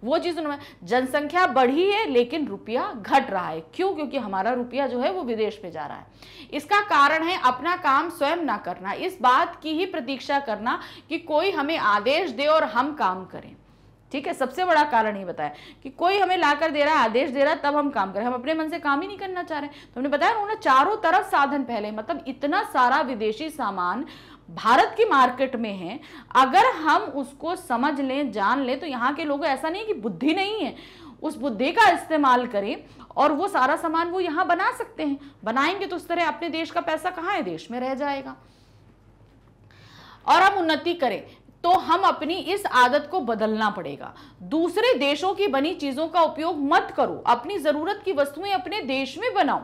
Speaker 1: वो चीज़ उन्होंने जनसंख्या बढ़ी है लेकिन रुपया घट रहा है क्यों क्योंकि हमारा रुपया जो है वो विदेश में जा रहा है इसका कारण है अपना काम स्वयं ना करना इस बात की ही प्रतीक्षा करना कि कोई हमें आदेश दे और हम काम करें ठीक है सबसे बड़ा कारण ही बताया कि कोई हमें लाकर दे रहा है आदेश दे रहा है तब हम काम करें हम अपने मन से काम ही नहीं करना चाह रहे तो हमने बताया उन्होंने चारों तरफ साधन पहले मतलब इतना सारा विदेशी सामान भारत की मार्केट में है अगर हम उसको समझ लें जान लें तो यहाँ के लोग ऐसा नहीं कि बुद्धि नहीं है उस बुद्धि का इस्तेमाल करें और वो सारा सामान वो यहाँ बना सकते हैं बनाएंगे तो उस तरह अपने देश का पैसा कहाँ है देश में रह जाएगा और हम उन्नति करें तो हम अपनी इस आदत को बदलना पड़ेगा दूसरे देशों की बनी चीजों का उपयोग मत करो अपनी जरूरत की वस्तुएं अपने देश में बनाओ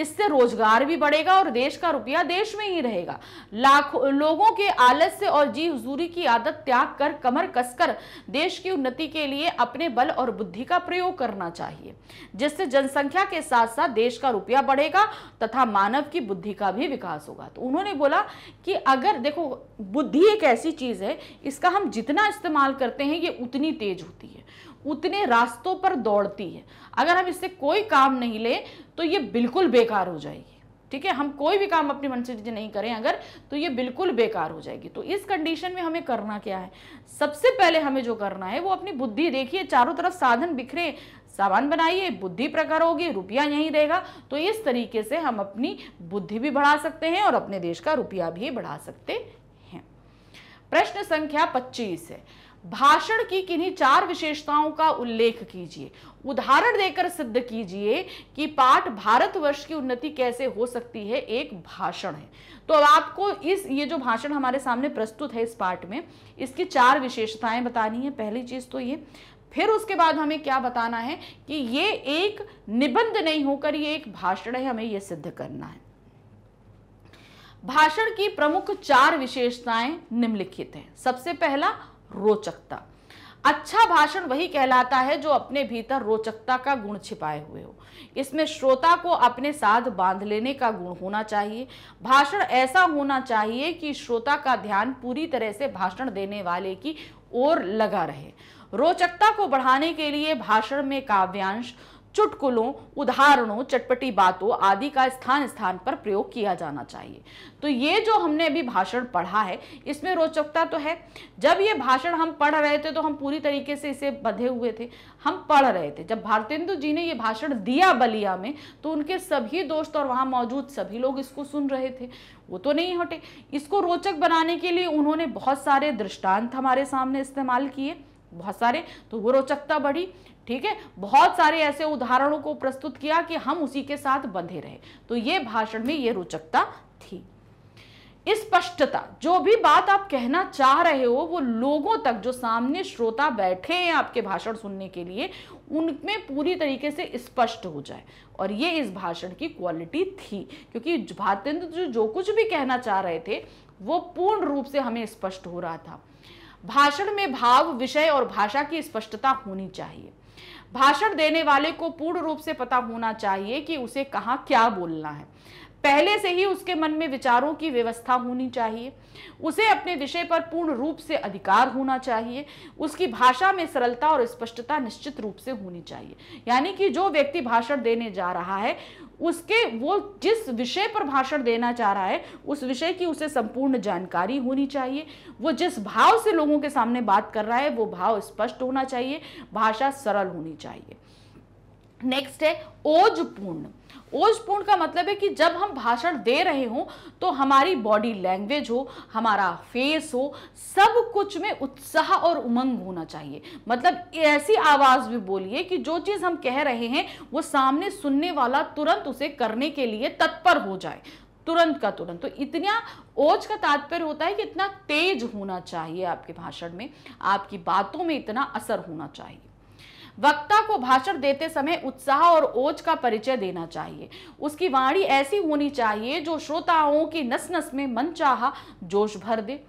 Speaker 1: इससे रोजगार भी बढ़ेगा और देश का रुपया देश में ही रहेगा लाखों लोगों के आलस्य और जी हजूरी की आदत त्याग कर कमर कसकर देश की उन्नति के लिए अपने बल और बुद्धि का प्रयोग करना चाहिए जिससे जनसंख्या के साथ साथ देश का रुपया बढ़ेगा तथा मानव की बुद्धि का भी विकास होगा तो उन्होंने बोला कि अगर देखो बुद्धि एक ऐसी चीज है इसका हम जितना इस्तेमाल करते हैं ये उतनी तेज होती है उतने रास्तों पर दौड़ती है अगर हम इससे कोई काम नहीं लें तो ये बिल्कुल बेकार हो जाएगी ठीक है हम कोई भी काम अपनी मन से नहीं करें अगर तो ये बिल्कुल बेकार हो जाएगी तो इस कंडीशन में हमें करना क्या है सबसे पहले हमें जो करना है वो अपनी बुद्धि देखिए चारों तरफ साधन बिखरे सामान बनाइए बुद्धि प्रकार होगी रुपया यहीं रहेगा तो इस तरीके से हम अपनी बुद्धि भी बढ़ा सकते हैं और अपने देश का रुपया भी बढ़ा सकते हैं प्रश्न संख्या पच्चीस है भाषण की किन्हीं चार विशेषताओं का उल्लेख कीजिए उदाहरण देकर सिद्ध कीजिए कि पाठ भारतवर्ष की उन्नति कैसे हो सकती है एक भाषण है तो अब आपको इस ये जो भाषण हमारे सामने प्रस्तुत है इस पाठ में इसकी चार विशेषताएं बतानी है पहली चीज तो ये फिर उसके बाद हमें क्या बताना है कि ये एक निबंध नहीं होकर ये एक भाषण है हमें ये सिद्ध करना है भाषण की प्रमुख चार विशेषताएं निम्नलिखित हैं सबसे पहला रोचकता अच्छा भाषण वही कहलाता है जो अपने भीतर रोचकता का गुण छिपाए हुए हो इसमें श्रोता को अपने साथ बांध लेने का गुण होना चाहिए भाषण ऐसा होना चाहिए कि श्रोता का ध्यान पूरी तरह से भाषण देने वाले की ओर लगा रहे रोचकता को बढ़ाने के लिए भाषण में काव्यांश चुटकुलों उदाहरणों चटपटी बातों आदि का स्थान स्थान पर प्रयोग किया जाना चाहिए तो ये जो हमने अभी भाषण पढ़ा है इसमें रोचकता तो है जब ये भाषण हम पढ़ रहे थे तो हम पूरी तरीके से इसे बंधे हुए थे हम पढ़ रहे थे जब भारतेंदु जी ने ये भाषण दिया बलिया में तो उनके सभी दोस्त और वहाँ मौजूद सभी लोग इसको सुन रहे थे वो तो नहीं हटे इसको रोचक बनाने के लिए उन्होंने बहुत सारे दृष्टांत हमारे सामने इस्तेमाल किए बहुत सारे तो वो रोचकता बढ़ी ठीक है बहुत सारे ऐसे उदाहरणों को प्रस्तुत किया कि हम उसी के साथ बंधे रहे तो ये भाषण में ये रोचकता थी स्पष्टता जो भी बात आप कहना चाह रहे हो वो लोगों तक जो सामने श्रोता बैठे हैं आपके भाषण सुनने के लिए उनमें पूरी तरीके से स्पष्ट हो जाए और ये इस भाषण की क्वालिटी थी क्योंकि भारतेंद्र जो जो कुछ भी कहना चाह रहे थे वो पूर्ण रूप से हमें स्पष्ट हो रहा था भाषण में भाव विषय और भाषा की स्पष्टता होनी चाहिए भाषण देने वाले को पूर्ण रूप से पता होना चाहिए कि उसे कहाँ क्या बोलना है पहले से ही उसके मन में विचारों की व्यवस्था होनी चाहिए उसे अपने विषय पर पूर्ण रूप से अधिकार होना चाहिए उसकी भाषा में सरलता और स्पष्टता निश्चित रूप से होनी चाहिए यानी कि जो व्यक्ति भाषण देने जा रहा है उसके वो जिस विषय पर भाषण देना चाह रहा है उस विषय की उसे संपूर्ण जानकारी होनी चाहिए वो जिस भाव से लोगों के सामने बात कर रहा है वो भाव स्पष्ट होना चाहिए भाषा सरल होनी चाहिए नेक्स्ट है ओजपूर्ण ओजपूर्ण का मतलब है कि जब हम भाषण दे रहे हों तो हमारी बॉडी लैंग्वेज हो हमारा फेस हो सब कुछ में उत्साह और उमंग होना चाहिए मतलब ऐसी आवाज़ भी बोलिए कि जो चीज़ हम कह रहे हैं वो सामने सुनने वाला तुरंत उसे करने के लिए तत्पर हो जाए तुरंत का तुरंत तो इतना ओज का तात्पर्य होता है कि इतना तेज होना चाहिए आपके भाषण में आपकी बातों में इतना असर होना चाहिए वक्ता को भाषण देते समय उत्साह और ओज का परिचय देना चाहिए उसकी वाणी ऐसी होनी चाहिए जो श्रोताओं की नस नस में मन चाह जोश भर दे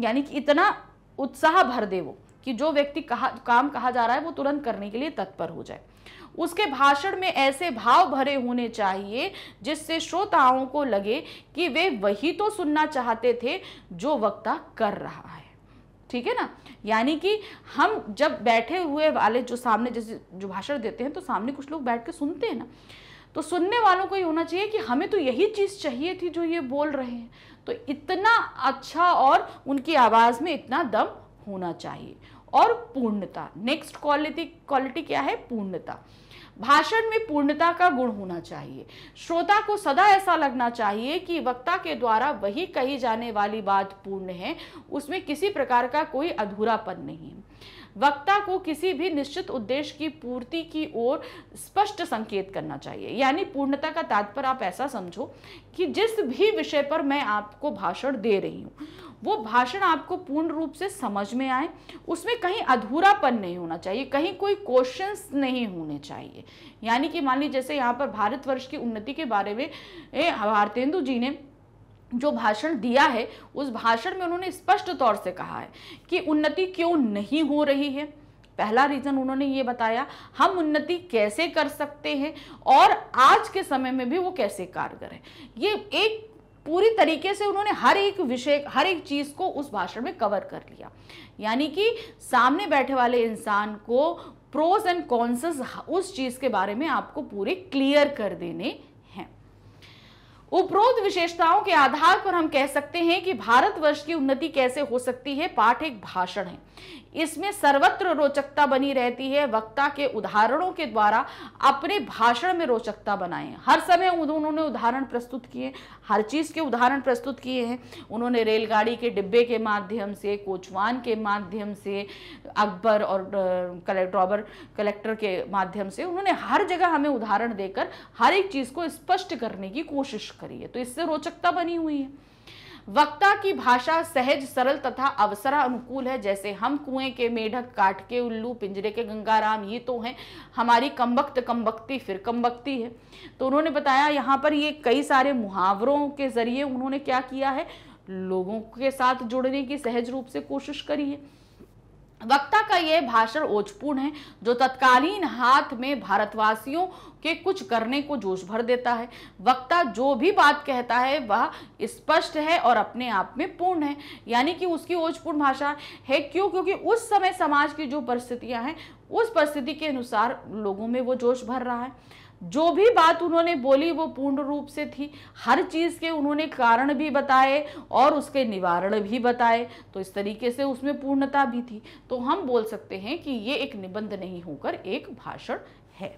Speaker 1: यानी कि इतना उत्साह भर दे वो कि जो व्यक्ति कहा काम कहा जा रहा है वो तुरंत करने के लिए तत्पर हो जाए उसके भाषण में ऐसे भाव भरे होने चाहिए जिससे श्रोताओं को लगे कि वे वही तो सुनना चाहते थे जो वक्ता कर रहा है ठीक है ना यानी कि हम जब बैठे हुए वाले जो सामने जैसे जो भाषण देते हैं तो सामने कुछ लोग बैठ के सुनते हैं ना तो सुनने वालों को ये होना चाहिए कि हमें तो यही चीज़ चाहिए थी जो ये बोल रहे हैं तो इतना अच्छा और उनकी आवाज़ में इतना दम होना चाहिए और पूर्णता नेक्स्ट क्वालिटी क्वालिटी क्या है पूर्णता भाषण में पूर्णता का गुण होना चाहिए श्रोता को सदा ऐसा लगना चाहिए कि वक्ता के द्वारा वही कही जाने वाली बात पूर्ण है उसमें किसी प्रकार का कोई अधूरापन नहीं वक्ता को किसी भी निश्चित उद्देश्य की पूर्ति की ओर स्पष्ट संकेत करना चाहिए यानी पूर्णता का तात्पर्य आप ऐसा समझो कि जिस भी विषय पर मैं आपको भाषण दे रही हूँ वो भाषण आपको पूर्ण रूप से समझ में आए उसमें कहीं अधूरापन नहीं होना चाहिए कहीं कोई क्वेश्चंस नहीं होने चाहिए यानी कि मान लीजिए जैसे यहाँ पर भारतवर्ष की उन्नति के बारे में भारतेंदु जी ने जो भाषण दिया है उस भाषण में उन्होंने स्पष्ट तौर से कहा है कि उन्नति क्यों नहीं हो रही है पहला रीज़न उन्होंने ये बताया हम उन्नति कैसे कर सकते हैं और आज के समय में भी वो कैसे कारगर है ये एक पूरी तरीके से उन्होंने हर एक विषय हर एक चीज़ को उस भाषण में कवर कर लिया यानी कि सामने बैठे वाले इंसान को प्रोज एंड कॉन्स उस चीज़ के बारे में आपको पूरे क्लियर कर देने उपरोक्त विशेषताओं के आधार पर हम कह सकते हैं कि भारतवर्ष की उन्नति कैसे हो सकती है पाठ एक भाषण है इसमें सर्वत्र रोचकता बनी रहती है वक्ता के उदाहरणों के द्वारा अपने भाषण में रोचकता बनाए हर समय उन्होंने उदाहरण प्रस्तुत किए हर चीज़ के उदाहरण प्रस्तुत किए हैं उन्होंने रेलगाड़ी के डिब्बे के माध्यम से कोचवान के माध्यम से अकबर और कलेक्टर कलेक्टर के माध्यम से उन्होंने हर जगह हमें उदाहरण देकर हर एक चीज़ को स्पष्ट करने की कोशिश करी है तो इससे रोचकता बनी हुई है वक्ता की भाषा सहज सरल तथा अवसरा अनुकूल है जैसे हम कुएं के मेढक काट के उल्लू पिंजरे के गंगाराम ये तो हैं हमारी कमबख्त कमबख्ती फिर कमबख्ती है तो उन्होंने बताया यहाँ पर ये कई सारे मुहावरों के जरिए उन्होंने क्या किया है लोगों के साथ जुड़ने की सहज रूप से कोशिश करी है वक्ता का यह भाषण ओजपूर्ण है जो तत्कालीन हाथ में भारतवासियों के कुछ करने को जोश भर देता है वक्ता जो भी बात कहता है वह स्पष्ट है और अपने आप में पूर्ण है यानी कि उसकी ओजपूर्ण भाषा है क्यों क्योंकि उस समय समाज की जो परिस्थितियां हैं उस परिस्थिति के अनुसार लोगों में वो जोश भर रहा है जो भी बात उन्होंने बोली वो पूर्ण रूप से थी हर चीज़ के उन्होंने कारण भी बताए और उसके निवारण भी बताए तो इस तरीके से उसमें पूर्णता भी थी तो हम बोल सकते हैं कि ये एक निबंध नहीं होकर एक भाषण है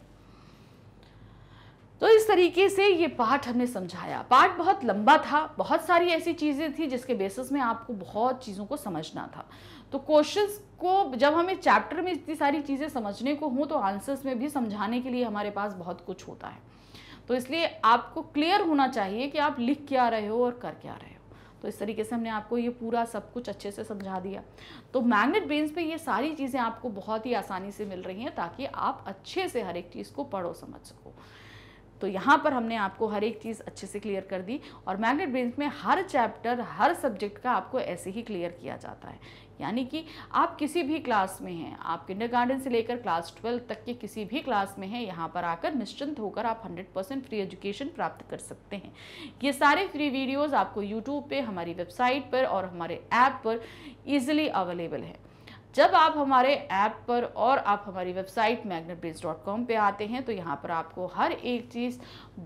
Speaker 1: तो इस तरीके से ये पाठ हमने समझाया पाठ बहुत लंबा था बहुत सारी ऐसी चीज़ें थी जिसके बेसिस में आपको बहुत चीज़ों को समझना था तो क्वेश्चन को जब हमें चैप्टर में इतनी सारी चीज़ें समझने को हों तो आंसर्स में भी समझाने के लिए हमारे पास बहुत कुछ होता है तो इसलिए आपको क्लियर होना चाहिए कि आप लिख क्या रहे हो और कर क्या रहे हो तो इस तरीके से हमने आपको ये पूरा सब कुछ अच्छे से समझा दिया तो मैग्नेट ब्रेन्स पे ये सारी चीज़ें आपको बहुत ही आसानी से मिल रही हैं ताकि आप अच्छे से हर एक चीज़ को पढ़ो समझ सको तो यहाँ पर हमने आपको हर एक चीज़ अच्छे से क्लियर कर दी और मैग्नेट ब्रेन्स में हर चैप्टर हर सब्जेक्ट का आपको ऐसे ही क्लियर किया जाता है यानी कि आप किसी भी क्लास में हैं आप किंडर गार्डन से लेकर क्लास ट्वेल्थ तक के किसी भी क्लास में हैं यहाँ पर आकर निश्चिंत होकर आप 100 परसेंट फ्री एजुकेशन प्राप्त कर सकते हैं ये सारे फ्री वीडियोज़ आपको यूट्यूब पर हमारी वेबसाइट पर और हमारे ऐप पर ईजिली अवेलेबल है जब आप हमारे ऐप पर और आप हमारी वेबसाइट मैग्नेटब्रिज डॉट कॉम पर आते हैं तो यहाँ पर आपको हर एक चीज़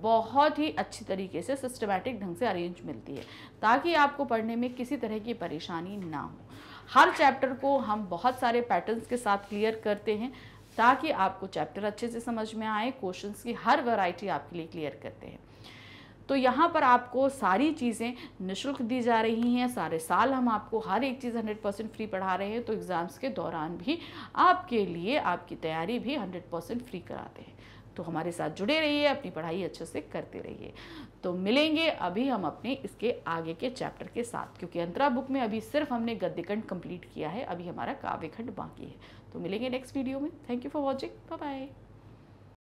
Speaker 1: बहुत ही अच्छी तरीके से सिस्टमेटिक ढंग से अरेंज मिलती है ताकि आपको पढ़ने में किसी तरह की परेशानी ना हो हर चैप्टर को हम बहुत सारे पैटर्न्स के साथ क्लियर करते हैं ताकि आपको चैप्टर अच्छे से समझ में आए क्वेश्चंस की हर वैरायटी आपके लिए क्लियर करते हैं तो यहाँ पर आपको सारी चीज़ें निःशुल्क दी जा रही हैं सारे साल हम आपको हर एक चीज़ 100 परसेंट फ्री पढ़ा रहे हैं तो एग्ज़ाम्स के दौरान भी आपके लिए आपकी तैयारी भी 100 परसेंट फ्री कराते हैं तो हमारे साथ जुड़े रहिए अपनी पढ़ाई अच्छे से करते रहिए तो मिलेंगे अभी हम अपने इसके आगे के चैप्टर के साथ क्योंकि अंतरा बुक में अभी सिर्फ हमने गद्यखंड कंप्लीट किया है अभी हमारा काव्यखंड बाकी है तो मिलेंगे नेक्स्ट वीडियो में thank you for watching bye bye